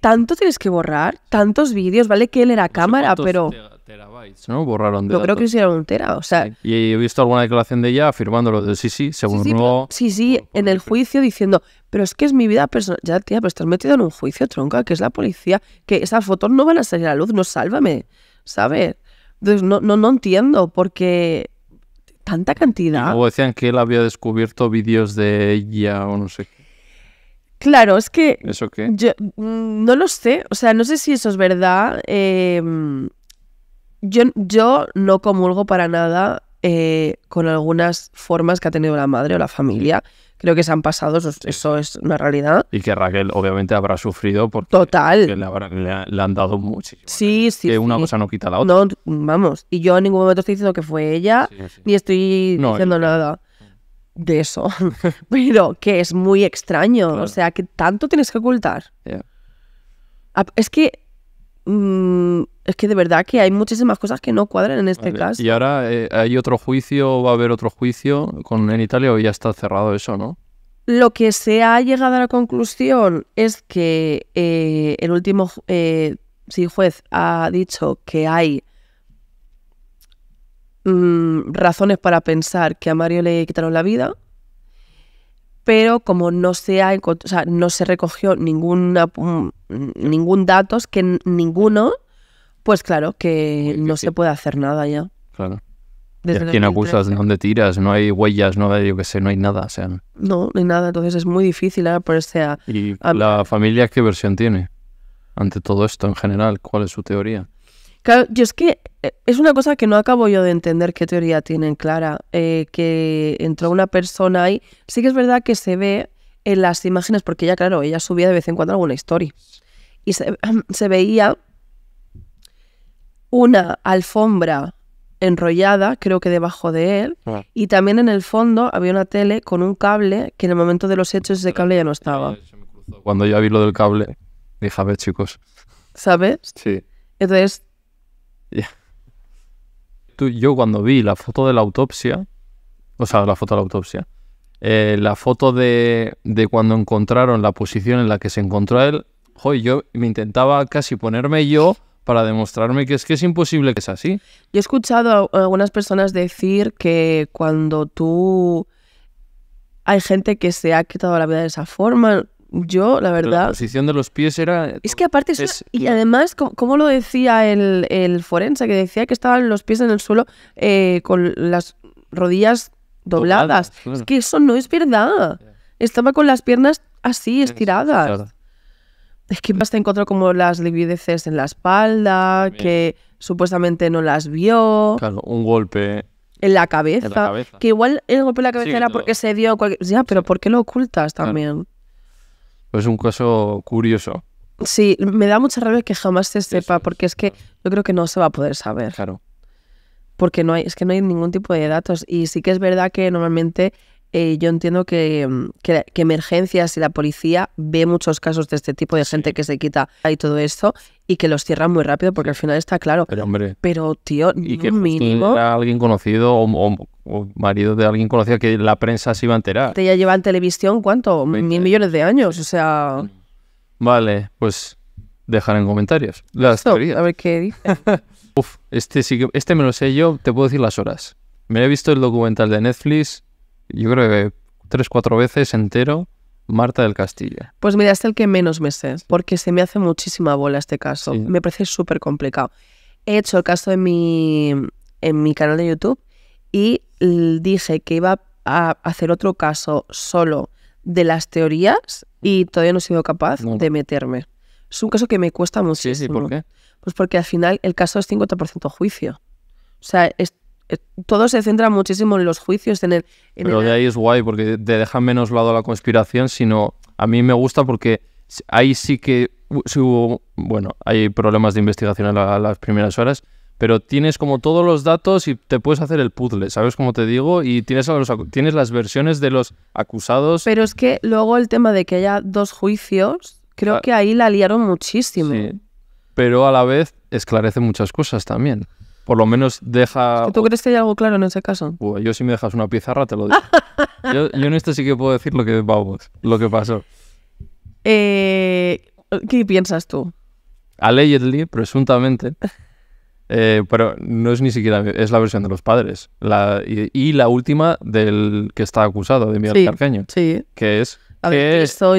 tanto tienes que borrar, tantos vídeos, ¿vale? Que él era cámara, pero... Terabytes, ¿no? Borraron de Yo creo que hicieron un tera, o sea... Y he visto alguna declaración de ella afirmándolo sí, sí, según sí, sí, Sí, sí, en el juicio diciendo, pero es que es mi vida personal. Ya, tía, pero estás metido en un juicio, tronca, que es la policía, que esas fotos no van a salir a la luz, no sálvame, ¿sabes? Entonces, no, no, no entiendo, porque tanta cantidad. O decían que él había descubierto vídeos de ella o no sé qué. Claro, es que... ¿Eso qué? Yo, mm, no lo sé, o sea, no sé si eso es verdad. Em, yo, yo no comulgo para nada eh, con algunas formas que ha tenido la madre o la familia creo que se han pasado, eso, es una realidad. Y que Raquel obviamente habrá sufrido porque Total. le, han dado mucho. Sí, sí. Que una cosa no quita la otra. No, vamos, y yo en ningún momento estoy diciendo que fue ella, ni estoy diciendo nada mm. de eso, *laughs* pero que es muy extraño, o sea, que tanto tienes que ocultar. Es que Mm, es que de verdad que hay muchísimas cosas que no cuadran en este caso. ¿Y ahora eh, hay otro juicio, va a haber otro juicio con, en Italia o ya está cerrado eso, no? Lo que se ha llegado a la conclusión es que eh, el último eh, juez ha dicho que hay mm, razones para pensar que a Mario le quitaron la vida pero como no se, no se recogió ninguna, mm, ningún dato, que ninguno, pues claro, que no se puede hacer nada ya. Claro. ¿Y a quién acusas? ¿Dónde tiras? No hay huellas, no hay, yo sé, no hay nada. O no, no hay nada, entonces es muy difícil ¿eh? por este... ¿Y ah, la familia qué versión tiene ante todo esto en general? ¿Cuál es su teoría? Claro, yo es que eh, es una cosa que no acabo yo de entender qué teoría tienen clara, eh, que entró una persona ahí. Sí que es verdad que se ve en las imágenes, porque ella, claro, ella subía de vez en cuando alguna historia. Y *clears throat* se, veía una alfombra enrollada, creo que debajo de él, ah. y también en el fondo había una tele con un cable que en el momento de los hechos ese cable ya no estaba. Eh, cuando yo vi lo del cable, dije, a ver, chicos. ¿Sabes? Sí. Entonces, yo cuando vi la foto de la autopsia, o sea, la foto de la autopsia, eh, la foto de, cuando encontraron la posición en la que se encontró él, yo me intentaba casi ponerme yo para demostrarme que es que es imposible que sea así. Yo he escuchado a algunas personas decir que cuando tú hay gente que se ha quitado la vida de esa forma, yo, la verdad. La posición de los pies era. Es que aparte, eso, es... y además, ¿cómo lo decía el, forense? Que decía que estaban los pies en el suelo eh, con las rodillas dobladas. Es que eso no es verdad. Estaba con las piernas así, estiradas. Es que más te encontró como las livideces en la espalda, que supuestamente no las vio. Claro, un golpe en la cabeza. Que igual el golpe en la cabeza era porque se dio. Ya, pero ¿por qué lo ocultas también? es un caso curioso. Sí, me da mucha rabia que jamás se sepa, porque es que yo creo que no se va a poder saber. Claro. Porque no hay, es que no hay ningún tipo de datos. Y sí que es verdad que normalmente eh, yo entiendo mm, que, emergencias y la policía ve muchos casos de este tipo de gente que se quita y todo esto y que los cierran muy rápido porque al final está claro. Pero, hombre, Pero tío, y que mínimo. Era alguien conocido o, marido de alguien conocido que la prensa se iba a enterar. Te este ya lleva en televisión, ¿cuánto? Mil millones de años, o sea. Vale, pues dejar en comentarios las teorías. A ver qué dice. *laughs* Uf, este, este me lo sé yo, te puedo decir las horas. Me he visto el documental de Netflix yo creo que tres, cuatro veces entero Marta del Castillo. Pues mira, es el que menos me sé, porque se me hace muchísima bola este caso. Me parece súper complicado. He hecho el caso en mi, en mi canal de YouTube y dije que iba a hacer otro caso solo de las teorías y todavía no he sido capaz de meterme. Es un caso que me cuesta muchísimo. Sí, sí, ¿por qué? Pues porque al final el caso es 50% juicio. O sea, es eh, todo se centra muchísimo en los juicios, en el... Pero de ahí es guay porque te deja menos lado la conspiración, sino a mí me gusta porque ahí sí que hubo, bueno, hay problemas de investigación a, las primeras horas, pero tienes como todos los datos y te puedes hacer el puzzle, ¿sabes cómo te digo? Y tienes, tienes las versiones de los acusados. Pero es que luego el tema de que haya dos juicios, creo que ahí la liaron muchísimo. pero a la vez esclarece muchas cosas también por lo menos deja... ¿Tú crees que hay algo claro en ese caso? yo si me dejas una pizarra te lo digo. *laughs* yo, en este sí que puedo decir lo que, lo que pasó. Eh, ¿Qué piensas tú? Allegedly, presuntamente, *laughs* eh, pero no es ni siquiera, es la versión de los padres. y, la última del que está acusado, de Miguel sí, Carcaño, sí. que es... todo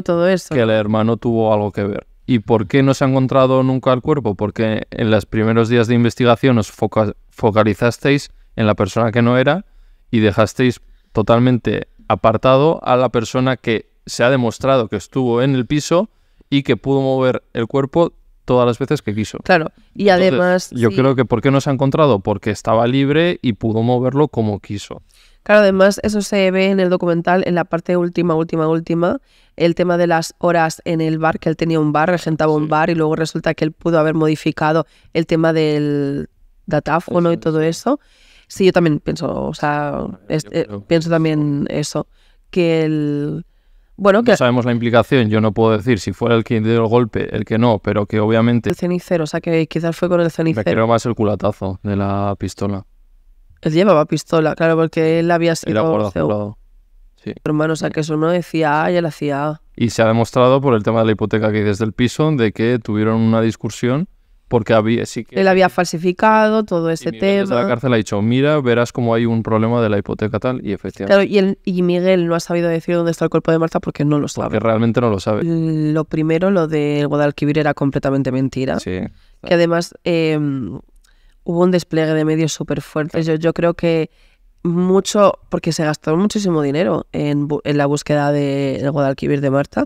Que el hermano tuvo algo que ver. ¿Y por qué no se ha encontrado nunca el cuerpo? Porque en los primeros días de investigación os focalizasteis en la persona que no era y dejasteis totalmente apartado a la persona que se ha demostrado que estuvo en el piso y que pudo mover el cuerpo todas las veces que quiso. Claro, y además... yo creo que ¿por qué no se ha encontrado? Porque estaba libre y pudo moverlo como quiso. Claro, además eso se ve en el documental, en la parte última, última, última, el tema de las horas en el bar, que él tenía un bar, regentaba un bar y luego resulta que él pudo haber modificado el tema del datáfono y todo eso. Sí, yo también pienso, o sea, este, pienso también eso, que el... Bueno, no sabemos la implicación, yo no puedo decir si fuera el que dio el golpe, el que no, pero que obviamente... El cenicero, o sea, que quizás fue con el cenicero. Me creo más el culatazo de la pistola. Él llevaba pistola, claro, porque él había sido Pero sí. hermano, o sea, que eso no decía A y él hacía A. Y se ha demostrado por el tema de la hipoteca que desde el piso, de que tuvieron una discusión porque había... Sí que, él había falsificado todo ese y tema. Desde la cárcel ha dicho, mira, verás cómo hay un problema de la hipoteca tal, y efectivamente... Claro, y, él, y Miguel no ha sabido decir dónde está el cuerpo de Marta porque no lo sabe. Porque realmente no lo sabe. Lo primero, lo del Guadalquivir era completamente mentira. Sí. Que además... Em, hubo un despliegue de medios súper fuerte. Yo, creo que mucho, porque se gastó muchísimo dinero en, la búsqueda del de, Guadalquivir de Marta.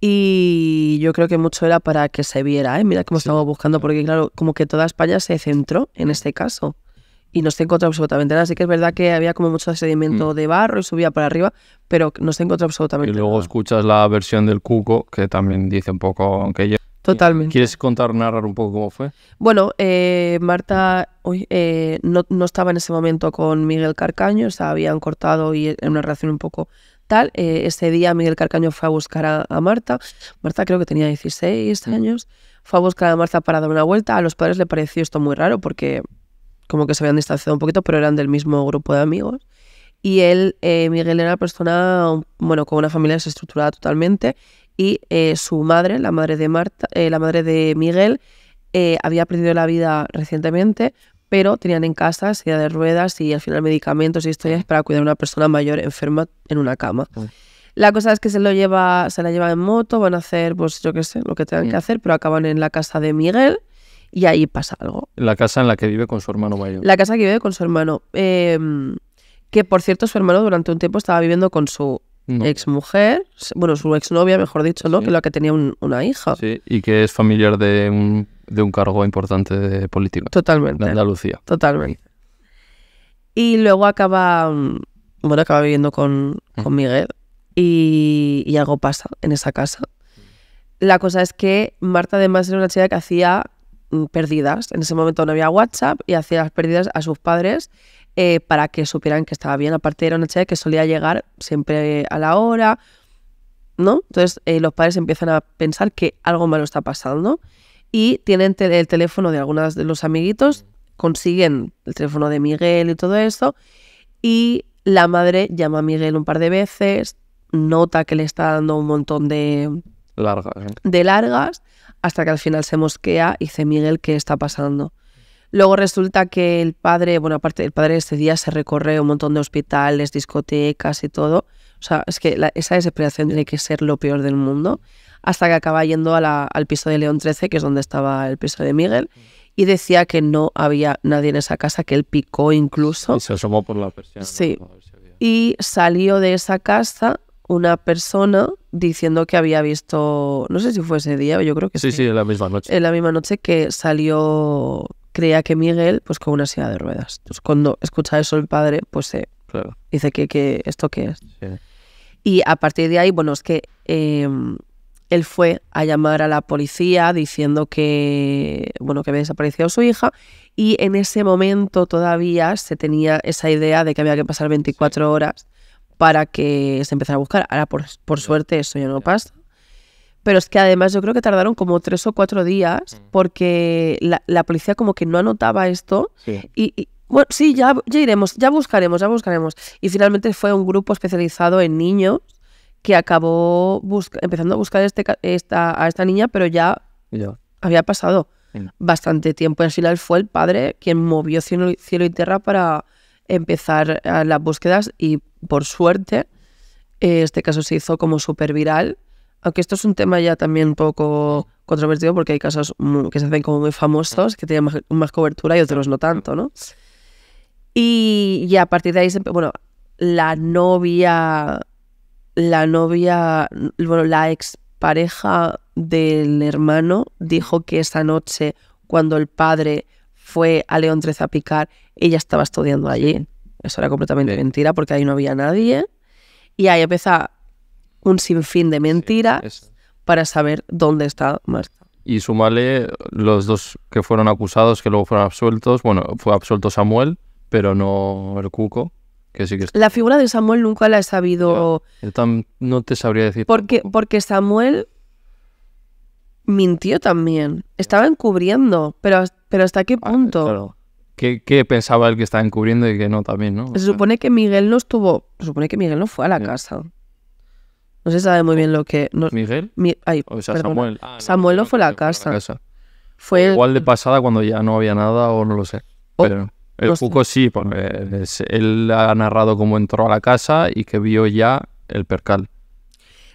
Y yo creo que mucho era para que se viera, ¿eh? mira cómo estamos buscando, porque claro, como que toda España se centró en este caso y no se encontró absolutamente nada. Así que es verdad que había como mucho sedimento mm. de barro y subía para arriba, pero no se encontró absolutamente nada. Y luego escuchas la versión del Cuco, que también dice un poco que yo Totalmente. ¿Quieres contar, narrar un poco cómo fue? Bueno, eh, Marta hoy eh, no, estaba en ese momento con Miguel Carcaño, o sea, habían cortado y e, en una relación un poco tal. Eh, ese día Miguel Carcaño fue a buscar a, Marta. Marta creo que tenía 16 mm. años. Fue a buscar a Marta para dar una vuelta. A los padres le pareció esto muy raro porque como que se habían distanciado un poquito, pero eran del mismo grupo de amigos. Y él, Miguel, era una persona, bueno, con una familia desestructurada totalmente y eh, su madre, la madre de Marta, eh, la madre de Miguel, eh, había perdido la vida recientemente, pero tenían en casa silla de ruedas y al final medicamentos y esto historias para cuidar a una persona mayor enferma en una cama. Mm. La cosa es que se lo lleva, se la lleva en moto, van a hacer, pues yo qué sé, lo que tengan que mm. hacer, pero acaban en la casa de Miguel y ahí pasa algo. La casa en la que vive con su hermano mayor. La casa que vive con su hermano. Em, que por cierto, su hermano durante un tiempo estaba viviendo con su ex mujer, bueno, su exnovia, mejor dicho, ¿no? Que la que tenía una hija. Sí, y que es familiar de un, cargo importante de político. Totalmente. De Andalucía. Totalmente. Y luego acaba, mm, bueno, acaba viviendo con, mm. con Miguel y, y, algo pasa en esa casa. La cosa es que Marta además era una chica que hacía mm, pérdidas. En ese momento no había WhatsApp y hacía las pérdidas a sus padres eh, para que supieran que estaba bien. Aparte era una chica que solía llegar siempre a la hora, ¿no? Entonces eh, los padres empiezan a pensar que algo malo está pasando y tienen el teléfono de algunos de los amiguitos, consiguen el teléfono de Miguel y todo eso y la madre llama a Miguel un par de veces, nota que le está dando un montón de largas, ¿eh? de largas hasta que al final se mosquea y dice Miguel, ¿qué está pasando? Luego resulta que el padre, bueno, aparte el padre ese día se recorre un montón de hospitales, discotecas y todo. O sea, es que esa desesperación tiene que ser lo peor del mundo. Hasta que acaba yendo al piso de León 13, que es donde estaba el piso de Miguel, y decía que no había nadie en esa casa, que él picó incluso. Y se asomó por la persiana. Sí. y salió de esa casa una persona diciendo que había visto, no sé si fue ese día, yo creo que sí. Sí, sí, en la misma noche. En la misma noche que salió creía que Miguel, pues con una silla de ruedas. Entonces, cuando escucha eso el padre, pues se dice que, que, esto qué es. Y a partir de ahí, bueno, es que em, él fue a llamar a la policía diciendo que, bueno, que había desaparecido su hija y en ese momento todavía se tenía esa idea de que había que pasar 24 horas para que se empezara a buscar. Ahora, por, suerte, eso ya no pasa. Pero es que además yo creo que tardaron como tres o cuatro días mm. porque la, policía como que no anotaba esto y, bueno, sí, ya, iremos, ya buscaremos, ya buscaremos. Y finalmente fue un grupo especializado en niños que acabó empezando a buscar este, esta, a esta niña, pero ya había pasado bastante tiempo. Y al final fue el padre quien movió cielo, y tierra para empezar las búsquedas y por suerte este caso se hizo como súper viral aunque esto es un tema ya también un poco controvertido porque hay casos que se hacen como muy famosos, que tienen más, cobertura y otros no tanto, ¿no? Y, a partir de ahí, bueno, la novia, la novia, bueno, la expareja del hermano dijo que esa noche, cuando el padre fue a León 13 a picar, ella estaba estudiando allí. Eso era completamente mentira porque ahí no había nadie. Y ahí empieza un sinfín de mentiras para saber dónde está Marta. Y sumale los dos que fueron acusados, que luego fueron absueltos. Bueno, fue absuelto Samuel, pero no el Cuco. Que sí que La figura de Samuel nunca la he sabido. no te sabría decir. Porque, porque Samuel mintió también. Estaba encubriendo, pero, pero ¿hasta qué ah, punto? ¿Qué, pensaba él que estaba encubriendo y que no también, no? Se supone que Miguel no estuvo. Se supone que Miguel no fue a la casa. No se sabe muy bien lo que. ¿Miguel? o sea, Samuel. Ah, Samuel no, fue a la casa. Fue Igual de pasada cuando ya no había nada o no lo sé. Oh, pero el Cuco sí, porque él ha narrado cómo entró a la casa y que vio ya el percal.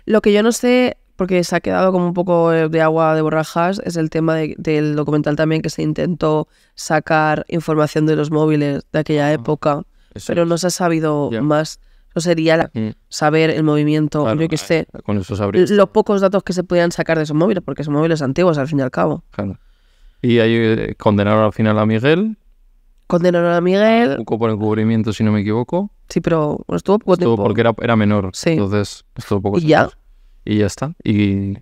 Lo que yo no sé, porque se ha quedado como un poco de agua de borrajas, es el tema del documental también que se intentó sacar información de los móviles de aquella ah, época, pero no se ha sabido más. Eso sería mm. saber el movimiento, yo que sé, eh, con los pocos datos que se podían sacar de esos móviles, porque esos móviles antiguos al fin y al cabo. Y ahí eh, condenaron al final a Miguel. Condenaron a Miguel. Cuco por encubrimiento, si no me equivoco. Sí, pero estuvo poco estuvo porque era, menor. Sí. Entonces, estuvo poco tiempo. ¿Y ya? Y ya está. Y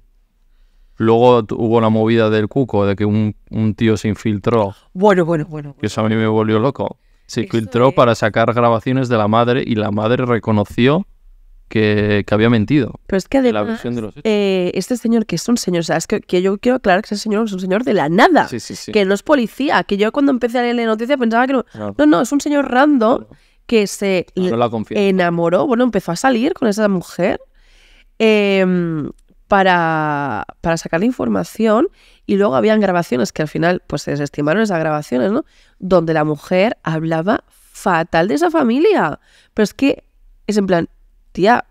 Luego hubo la movida del cuco, de que un, tío se infiltró. bueno, bueno, bueno. Que eso a mí me volvió loco se filtró para sacar grabaciones de la madre y la madre reconoció que, había mentido. Pero es que además, eh, este señor que es un señor, o sea, es que, yo quiero aclarar que ese señor es un señor de la nada, que no es policía, que yo cuando empecé a leer la noticia pensaba que no, no, no, es un señor rando que se enamoró, bueno, empezó a salir con esa mujer. Em, para, para sacar la información y luego habían grabaciones que al final pues se desestimaron esas grabaciones, ¿no? Donde la mujer hablaba fatal de esa familia. Pero es que es en plan, tía,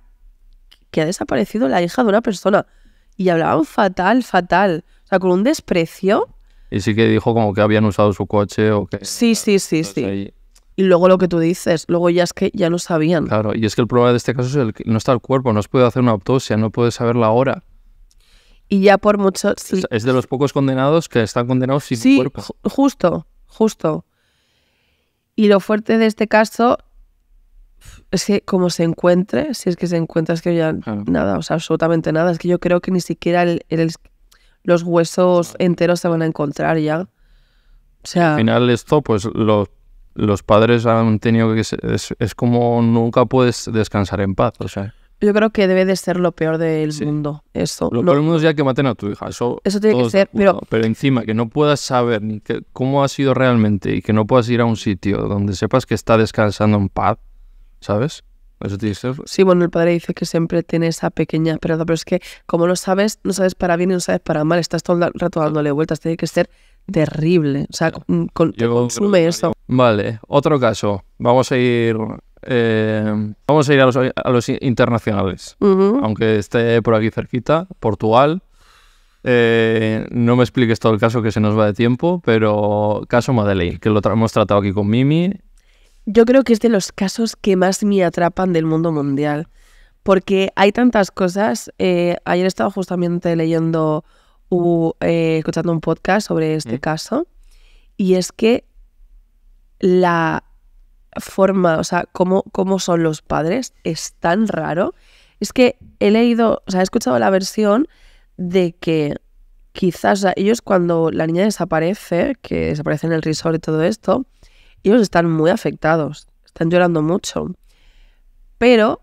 que ha desaparecido la hija de una persona. Y hablaban fatal, fatal. O sea, con un desprecio. Y sí que dijo como que habían usado su coche o que... Sí, sí, sí, sí. Y luego lo que tú dices, luego ya es que ya no sabían. Claro, y es que el problema de este caso es el que no está el cuerpo, no se puede hacer una autopsia, no puede saber la hora y ya por mucho... Es de los pocos condenados que están condenados sin cuerpo. Sí, justo, justo. Y lo fuerte de este caso es que como se encuentre, si es que se encuentra, es que ya nada, o sea, absolutamente nada. Es que yo creo que ni siquiera los huesos enteros se van a encontrar ya. O sea, Al final esto, pues los, padres han tenido que... Es, es como nunca puedes descansar en paz, o sea... Yo creo que debe de ser lo peor del mundo. Eso. Lo, peor del mundo es ya que maten a tu hija. Eso, tiene que ser. Pero... pero... encima, que no puedas saber ni que, cómo ha sido realmente y que no puedas ir a un sitio donde sepas que está descansando en paz, ¿sabes? Eso tiene que ser. Sí, bueno, el padre dice que siempre tiene esa pequeña esperanza, pero es que como no sabes, no sabes para bien y no sabes para mal. Estás todo el rato dándole vueltas. Tiene que ser terrible. O sea, con, consume eso. Vale, otro caso. Vamos a ir eh, vamos a ir a los, internacionales, aunque esté por aquí cerquita, Portugal. Eh, no me expliques todo el caso que se nos va de tiempo, pero caso Madeleine, que lo hemos tratado aquí con Mimi. Yo creo que es de los casos que más me atrapan del mundo mundial, porque hay tantas cosas. Eh, ayer estaba justamente leyendo, eh, escuchando un podcast sobre este caso, y es que la forma, o sea, cómo, cómo son los padres, es tan raro. Es que he leído, o sea, he escuchado la versión de que quizás ellos cuando la niña desaparece, que desaparece en el resort y todo esto, ellos están muy afectados, están llorando mucho. Pero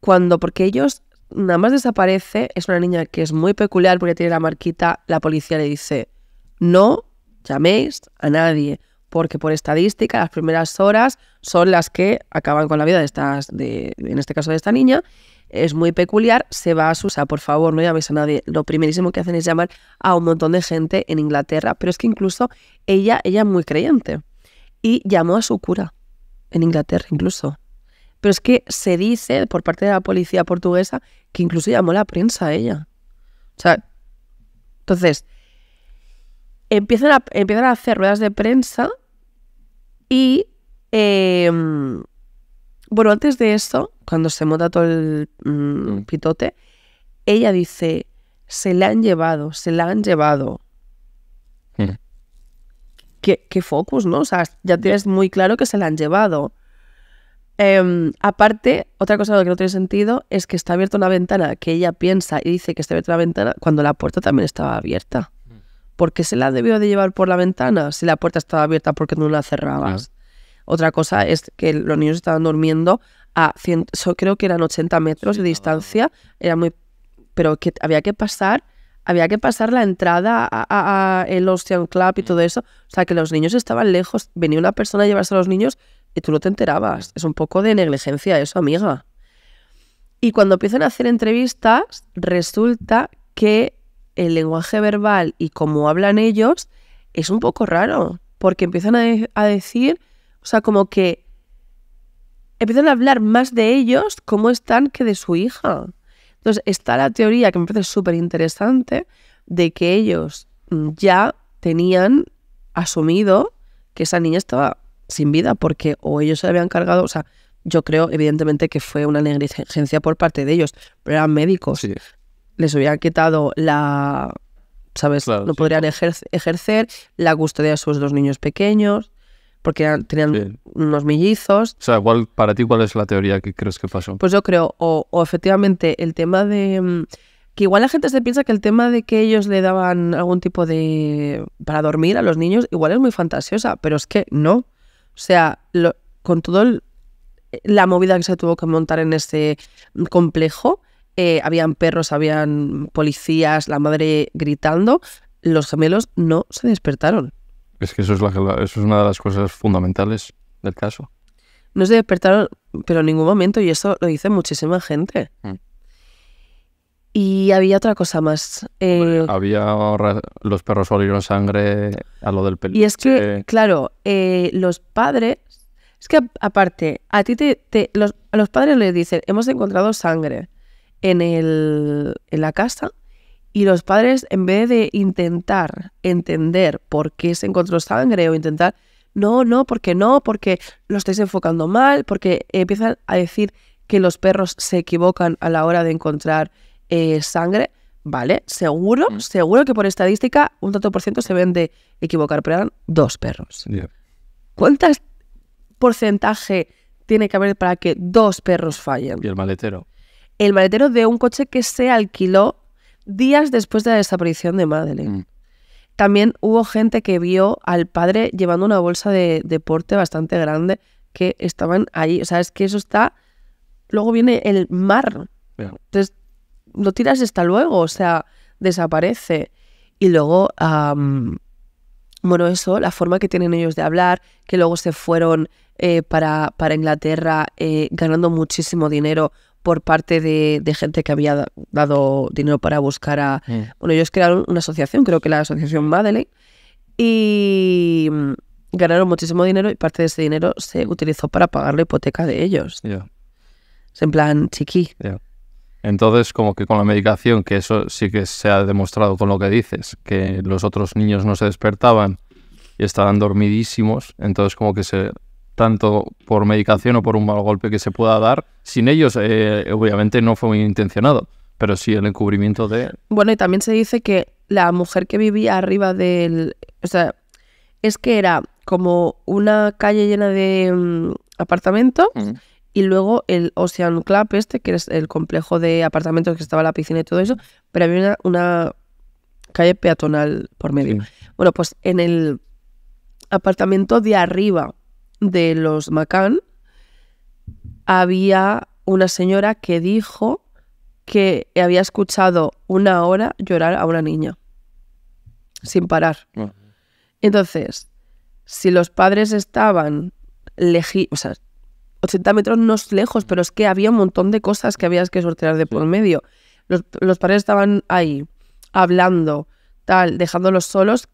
cuando, porque ellos nada más desaparece, es una niña que es muy peculiar porque tiene la marquita, la policía le dice, no llaméis a nadie, porque por estadística las primeras horas son las que acaban con la vida de estas, de, en este caso de esta niña. Es muy peculiar, se va a Susa, por favor, no llaméis a nadie. Lo primerísimo que hacen es llamar a un montón de gente en Inglaterra, pero es que incluso ella, ella es muy creyente y llamó a su cura en Inglaterra incluso. Pero es que se dice por parte de la policía portuguesa que incluso llamó la prensa a ella. O sea, entonces, empiezan a, empiezan a hacer ruedas de prensa y Em, bueno, antes de esto, cuando se monta todo el mm, mm. pitote, ella dice, se la han llevado, se la han llevado. Mm. Qué, focus, ¿no? O sea, ya tienes muy claro que se la han llevado. Em, aparte, otra cosa que no tiene sentido es que está abierta una ventana que ella piensa y dice que está abierta la ventana cuando la puerta también estaba abierta. ¿Por qué se la debió de llevar por la ventana si la puerta estaba abierta porque no la cerrabas? Otra cosa es que los niños estaban durmiendo a 100, creo que eran 80 metros de distancia, era muy pero que había que pasar había que pasar la entrada a, el Ocean Club y mm. todo eso, o sea que los niños estaban lejos, venía una persona a llevarse a los niños y tú no te enterabas, mm. es un poco de negligencia eso, amiga. Y cuando empiezan a hacer entrevistas, resulta que el lenguaje verbal y cómo hablan ellos es un poco raro, porque empiezan a decir o sea, como que empiezan a hablar más de ellos, cómo están, que de su hija. Entonces, está la teoría que me parece súper interesante de que ellos mm, ya tenían asumido que esa niña estaba sin vida, porque o ellos se la habían cargado, o sea, yo creo evidentemente que fue una negligencia por parte de ellos, pero eran médicos. Les hubieran quitado la, ¿sabes? no podrían ejercer la custodia de sus dos niños pequeños porque tenían unos millizos. O sea, ¿cuál, para ti, ¿cuál es la teoría que crees que pasó? Pues yo creo, o, efectivamente, el tema de... Mm, que igual la gente se piensa que el tema de que ellos le daban algún tipo de... para dormir a los niños, igual es muy fantasiosa, pero es que no. O sea, con todo la movida que se tuvo que montar en ese complejo, eh, habían perros, habían policías, la madre gritando, los gemelos no se despertaron. Es que eso es, una de las cosas fundamentales del caso. No se despertaron, pero en ningún momento, y eso lo dice muchísima gente. Mm. Y había otra cosa más. Eh, había los perros olieron sangre a lo del peluche. Y es que, eh, claro, eh, los padres. Es que aparte, a ti te, los, a los padres les dicen, hemos encontrado sangre en, el, en la casa y los padres, en vez de intentar entender por qué se encontró sangre o intentar, no, no, porque no, porque lo estáis enfocando mal, porque empiezan a decir que los perros se equivocan a la hora de encontrar eh, sangre, ¿vale? Seguro, mm. seguro que por estadística un tanto por ciento se ven de equivocar, pero eran dos perros. ¿Cuánto ¿Cuántas porcentaje tiene que haber para que dos perros fallen? Y el maletero. El maletero de un coche que se alquiló días después de la desaparición de Madeleine. Mm. También hubo gente que vio al padre llevando una bolsa de deporte bastante grande que estaban ahí. O sea, es que eso está. Luego viene el mar. Entonces, lo tiras hasta luego. O sea, desaparece. Y luego, bueno, eso, la forma que tienen ellos de hablar, que luego se fueron eh, para, para, Inglaterra eh, ganando muchísimo dinero por parte de, gente que había dado dinero para buscar a... Mm. Bueno, ellos crearon una asociación, creo que la Asociación Madeleine, y mm, ganaron muchísimo dinero y parte de ese dinero se utilizó para pagar la hipoteca de ellos. Es en plan chiqui. Entonces, como que con la medicación, que eso sí que se ha demostrado con lo que dices, que los otros niños no se despertaban y estaban dormidísimos, entonces como que se tanto por medicación o por un mal golpe que se pueda dar, sin ellos, eh, obviamente no fue muy intencionado, pero sí el encubrimiento de... Bueno, y también se dice que la mujer que vivía arriba del... O sea, es que era como una calle llena de mm, apartamentos y luego el Ocean Club este, que es el complejo de apartamentos que estaba la piscina y todo eso, pero había una, calle peatonal por medio. Bueno, pues en el apartamento de arriba de los Macan había una señora que dijo que había escuchado una hora llorar a una niña, sin parar. Ah. Entonces, si los padres estaban lejos, o sea, 80 metros no es lejos, mm. pero es que había un montón de cosas que habías que sortear de por medio. Los, padres estaban ahí, hablando, tal, dejándolos solos.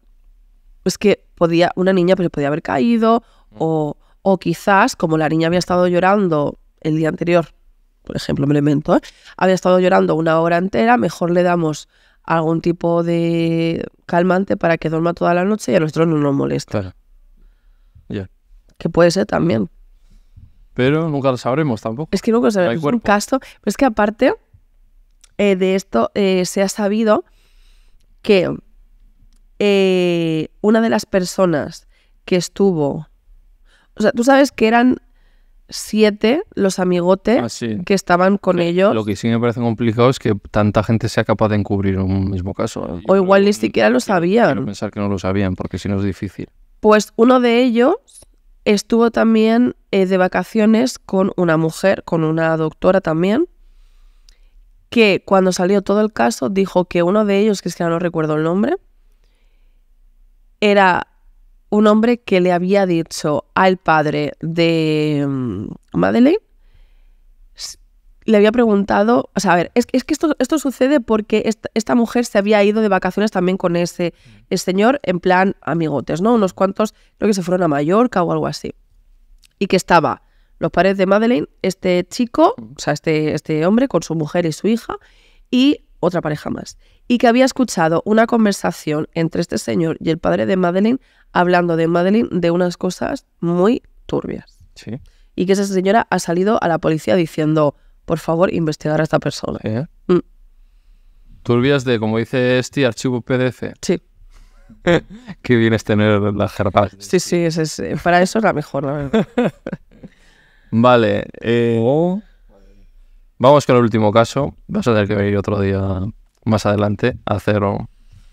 Es que podía, una niña pues, podía haber caído, mm. o, o quizás, como la niña había estado llorando el día anterior, por ejemplo, me lo ¿eh? había estado llorando una hora entera, mejor le damos algún tipo de calmante para que duerma toda la noche y a nosotros no nos molesta. Claro. Ya. Que puede ser también. Pero nunca lo sabremos tampoco. Es que nunca lo sabremos. es un caso. Pero es que aparte eh, de esto eh, se ha sabido que una de las personas que estuvo. O sea, tú sabes que eran siete los amigotes ah, que estaban con ellos. Lo que sí me parece complicado es que tanta gente sea capaz de encubrir un mismo caso. o igual ni siquiera lo sabían. pensar que no lo sabían, porque si no es difícil. Pues uno de ellos estuvo también eh, de vacaciones con una mujer, con una doctora también, que cuando salió todo el caso dijo que uno de ellos, que es que no recuerdo el nombre, era un hombre que le había dicho al padre de mm, Madeleine, le había preguntado, o sea, a ver, es, que esto, esto, sucede porque esta, mujer se había ido de vacaciones también con mm. ese señor, en plan amigotes, ¿no? Unos cuantos, creo que se fueron a Mallorca o algo así. Y que estaba los padres de Madeleine, este chico, o sea, este, este hombre con su mujer y su hija, y otra pareja más y que había escuchado una conversación entre este señor y el padre de Madeline hablando de Madeline de unas cosas muy turbias. Sí. Y que esa señora ha salido a la policía diciendo, por favor, investigar a esta persona. ¿eh? Mm. Turbias de, como dice este, archivo PDF. Sí. *laughs* Qué bien es tener la jerga. Sí, sí, eh, para eso es la mejor, la verdad. *laughs* vale. Eh, vamos con el último caso. Vas a tener que venir otro día más adelante hacer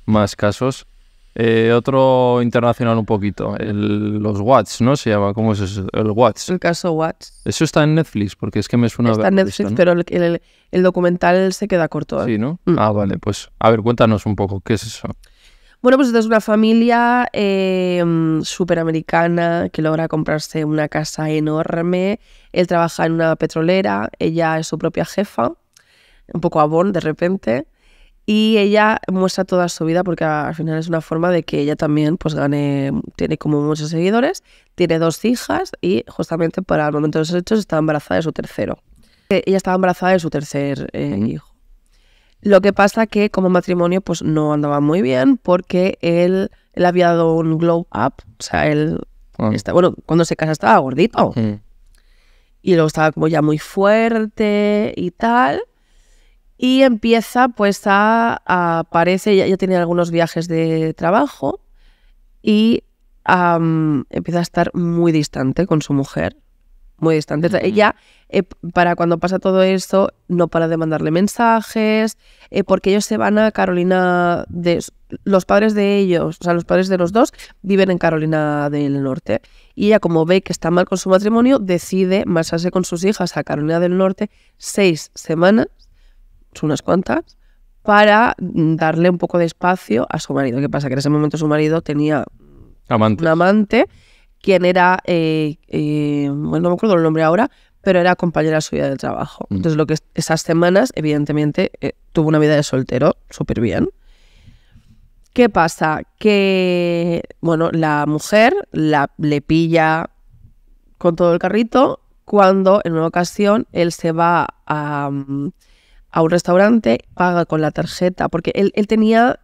más casos. Eh, otro internacional un poquito, el, los Watts, ¿no? Se llama, ¿cómo es eso? El Watts. El caso Watts. Eso está en Netflix, porque es que me suena... Está en Netflix, pero el, documental se queda corto. ¿eh? Sí, ¿no? Mm. Ah, vale, pues a ver, cuéntanos un poco, ¿qué es eso? Bueno, pues es una familia eh, superamericana que logra comprarse una casa enorme. Él trabaja en una petrolera, ella es su propia jefa, un poco abón de repente. Y ella muestra toda su vida porque al final es una forma de que ella también pues gane, tiene como muchos seguidores, tiene dos hijas y justamente para el momento de los hechos está embarazada de su tercero. Eh, ella estaba embarazada de su tercer eh, hijo. Lo que pasa que como matrimonio pues no andaba muy bien porque él, él había dado un glow up, o sea, él, ah. está, bueno, cuando se casa estaba gordito. Y luego estaba como ya muy fuerte y tal. Y empieza pues a, aparece, ya, tiene algunos viajes de trabajo y empieza a estar muy distante con su mujer, muy distante. Ella, eh, para cuando pasa todo esto, no para de mandarle mensajes, eh, porque ellos se van a Carolina, de, los padres de ellos, o sea, los padres de los dos, viven en Carolina del Norte. Y ella, como ve que está mal con su matrimonio, decide marcharse con sus hijas a Carolina del Norte seis semanas unas cuantas, para darle un poco de espacio a su marido. ¿Qué pasa? Que en ese momento su marido tenía un amante, quien era, eh, eh, bueno, no me acuerdo el nombre ahora, pero era compañera suya del trabajo. Mm. Entonces, lo que esas semanas, evidentemente, eh, tuvo una vida de soltero súper bien. ¿Qué pasa? Que, bueno, la mujer la, le pilla con todo el carrito cuando en una ocasión él se va a... Mm, a un restaurante, paga con la tarjeta, porque él, tenía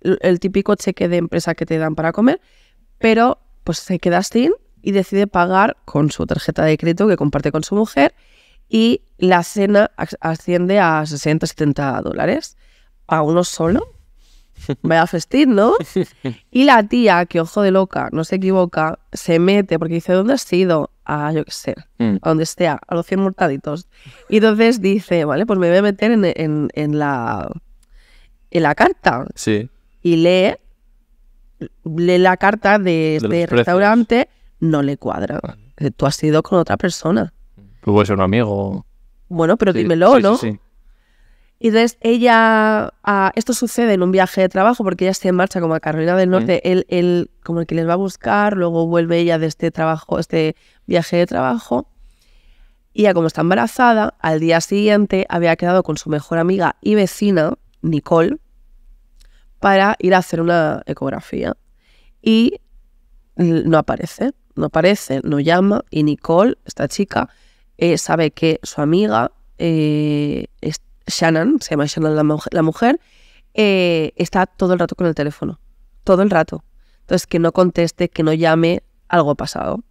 el típico cheque de empresa que te dan para comer, pero pues se queda sin y decide pagar con su tarjeta de crédito que comparte con su mujer y la cena asciende a 60, 70 dólares. a uno solo. *laughs* Vaya festín, ¿no? *laughs* Y la tía, que ojo de loca, no se equivoca, se mete porque dice, ¿dónde has ido? a, yo qué sé, mm. a donde esté, a los 100 mortaditos. Y entonces dice, vale, pues me voy a meter en, la, en la carta. Sí. Y lee, lee la carta de, este restaurante, no le cuadra. Eh, tú has ido con otra persona. Pues puede ser un amigo. Bueno, pero sí, dímelo, ¿no? Sí, y entonces ella, ah, esto sucede en un viaje de trabajo porque ella está en marcha como a Carolina del Norte, él, como el que les va a buscar, luego vuelve ella de este trabajo, este viaje de trabajo. Y ya como está embarazada, al día siguiente había quedado con su mejor amiga y vecina, Nicole, para ir a hacer una ecografía. Y no aparece, no aparece, no llama. Y Nicole, esta chica, eh, sabe que su amiga eh, está Shannon, se llama Shannon la, mujer, la mujer eh, está todo el rato con el teléfono. Todo el rato. Entonces, que no conteste, que no llame, algo ha pasado.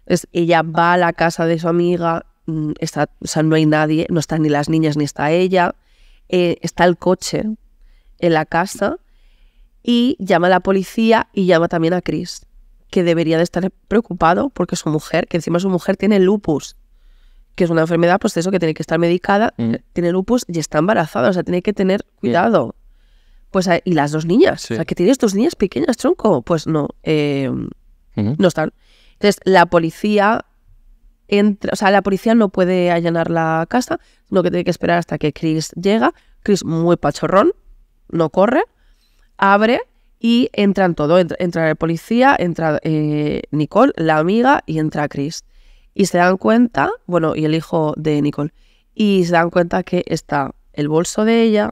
Entonces, ella va a la casa de su amiga, mm, está, o sea, no hay nadie, no están ni las niñas ni está ella. Eh, está el coche en la casa y llama a la policía y llama también a Chris, que debería de estar preocupado porque su mujer, que encima su mujer tiene lupus, que es una enfermedad, pues eso, que tiene que estar medicada, mm. eh, tiene lupus y está embarazada, o sea, tiene que tener cuidado. Pues, eh, y las dos niñas, o sea, que tienes dos niñas pequeñas, tronco, pues no, eh, no están. Entonces, la policía entra, o sea, la policía no puede allanar la casa, lo que tiene que esperar hasta que Chris llega. Chris, muy pachorrón, no corre, abre y entran todo. Entra, la el policía, entra Nicole, la amiga, y entra Chris. Y se dan cuenta, bueno, y el hijo de Nicole, y se dan cuenta que está el bolso de ella,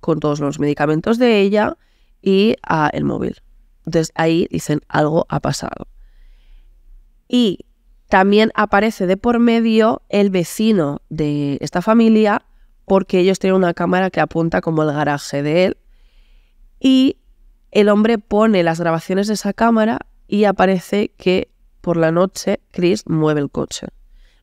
con todos los medicamentos de ella y ah, el móvil. Entonces ahí dicen algo ha pasado. Y también aparece de por medio el vecino de esta familia porque ellos tienen una cámara que apunta como el garaje de él. Y el hombre pone las grabaciones de esa cámara y aparece que por la noche Chris mueve el coche.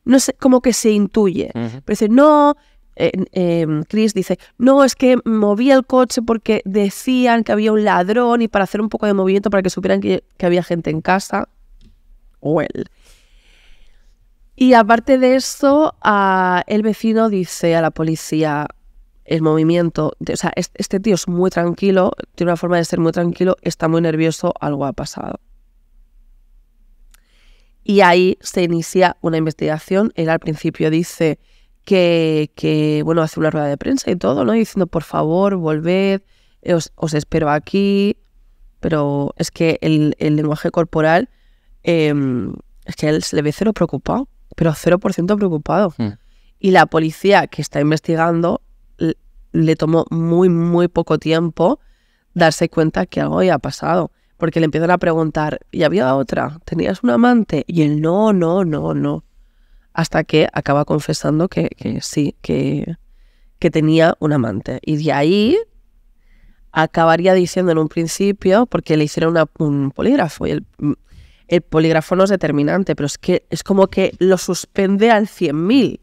No sé, como que se intuye. Pero dice, no, eh, em, Chris dice, no, es que movía el coche porque decían que había un ladrón y para hacer un poco de movimiento para que supieran que, había gente en casa. Well. Y aparte de eso, el vecino dice a la policía el movimiento, o sea, este tío es muy tranquilo, tiene una forma de ser muy tranquilo, está muy nervioso, algo ha pasado. Y ahí se inicia una investigación. Él al principio dice que, bueno, hace una rueda de prensa y todo, ¿no? Diciendo, por favor, volved, os, espero aquí. Pero es que el, lenguaje corporal, em, es que él se le ve cero preocupado, pero 0% preocupado. Hmm. Y la policía que está investigando le, le tomó muy, muy poco tiempo darse cuenta que algo había pasado porque le empiezan a preguntar, ¿y había otra? ¿Tenías un amante? Y él, no, no, no, no. Hasta que acaba confesando que, sí, que, que tenía un amante. Y de ahí acabaría diciendo en un principio, porque le hicieron un polígrafo, y el, polígrafo no es determinante, pero es que es como que lo suspende al 100.000.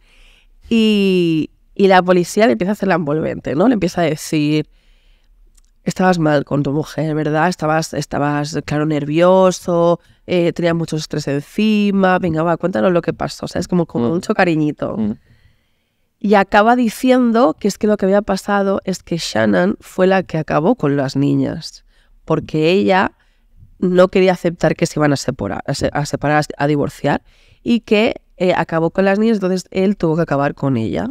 Y, y la policía le empieza a hacer la envolvente, ¿no? Le empieza a decir, estabas mal con tu mujer, ¿verdad? Estabas, estabas claro, nervioso, eh, tenías mucho estrés encima, venga, va, cuéntanos lo que pasó, o sea, es como, como mm. mucho cariñito. Mm. Y acaba diciendo que es que lo que había pasado es que Shannon fue la que acabó con las niñas, porque ella no quería aceptar que se iban a separar, a, separar, a divorciar, y que eh, acabó con las niñas, entonces él tuvo que acabar con ella.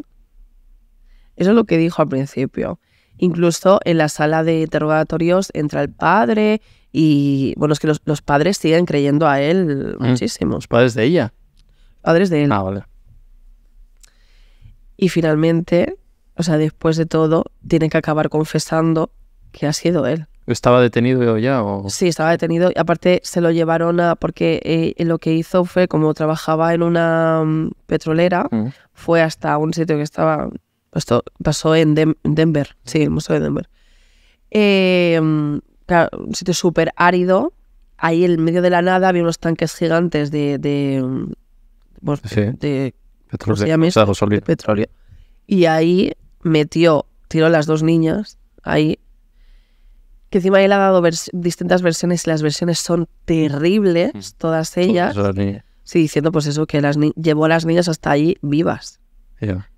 Eso es lo que dijo al principio. Incluso en la sala de interrogatorios entra el padre y, bueno, es que los, padres siguen creyendo a él mm. muchísimo. Los padres de ella. Padres de él. Ah, vale. Y finalmente, o sea, después de todo, tiene que acabar confesando que ha sido él. ¿Estaba detenido ya? O... Sí, estaba detenido. Y aparte se lo llevaron a... Porque eh, lo que hizo fue, como trabajaba en una mm, petrolera, mm. fue hasta un sitio que estaba esto pasó en Denver, sí, el Museo de Denver. Eh, un sitio súper árido. Ahí en medio de la nada había unos tanques gigantes de. petróleo. Y ahí metió, tiró las dos niñas, ahí. Que encima él ha dado distintas versiones y las versiones son terribles, mm. todas ellas. Sí, diciendo pues eso, que las llevó a las niñas hasta ahí vivas.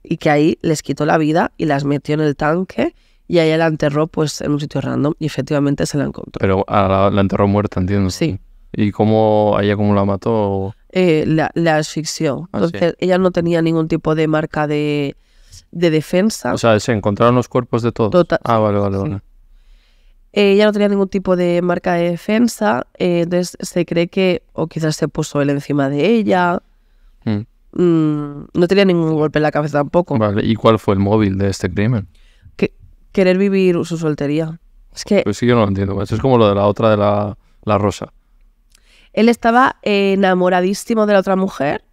Y que ahí les quitó la vida y las metió en el tanque y ahí la enterró pues en un sitio random y efectivamente se la encontró. Pero ah, la, enterró muerta, entiendo. Sí. ¿Y cómo, ella cómo la mató? Eh, la, asfixió. Ah, entonces ella no tenía ningún tipo de marca de, defensa. O sea, se encontraron los cuerpos de todos. Tota-, ah, vale, vale, vale. Eh, ella no tenía ningún tipo de marca de defensa, eh, entonces se cree que, o quizás se puso él encima de ella, Mm, no tenía ningún golpe en la cabeza tampoco. Vale, ¿y cuál fue el móvil de este crimen? Que, querer vivir su soltería. que... Pues sí, yo no lo entiendo. es como lo de la otra de la, la rosa. Él estaba enamoradísimo de la otra mujer.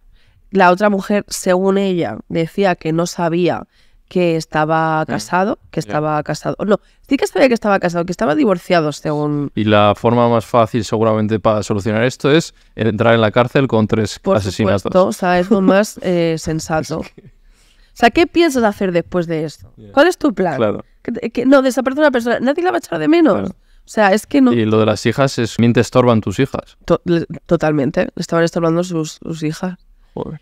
La otra mujer, según ella, decía que no sabía que estaba mm. casado, que estaba casado. No, sí que sabía que estaba casado, que estaba divorciado según... Y la forma más fácil seguramente para solucionar esto es entrar en la cárcel con tres Por asesinatos. o sea, es lo más eh, *laughs* sensato. O sea, ¿qué piensas hacer después de esto? ¿Cuál es tu plan? Claro. Que, que, no, desaparece una persona, nadie la va a echar de menos. O sea, es que no... Y lo de las hijas es... Mientras estorban tus hijas. totalmente, estaban estorbando sus, sus hijas. Joder.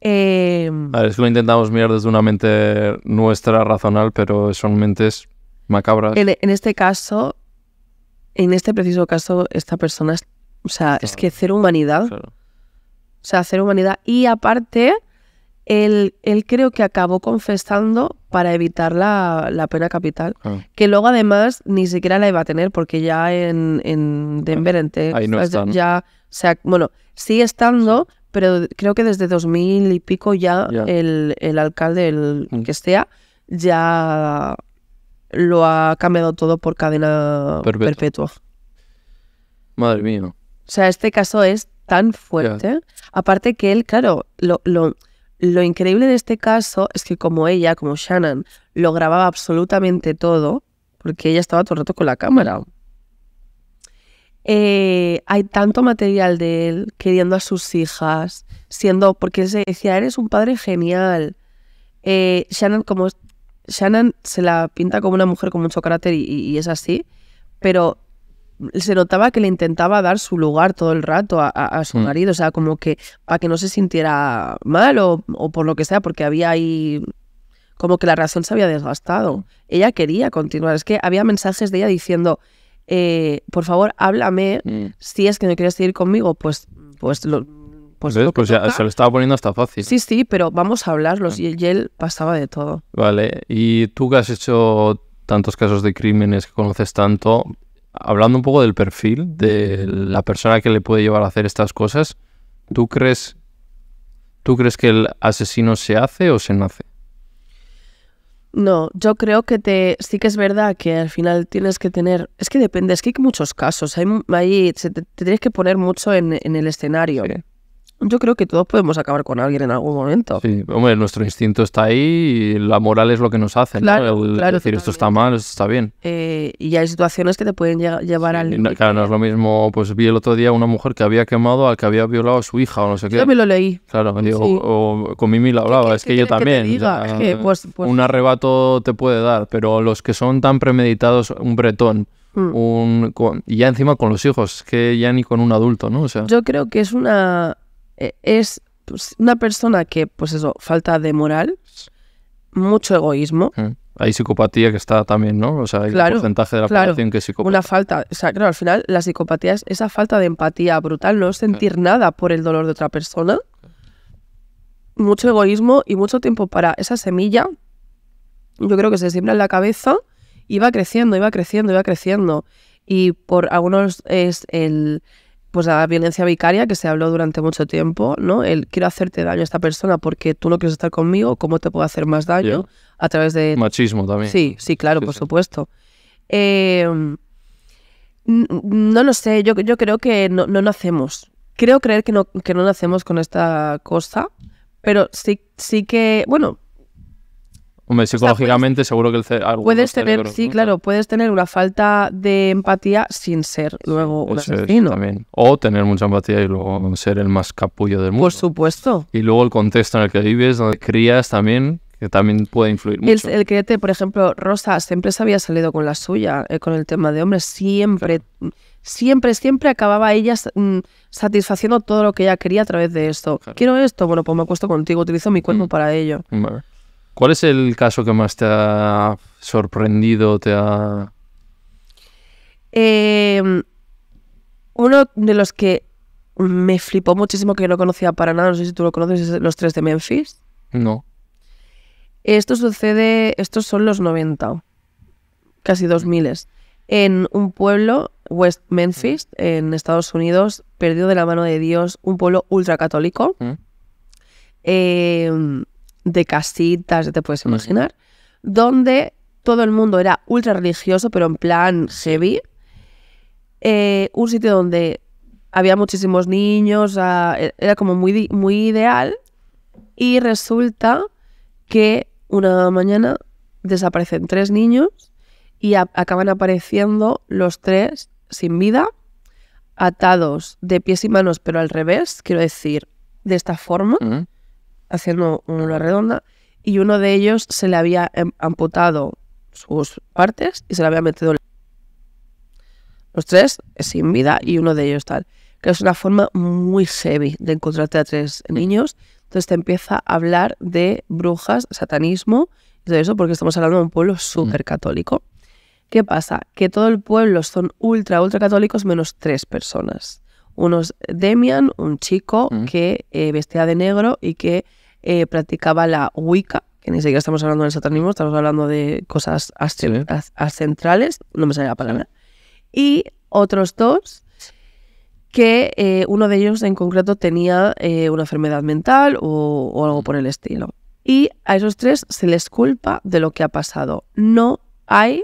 Em, a ver, es que lo intentamos mirar desde una mente nuestra, razonal, pero son mentes macabras. En, este caso, en este preciso caso, esta persona, es, o sea, es que cero humanidad. O sea, cero humanidad. Y aparte, él, él, creo que acabó confesando para evitar la, pena capital. Que luego además ni siquiera la iba a tener porque ya en, en Denver, en Texas, ya, sea, bueno, sigue estando, pero creo que desde 2000 y pico ya el, alcalde, el mm. que sea, ya lo ha cambiado todo por cadena perpetua. Madre mía. O sea, este caso es tan fuerte. Aparte que él, claro, lo, lo, lo increíble de este caso es que como ella, como Shannon, lo grababa absolutamente todo, porque ella estaba todo el rato con la cámara. Eh, hay tanto material de él queriendo a sus hijas, siendo, porque él se decía, eres un padre genial. Eh, Shannon, como, Shannon se la pinta como una mujer con mucho carácter y, es así, pero se notaba que le intentaba dar su lugar todo el rato a, su mm. marido, o sea, como que para que no se sintiera mal o, por lo que sea, porque había ahí como que la razón se había desgastado. Ella quería continuar, es que había mensajes de ella diciendo, eh, por favor, háblame. Mm. Si es que no quieres seguir conmigo, pues, pues, pues, pues se lo estaba poniendo hasta fácil. Sí, sí, pero vamos a hablarlos. Ah. Y, y él pasaba de todo. Vale, y tú que has hecho tantos casos de crímenes, que conoces tanto, hablando un poco del perfil de la persona que le puede llevar a hacer estas cosas, ¿tú crees, tú crees que el asesino se hace o se nace? No, yo creo que te sí que es verdad que al final tienes que tener, es que depende, es que hay muchos casos, hay, hay te, tienes que poner mucho en, en el escenario. Yo creo que todos podemos acabar con alguien en algún momento. Sí, hombre, nuestro instinto está ahí y la moral es lo que nos hace. ¿no? claro decir esto está mal, esto está bien. Eh, y hay situaciones que te pueden llevar al. claro, no es ¿eh? lo mismo. Pues vi el otro día una mujer que había quemado al que había violado a su hija o no sé qué. Yo me lo leí. Claro, o, con Mimi la hablaba, es que yo pues, también. Pues un arrebato te puede dar, pero los que son tan premeditados, un bretón. Mm. Un, y ya encima con los hijos, que ya ni con un adulto, ¿no? O sea, yo creo que es una eh, es pues, una persona que, pues eso, falta de moral, mucho egoísmo. Hmm. Hay psicopatía que está también, ¿no? O sea, hay un porcentaje de la población que es psicopatía. Una falta, o sea, claro, al final la psicopatía es esa falta de empatía brutal, no sentir nada por el dolor de otra persona. Mucho egoísmo y mucho tiempo para esa semilla. Yo creo que se siembra en la cabeza y va creciendo, iba creciendo, iba creciendo. Y por algunos es el, pues la violencia vicaria que se habló durante mucho tiempo, ¿no? El quiero hacerte daño a esta persona porque tú no quieres estar conmigo, ¿cómo te puedo hacer más daño? A través de... Machismo también. Sí, sí, claro, por supuesto. Em, no lo sé, yo, yo creo que no, nacemos. Creo creer que no, que no nacemos con esta cosa, pero sí, sí que, bueno, Hombre, psicológicamente seguro que el Puedes tener, sí, claro, puedes tener una falta de empatía sin ser luego un asesino. O tener mucha empatía y luego ser el más capullo del mundo. Por supuesto. Y luego el contexto en el que vives, donde crías también, que también puede influir mucho. El, el te por ejemplo, Rosa, siempre se había salido con la suya, eh, con el tema de hombres, siempre, siempre, siempre acababa ella mm, satisfaciendo todo lo que ella quería a través de esto. Quiero esto, bueno, pues me acuesto contigo, utilizo mi cuerpo mm. para ello. Vale. ¿Cuál es el caso que más te ha sorprendido, te ha... Em, uno de los que me flipó muchísimo, que yo no conocía para nada, no sé si tú lo conoces, es Los Tres de Memphis. No. Esto sucede, estos son los 90, casi 2000. En un pueblo, West Memphis, en Estados Unidos, perdió de la mano de Dios, un pueblo ultracatólico. Eh, de casitas, ya te puedes imaginar, donde todo el mundo era ultra religioso, pero en plan heavy. Eh, un sitio donde había muchísimos niños, ah, e-, era como muy, muy ideal. Y resulta que una mañana desaparecen tres niños y acaban apareciendo los tres sin vida, atados de pies y manos, pero al revés, quiero decir, de esta forma haciendo una redonda y uno de ellos se le había em, amputado sus partes y se le había metido los tres eh, sin vida y uno de ellos tal. Que es una forma muy heavy de encontrarte a tres mm. niños. Entonces te empieza a hablar de brujas, satanismo y todo eso, porque estamos hablando de un pueblo mm. súper católico. ¿Qué pasa? Que todo el pueblo son ultra, ultra católicos menos tres personas unos Demian, un chico mm. que eh, vestía de negro y que eh, practicaba la Wicca, que ni siquiera estamos hablando del satanismo, estamos hablando de cosas ascentrales. no me sale la palabra. Y otros dos que eh, uno de ellos en concreto tenía una enfermedad mental o, o, algo por el estilo. Y a esos tres se les culpa de lo que ha pasado. No hay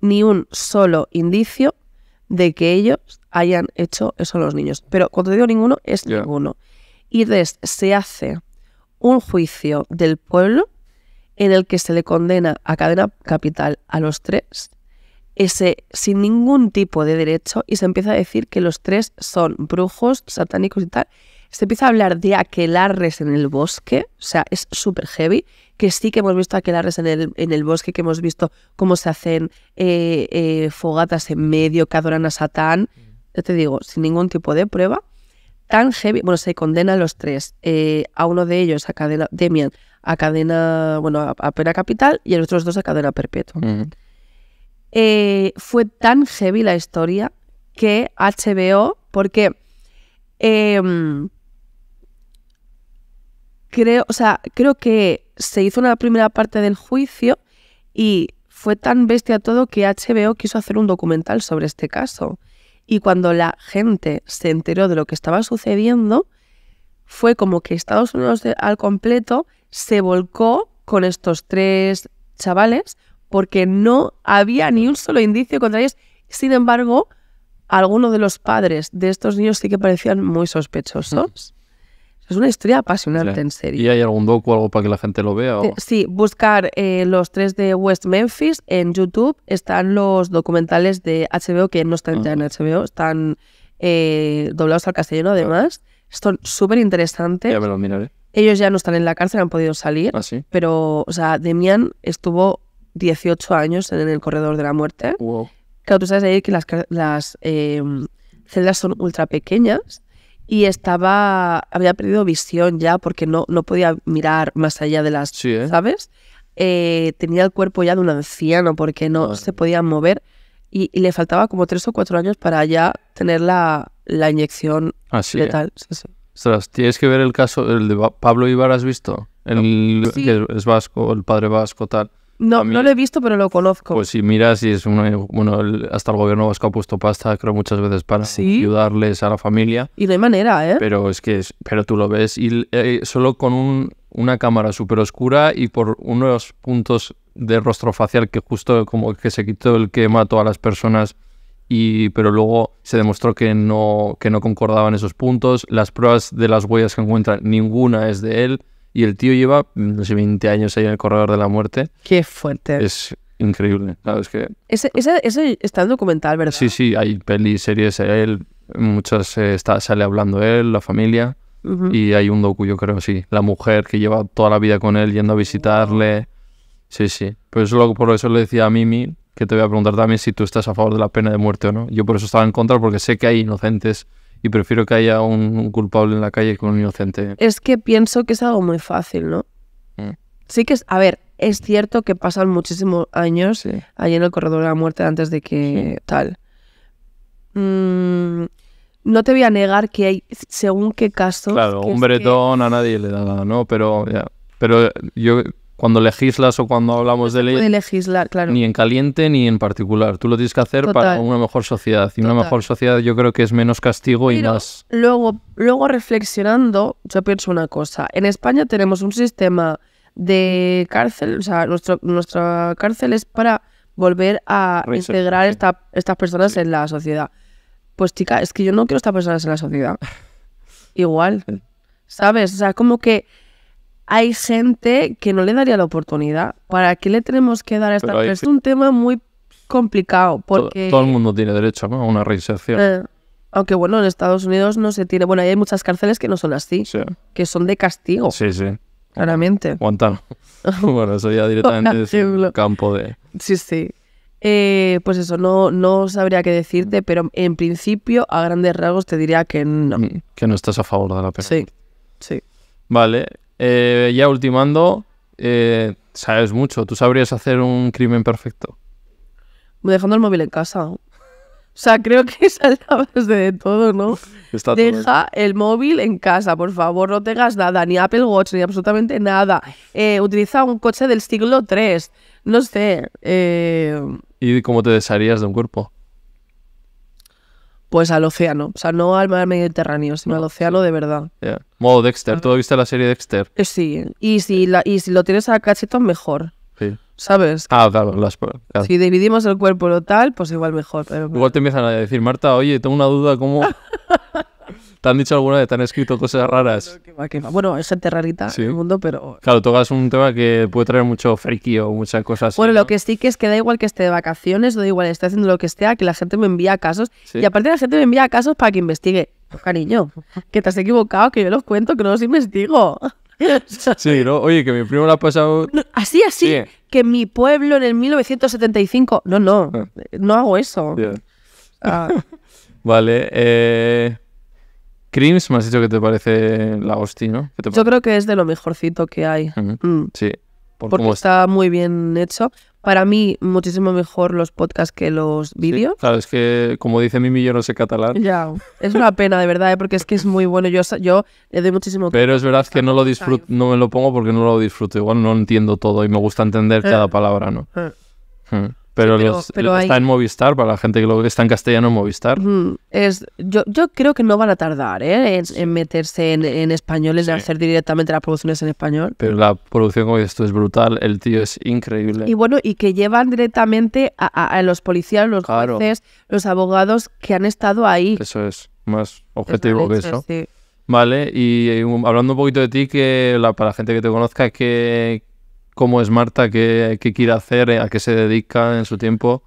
ni un solo indicio de que ellos hayan hecho eso los niños. Pero cuando digo ninguno, es ninguno. Y entonces se hace un juicio del pueblo en el que se le condena a cadena capital a los tres, ese sin ningún tipo de derecho, y se empieza a decir que los tres son brujos, satánicos y tal. Se empieza a hablar de aquelarres en el bosque, o sea, es súper heavy, que sí que hemos visto aquelarres en el, en el bosque, que hemos visto cómo se hacen eh, eh, fogatas en medio, que adoran a Satán, mm te digo, sin ningún tipo de prueba, tan heavy, bueno, se condena a los tres, eh, a uno de ellos, a cadena, Demian, a cadena, bueno, a, pena capital y a los otros dos a cadena perpetua. Eh, fue tan heavy la historia que HBO, porque em, creo, o sea, creo que se hizo una primera parte del juicio y fue tan bestia todo que HBO quiso hacer un documental sobre este caso. Y cuando la gente se enteró de lo que estaba sucediendo, fue como que Estados Unidos al completo se volcó con estos tres chavales porque no había ni un solo indicio contra ellos. Sin embargo, algunos de los padres de estos niños sí que parecían muy sospechosos. Es una historia apasionante, en serio. ¿Y hay algún docu algo para que la gente lo vea? Eh, sí, buscar eh, los tres de West Memphis en YouTube. Están los documentales de HBO, que no están ya en HBO, ah. están eh, doblados al castellano además. Son súper interesantes. Ya me los miraré. Ellos ya no están en la cárcel, han podido salir. Ah, pero, o sea, Demian estuvo 18 años en el corredor de la muerte. Wow. Claro, tú sabes ahí que las, em, celdas son ultra pequeñas y estaba, había perdido visión ya porque no, no podía mirar más allá de las, ¿eh? ¿sabes? Eh, tenía el cuerpo ya de un anciano porque no se podía mover y, le faltaba como tres o cuatro años para ya tener la, la inyección ah, ¿eh? letal. tienes que ver el caso, el de Pablo Ibar, ¿has visto? El, que es vasco, el padre vasco, tal. No, no lo he visto, pero lo conozco. Pues si mira, si es uno, bueno, hasta el gobierno vasco ha puesto pasta, creo, muchas veces para ayudarles a la familia. Y de manera, ¿eh? Pero es que, pero tú lo ves, y eh, solo con un, una cámara súper oscura y por unos puntos de rostro facial que justo como que se quitó el que mató a las personas y pero luego se demostró que no que no concordaban esos puntos las pruebas de las huellas que encuentran ninguna es de él y el tío lleva, mm, no sé, 20 años ahí en el corredor de la muerte. Qué fuerte. Es increíble, es Que... Ese, está en documental, ¿verdad? Sí, sí, hay pelis, series, él, muchas eh, está, sale hablando él, la familia. Y hay un docu, yo creo, sí. La mujer que lleva toda la vida con él yendo a visitarle. Sí, sí. por eso le decía a Mimi que te voy a preguntar también si tú estás a favor de la pena de muerte o no. Yo por eso estaba en contra, porque sé que hay inocentes y prefiero que haya un, culpable en la calle que un inocente. Es que pienso que es algo muy fácil, ¿no? Mm. Sí que es, a ver, es cierto que pasan muchísimos años allí en el corredor de la muerte antes de que tal. Mm, no te voy a negar que hay según qué casos. Claro, un bretón a nadie le da nada, ¿no? Pero ya. Pero yo cuando legislas o cuando hablamos de ley. De legislar, claro. Ni en caliente ni en particular. Tú lo tienes que hacer para una mejor sociedad. Y una mejor sociedad yo creo que es menos castigo y más. Luego, luego reflexionando, yo pienso una cosa. En España tenemos un sistema de cárcel, o sea, nuestro, nuestra cárcel es para volver a integrar estas personas en la sociedad. Pues chica, es que yo no quiero estas personas en la sociedad. *laughs* Igual. ¿Sabes? O sea, como que hay gente que no le daría la oportunidad. ¿Para qué le tenemos que dar a esta persona? Es un tema muy complicado porque... Todo, el mundo tiene derecho a una reinserción. Eh, aunque bueno, en Estados Unidos no se tiene... Bueno, hay muchas cárceles que no son así, que son de castigo. Sí, sí. Claramente. Guantánamo. *laughs* *laughs* bueno, eso ya directamente es un campo de... Sí, sí. Eh, pues eso, no, no sabría qué decirte, pero en principio, a grandes rasgos, te diría que no. Mm, que no estás a favor de la pena. Sí, sí. Vale, eh, ya ultimando, eh, sabes mucho. Tú sabrías hacer un crimen perfecto. Dejando el móvil en casa. O sea, creo que *laughs* saltabas de todo, ¿no? *laughs* Deja el móvil en casa, por favor. No tengas nada, ni Apple Watch, ni absolutamente nada. Eh, utiliza un coche del siglo III. No sé. ¿Y cómo te desharías de un cuerpo? Pues al océano. O sea, no al mar Mediterráneo, sino al océano de verdad. Modo Dexter. Ah. ¿Tú has visto la serie Dexter? Eh, sí. Y si, y si lo tienes a cachetón, mejor. Sí. ¿Sabes? Ah, claro, las, claro. Si dividimos el cuerpo lo tal, pues igual mejor. Igual te empiezan a decir, Marta, oye, tengo una duda, ¿cómo...? *laughs* ¿Te han dicho alguna vez? ¿Te han escrito cosas raras? Bueno, hay gente rarita en el mundo, pero... Claro, tocas un tema que puede traer mucho friki o muchas cosas. Bueno, lo que sí que es que da igual que esté de vacaciones, da igual que esté haciendo lo que esté, que la gente me envía casos. Y aparte la gente me envía casos para que investigue. Pues, cariño, que te has equivocado, que yo los cuento, que no los investigo. Sí, ¿no? Oye, que mi primo lo ha pasado... así, así, que mi pueblo en el 1975... No, no, ah. no hago eso. Ah. *laughs* Vale, eh... Crims, me has dicho que te parece la ¿no? Yo creo que es de lo mejorcito que hay. Mm. Sí, porque está muy bien hecho. Para mí, muchísimo mejor los podcasts que los vídeos. claro, es que como dice Mimi, yo no sé catalán. Ya, es una pena, de verdad, ¿eh? porque es que es muy bueno. Yo, yo le doy muchísimo... Pero es verdad que no lo disfruto, no me lo pongo porque no lo disfruto. Igual no entiendo todo y me gusta entender eh, cada palabra, ¿no? Eh. Hmm. Pero, está en Movistar, para la gente que lo está en castellano en Movistar. es, yo, creo que no van a tardar ¿eh? en, meterse en, en español, en hacer directamente las producciones en español. Pero la producción, como esto es brutal, el tío es increíble. Y bueno, y que llevan directamente a, los policías, los jueces, los abogados que han estado ahí. Eso es, más objetivo que eso. Vale, y, eh, hablando un poquito de ti, que para la gente que te conozca, que ¿Cómo es Marta? ¿Qué, quiere hacer? Eh, ¿A qué se dedica en su tiempo?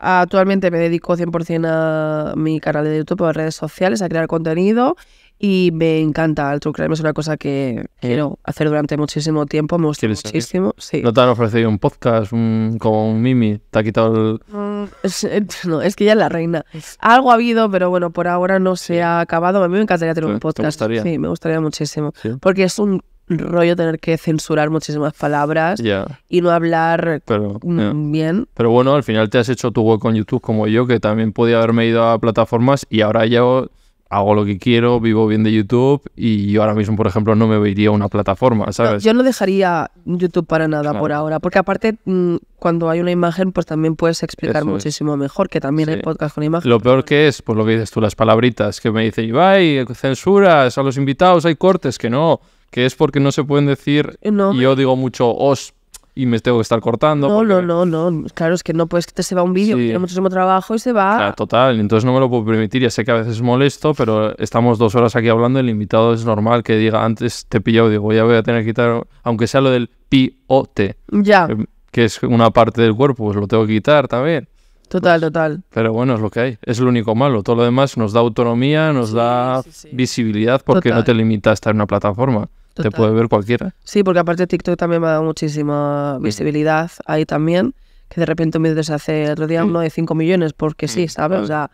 Actualmente me dedico 100% a mi canal de YouTube, a redes sociales, a crear contenido y me encanta el true Es una cosa que quiero hacer durante muchísimo tiempo, me gusta muchísimo. Sí. ¿No te han ofrecido un podcast con un Mimi? ¿Te ha quitado el...? Mm, *laughs* no, es que ya es la reina. Algo ha habido, pero bueno, por ahora no se ha acabado. A mí me encantaría tener un podcast. gustaría? Sí, me gustaría muchísimo. Porque es un rollo tener que censurar muchísimas palabras y no hablar mm, bien. Pero bueno, al final te has hecho tu hueco en YouTube como yo, que también podía haberme ido a plataformas y ahora yo hago lo que quiero, vivo bien de YouTube y yo ahora mismo, por ejemplo, no me iría a una plataforma, ¿sabes? yo no dejaría YouTube para nada por ahora, porque aparte mm, cuando hay una imagen, pues también puedes explicar muchísimo mejor, que también hay podcast con imagen. Lo peor que es, pues lo que dices tú, las palabritas que me dice, Ibai, censuras a los invitados, hay cortes, que no, que es porque no se pueden decir eh, yo digo mucho os y me tengo que estar cortando. No, no, no, no. Claro, es que no puedes que te se va un vídeo, que tiene muchísimo trabajo y se va. Claro, total, entonces no me lo puedo permitir. Ya sé que a veces es molesto, pero estamos dos horas aquí hablando. El invitado es normal que diga antes te he pillado, digo, ya voy a tener que quitar, aunque sea lo del piote Ya. Em, que es una parte del cuerpo, pues lo tengo que quitar también. Total, pues, total. Pero bueno, es lo que hay. Es lo único malo. Todo lo demás nos da autonomía, nos da visibilidad porque no te limita a estar en una plataforma. Te puede ver cualquiera. Sí, porque aparte TikTok también me ha dado muchísima visibilidad ahí también, que de repente me se hace el otro día uno de 5 millones, porque sí, mm, ¿sabes? O sea,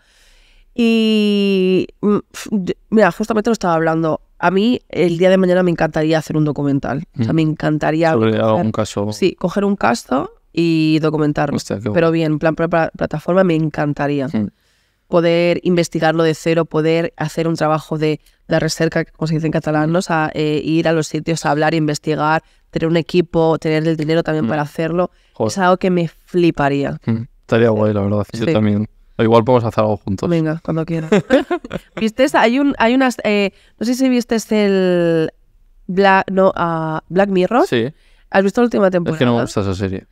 y mm, mira, justamente lo estaba hablando. A mí el día de mañana me encantaría hacer un documental. O sea, mm. me encantaría... Sobre caso. Sí, coger un caso y documentarlo. Pero bien, en plan plataforma me encantaría poder investigarlo de cero, poder hacer un trabajo de la recerca, como se dice en catalán, eh, ir a los sitios a hablar, investigar, tener un equipo, tener el dinero también mm. para hacerlo, es algo que me fliparía. Mm, estaría guay, la verdad. Yo también. Igual podemos hacer algo juntos. Venga, cuando quieras. *laughs* ¿Viste? Hay, un, hay unas... Eh, no sé si viste el Black, no, Black Mirror. Sí. ¿Has visto la última temporada? Es que no me gusta esa serie.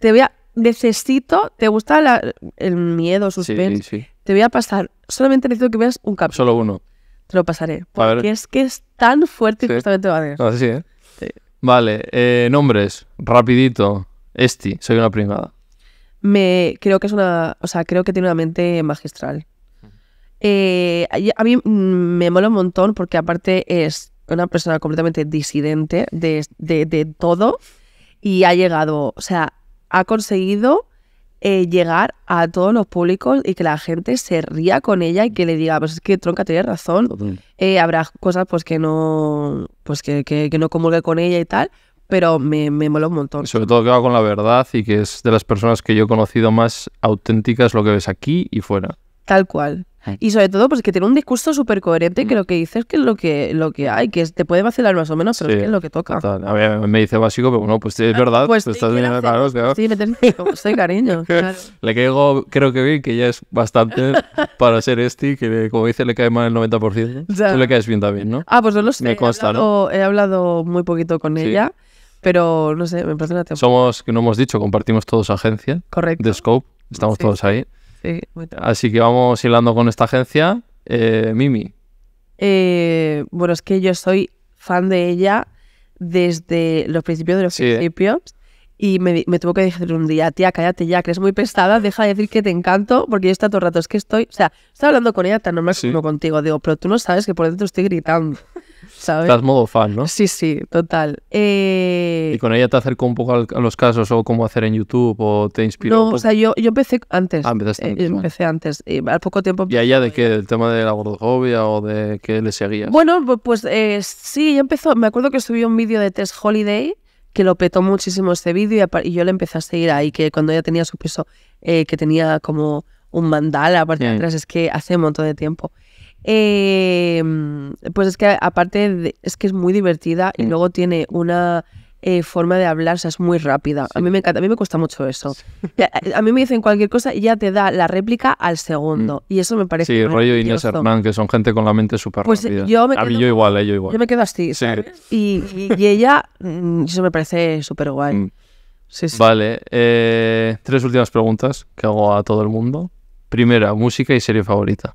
Te voy a... Necesito... ¿Te gusta el miedo, suspense? Sí, sí. Te voy a pasar, solamente necesito que veas un capítulo. Solo uno. Te lo pasaré. Porque es que es tan fuerte y justamente va a Así, ¿eh? Vale, eh, nombres, rapidito. Esti, soy una primada. Me, creo que es una, o sea, creo que tiene una mente magistral. Eh, a mí me mola un montón porque aparte es una persona completamente disidente de todo y ha llegado, o sea, ha conseguido eh, llegar a todos los públicos y que la gente se ría con ella y que le diga, pues es que Tronca tiene razón, eh, habrá cosas pues que no pues que, no comulgue con ella y tal, pero me, me mola un montón. Sobre todo que va con la verdad y que es de las personas que yo he conocido más auténticas lo que ves aquí y fuera. Tal cual. Y sobre todo, pues que tiene un discurso súper coherente que mm. lo que dices es que es lo que, lo que hay, que te puede vacilar más o menos, pero es lo que toca. A me dice básico, pero bueno, pues es ah, verdad, pues, te estás Sí, me tengo soy cariño. *laughs* Claro. Le creo que bien, que ya es bastante *laughs* para ser este, que como dice, le cae mal el 90%. Tú le caes bien también, ¿no? Ah, pues no lo sé. Me consta, he hablado, ¿no? He hablado muy poquito con ella. Pero no sé, me parece una Somos, que no hemos dicho, compartimos todos agencia. Correcto. De Scope, estamos todos ahí. Así que vamos hilando con esta agencia. Eh, Mimi. Eh, bueno, es que yo soy fan de ella desde los principios de los principios. Y me, tuvo que decir un día, tía, cállate ya, que eres muy pesada, deja de decir que te encanto, porque yo está todo el rato, es que estoy, o sea, estaba hablando con ella tan normal como contigo, digo, pero tú no sabes que por dentro estoy gritando. Estás modo fan, ¿no? Sí, sí, total. Eh, ¿Y con ella te acercó un poco a los casos o cómo hacer en YouTube o te inspiró? No, o sea, yo, yo empecé antes. Ah, empezaste eh, antes. empecé antes. Y eh, al poco tiempo... ¿Y a ella de qué? ¿El tema de la gordofobia o de qué le seguías? Bueno, pues sí, yo empezó... Me acuerdo que subió un vídeo de Tess Holiday que lo petó muchísimo este vídeo y, yo le empecé a seguir ahí, que cuando ella tenía su piso, que tenía como un mandala aparte de atrás, es que hace un montón de tiempo. Em, pues es que aparte es que es muy divertida y luego tiene una eh, forma de hablar, o sea, es muy rápida. A mí me encanta, a mí me cuesta mucho eso. *laughs* A, mí me dicen cualquier cosa y ya te da la réplica al segundo. Mm. Y eso me parece. Sí, rollo Inés Hernán, que son gente con la mente súper rápida. Pues, eh, yo, me ah, yo igual, eh, yo igual. Yo me quedo así. Y, ella, mm, eso me parece súper guay. Mm. Sí, vale, tres últimas preguntas que hago a todo el mundo. Primera, música y serie favorita.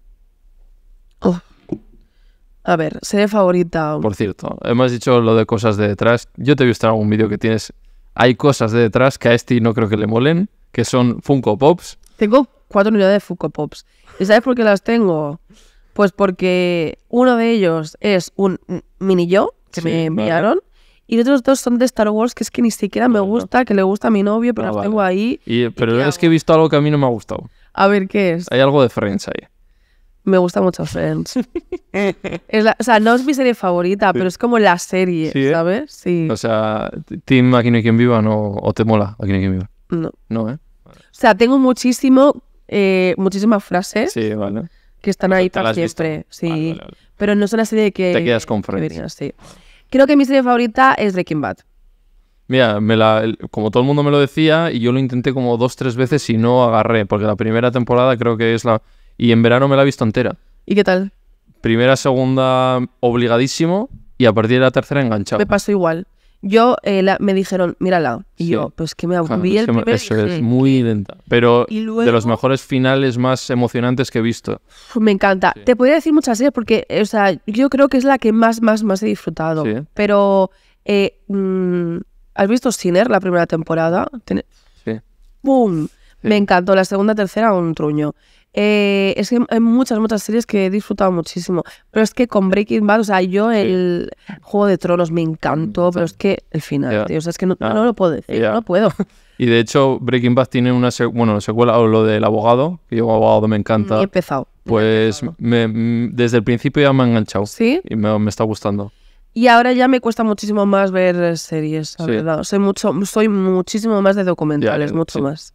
A ver, seré favorita. Por cierto, hemos dicho lo de cosas de detrás. Yo te he visto en algún vídeo que tienes. Hay cosas de detrás que a este no creo que le molen, que son Funko Pops. Tengo cuatro unidades de Funko Pops. ¿Y sabes por qué las tengo? Pues porque uno de ellos es un mini yo que me enviaron. Y los otros dos son de Star Wars, que es que ni siquiera me gusta, que le gusta a mi novio, pero ah, las tengo ahí. pero es que he visto algo que a mí no me ha gustado. A ver, ¿qué es? Hay algo de Friends ahí. Me gusta mucho Friends. *laughs* es o sea, no es mi serie favorita, pero es como la serie, eh? ¿sabes? Sí. O sea, ¿Team Aquí no hay quien viva no, o te mola Aquí no hay quien viva? No. No, ¿eh? O sea, tengo muchísimo, eh, muchísimas frases que están pues ahí para siempre. Sí. pero no es una serie que... Te quedas con Friends. sí. Creo que mi serie favorita es Breaking Bad. Mira, me la, como todo el mundo me lo decía, y yo lo intenté como dos, tres veces y no agarré, porque la primera temporada creo que es la, y en verano me la he visto entera. ¿Y qué tal? Primera, segunda, obligadísimo. Y a partir de la tercera, enganchado. Me pasó igual. Yo eh, me dijeron, mírala. Y yo, pues que me aburrí el primer Eso es muy lenta. Pero de los mejores finales más emocionantes que he visto. Me encanta. Te podría decir muchas series porque, o sea, yo creo que es la que más, más, más he disfrutado. Pero, eh, mm, ¿has visto Sinner la primera temporada? Sí. ¡Bum! Me encantó. La segunda, tercera, un truño. Eh, es que hay muchas, muchas series que he disfrutado muchísimo. Pero es que con Breaking Bad, o sea, yo el Juego de Tronos me encantó, pero es que el final, tío, es que no, lo puedo decir, no puedo. Y de hecho, Breaking Bad tiene una bueno, secuela, o lo del abogado, que yo abogado me encanta. Mm, he empezado. Pues Me, mm, desde el principio ya me ha enganchado. Sí. Y me, está gustando. Y ahora ya me cuesta muchísimo más ver series, la verdad. Soy, mucho, soy muchísimo más de documentales, mucho más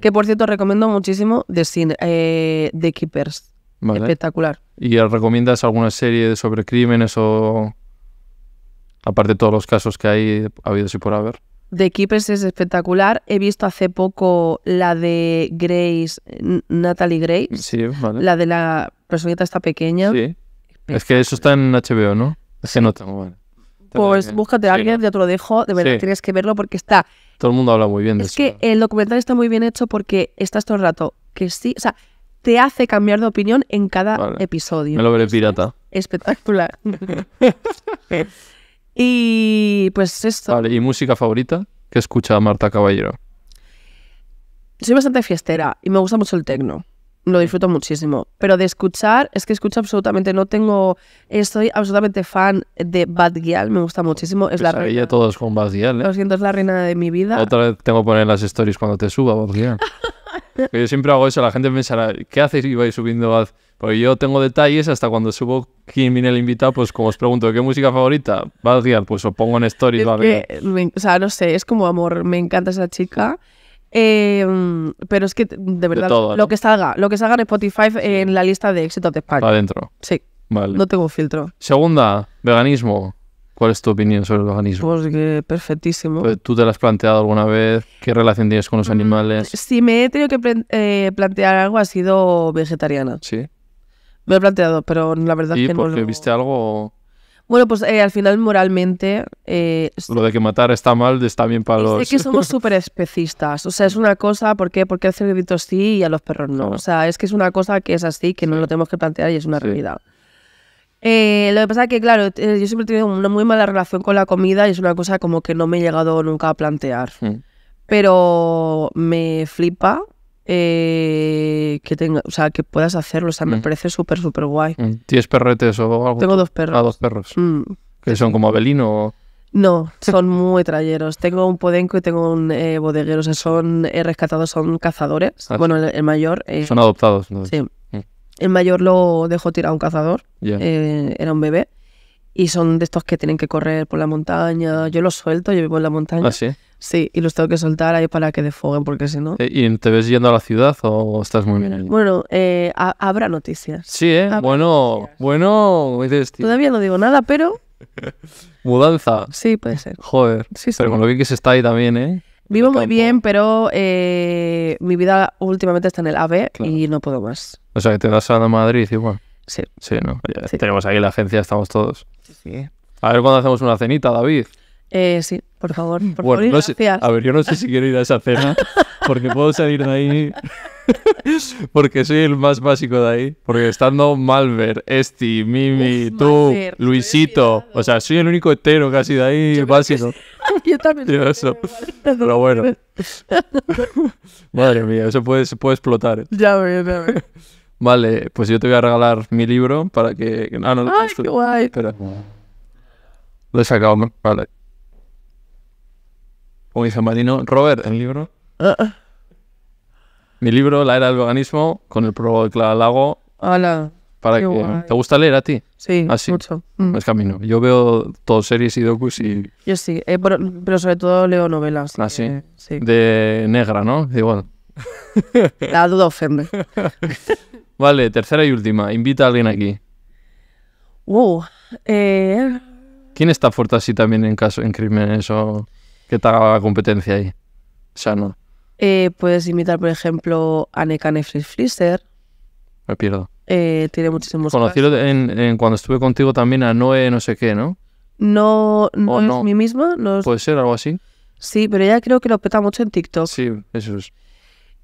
que por cierto recomiendo muchísimo de eh, The Keepers. Espectacular. ¿Y recomiendas alguna serie sobre crímenes o aparte de todos los casos que hay habido y por haber? The Keepers es espectacular. He visto hace poco la de Grace, Natalie Grace. Sí, vale. La de la personita está pequeña. Sí. Es que eso está en HBO, ¿no? Se nota, Pues búscate a alguien, ya te lo dejo. De verdad, tienes que verlo porque está todo el mundo habla muy bien de es eso. Es que el documental está muy bien hecho porque estás todo el rato que sí, o sea, te hace cambiar de opinión en cada episodio. Me lo veré pirata. Espectacular. *laughs* y pues esto. Vale, ¿y música favorita que escucha Marta Caballero? Soy bastante fiestera y me gusta mucho el tecno lo disfruto muchísimo. Pero de escuchar, es que escucho absolutamente, no tengo, estoy absolutamente fan de Bad Gyal, me gusta muchísimo. Es la reina. todos con Bad Gyal, ¿eh? siento, es la reina de mi vida. Otra vez tengo que poner las stories cuando te suba Bad Gyal. *laughs* yo siempre hago eso, la gente pensará, ¿qué haces y vais subiendo Bad? Porque yo tengo detalles hasta cuando subo quién viene el invitado, pues como os pregunto, ¿qué música favorita? Bad Gyal, pues os pongo en stories. Es que, o sea, no sé, es como amor, me encanta esa chica. Em, pero es que, de verdad, lo que salga, lo que salga en Spotify en la lista de éxitos de España. Para adentro. Sí. Vale. No tengo filtro. Segunda, veganismo. ¿Cuál es tu opinión sobre el veganismo? Pues que perfectísimo. ¿Tú te lo has planteado alguna vez? ¿Qué relación tienes con los mm, animales? Si me he tenido que eh, plantear algo, ha sido vegetariana. Sí. Me lo he planteado, pero la verdad es que no. Lo... ¿Viste algo? Bueno, pues eh, al final moralmente... Eh, lo de que matar está mal está bien para los... Es que somos súper *laughs* especistas. O sea, es una cosa, ¿por qué? Porque el cerebrito sí y a los perros no. O sea, es que es una cosa que es así, que no lo tenemos que plantear y es una realidad. Eh, lo que pasa es que, claro, yo siempre he tenido una muy mala relación con la comida y es una cosa como que no me he llegado nunca a plantear. Hmm. Pero me flipa eh, que tenga, o sea, que puedas hacerlo. O sea, me mm. parece súper, súper guay. Mm, ¿Tienes perretes o algo? Tengo dos perros. Ah, dos perros. Mm. ¿Que son como Abelino? No, son muy trayeros. Tengo un podenco y tengo un eh, bodeguero. O sea, son rescatados, son cazadores. Ah, bueno, el, mayor. Eh, son adoptados, Sí. El mayor lo dejó tirar un cazador. era un bebé. Y son de estos que tienen que correr por la montaña. Yo los suelto, yo vivo en la montaña. ¿Ah, sí? Sí, y los tengo que soltar ahí para que defoguen, porque si no. Eh, ¿Y te ves yendo a la ciudad o estás muy bien Bueno, eh, habrá noticias. Sí, ¿eh? bueno, bueno, Todavía no digo nada, pero. *laughs* Mudanza. Sí, puede ser. Joder. Sí, sí. Pero con lo que se está ahí también, ¿eh? Vivo muy bien, pero eh, mi vida últimamente está en el AVE y no puedo más. O sea, que te vas a Madrid igual. Sí. Sí, ¿no? Tenemos ahí la agencia, estamos todos. Sí. A ver cuándo hacemos una cenita, David. Eh, sí. Por favor, por favor. a ver, yo no sé si quiero ir a esa cena, porque puedo salir de ahí, *laughs* porque soy el más básico de ahí. Porque estando Malver, Esti, Mimi, tú, Luisito, o sea, soy el único hetero casi de ahí, el básico. *laughs* yo también. Pero bueno. *laughs* Madre mía, eso puede, puede explotar. Eh. Ya veo, ya veo Vale, pues yo te voy a regalar mi libro para que... Ah, no, ¡Ay, qué Lo he sacado, vale como dice Marino, Robert, el libro. Ah. Mi libro, La Era del Veganismo, con el prólogo de Clara Lago. Para que, ¿Te gusta leer a ti? Sí, ah, mucho. Mm. Es camino. Yo veo todo series y docus y... Yo sí, eh, pero, sobre todo leo novelas. Así. Ah, de negra, ¿no? Igual. *laughs* La duda ofende. *laughs* vale, tercera y última. Invita a alguien aquí. Wow. Eh. ¿Quién está fuerte así también en caso en crímenes o...? que te la competencia ahí. O sea, no. Eh, puedes invitar, por ejemplo, a Nekane Freezer. Me pierdo. Eh, tiene muchísimos. Conocido en, cuando estuve contigo también a Noé, no sé qué, ¿no? No, no, no. es mi misma. Puede ser algo así. Sí, pero ella creo que lo peta mucho en TikTok. Sí, eso es.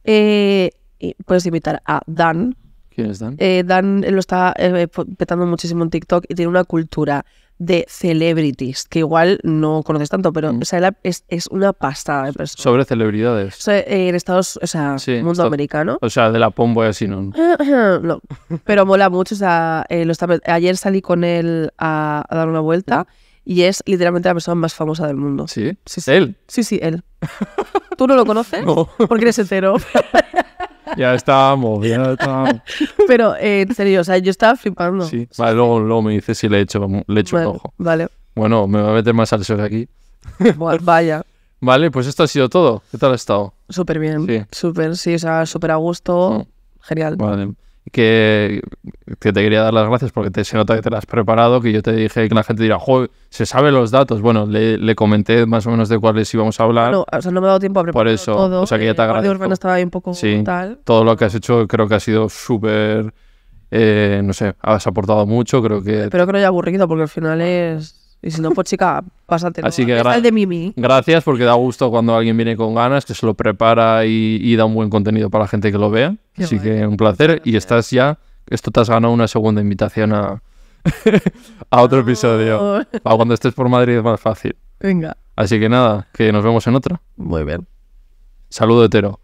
Eh, puedes invitar a Dan. ¿Quién es Dan? Dan lo está petando muchísimo en TikTok y tiene una cultura de celebrities, que igual no conoces tanto, pero mm. es, una pasta de personas. Sobre celebridades. en Estados, o sea, mundo americano. O sea, de la pombo y así, ¿no? *laughs* pero mola mucho. O sea, eh, ayer salí con él a, dar una vuelta y es literalmente la persona más famosa del mundo. ¿Sí? sí, sí. él Sí, sí, él. ¿Tú no lo conoces? *laughs* No. Porque eres hetero. *laughs* ya estábamos, ya estábamos. *laughs* Pero eh, en serio, o sea, yo estaba flipando. Sí, vale, luego, me dice si le he hecho, le he un ojo. Vale. Bueno, me va a meter más al sol aquí. *laughs* vaya. Vale, pues esto ha sido todo. ¿Qué tal ha estado? Súper bien. Sí. Súper, sí, o sea, súper a gusto. Mm. Genial. Vale que, te quería dar las gracias porque se nota que te las has preparado, que yo te dije que la gente dirá, se sabe los datos. Bueno, le, comenté más o menos de cuáles íbamos a hablar. No, o sea, no me ha dado tiempo a preparar Por eso, todo. o sea, que ya te eh, poco todo lo que has hecho creo que ha sido súper, eh, no sé, has aportado mucho, creo que... Pero creo que no aburrido porque al final es y si no, pues chica, pásate Así que gracias de Mimi. gracias porque da gusto cuando alguien viene con ganas, que se lo prepara y, da un buen contenido para la gente que lo vea. Así que un placer. Y estás ya, esto te has ganado una segunda invitación a, *laughs* a otro oh. episodio. Para cuando estés por Madrid es más fácil. Venga. Así que nada, que nos vemos en otra. Muy bien. Saludo hetero.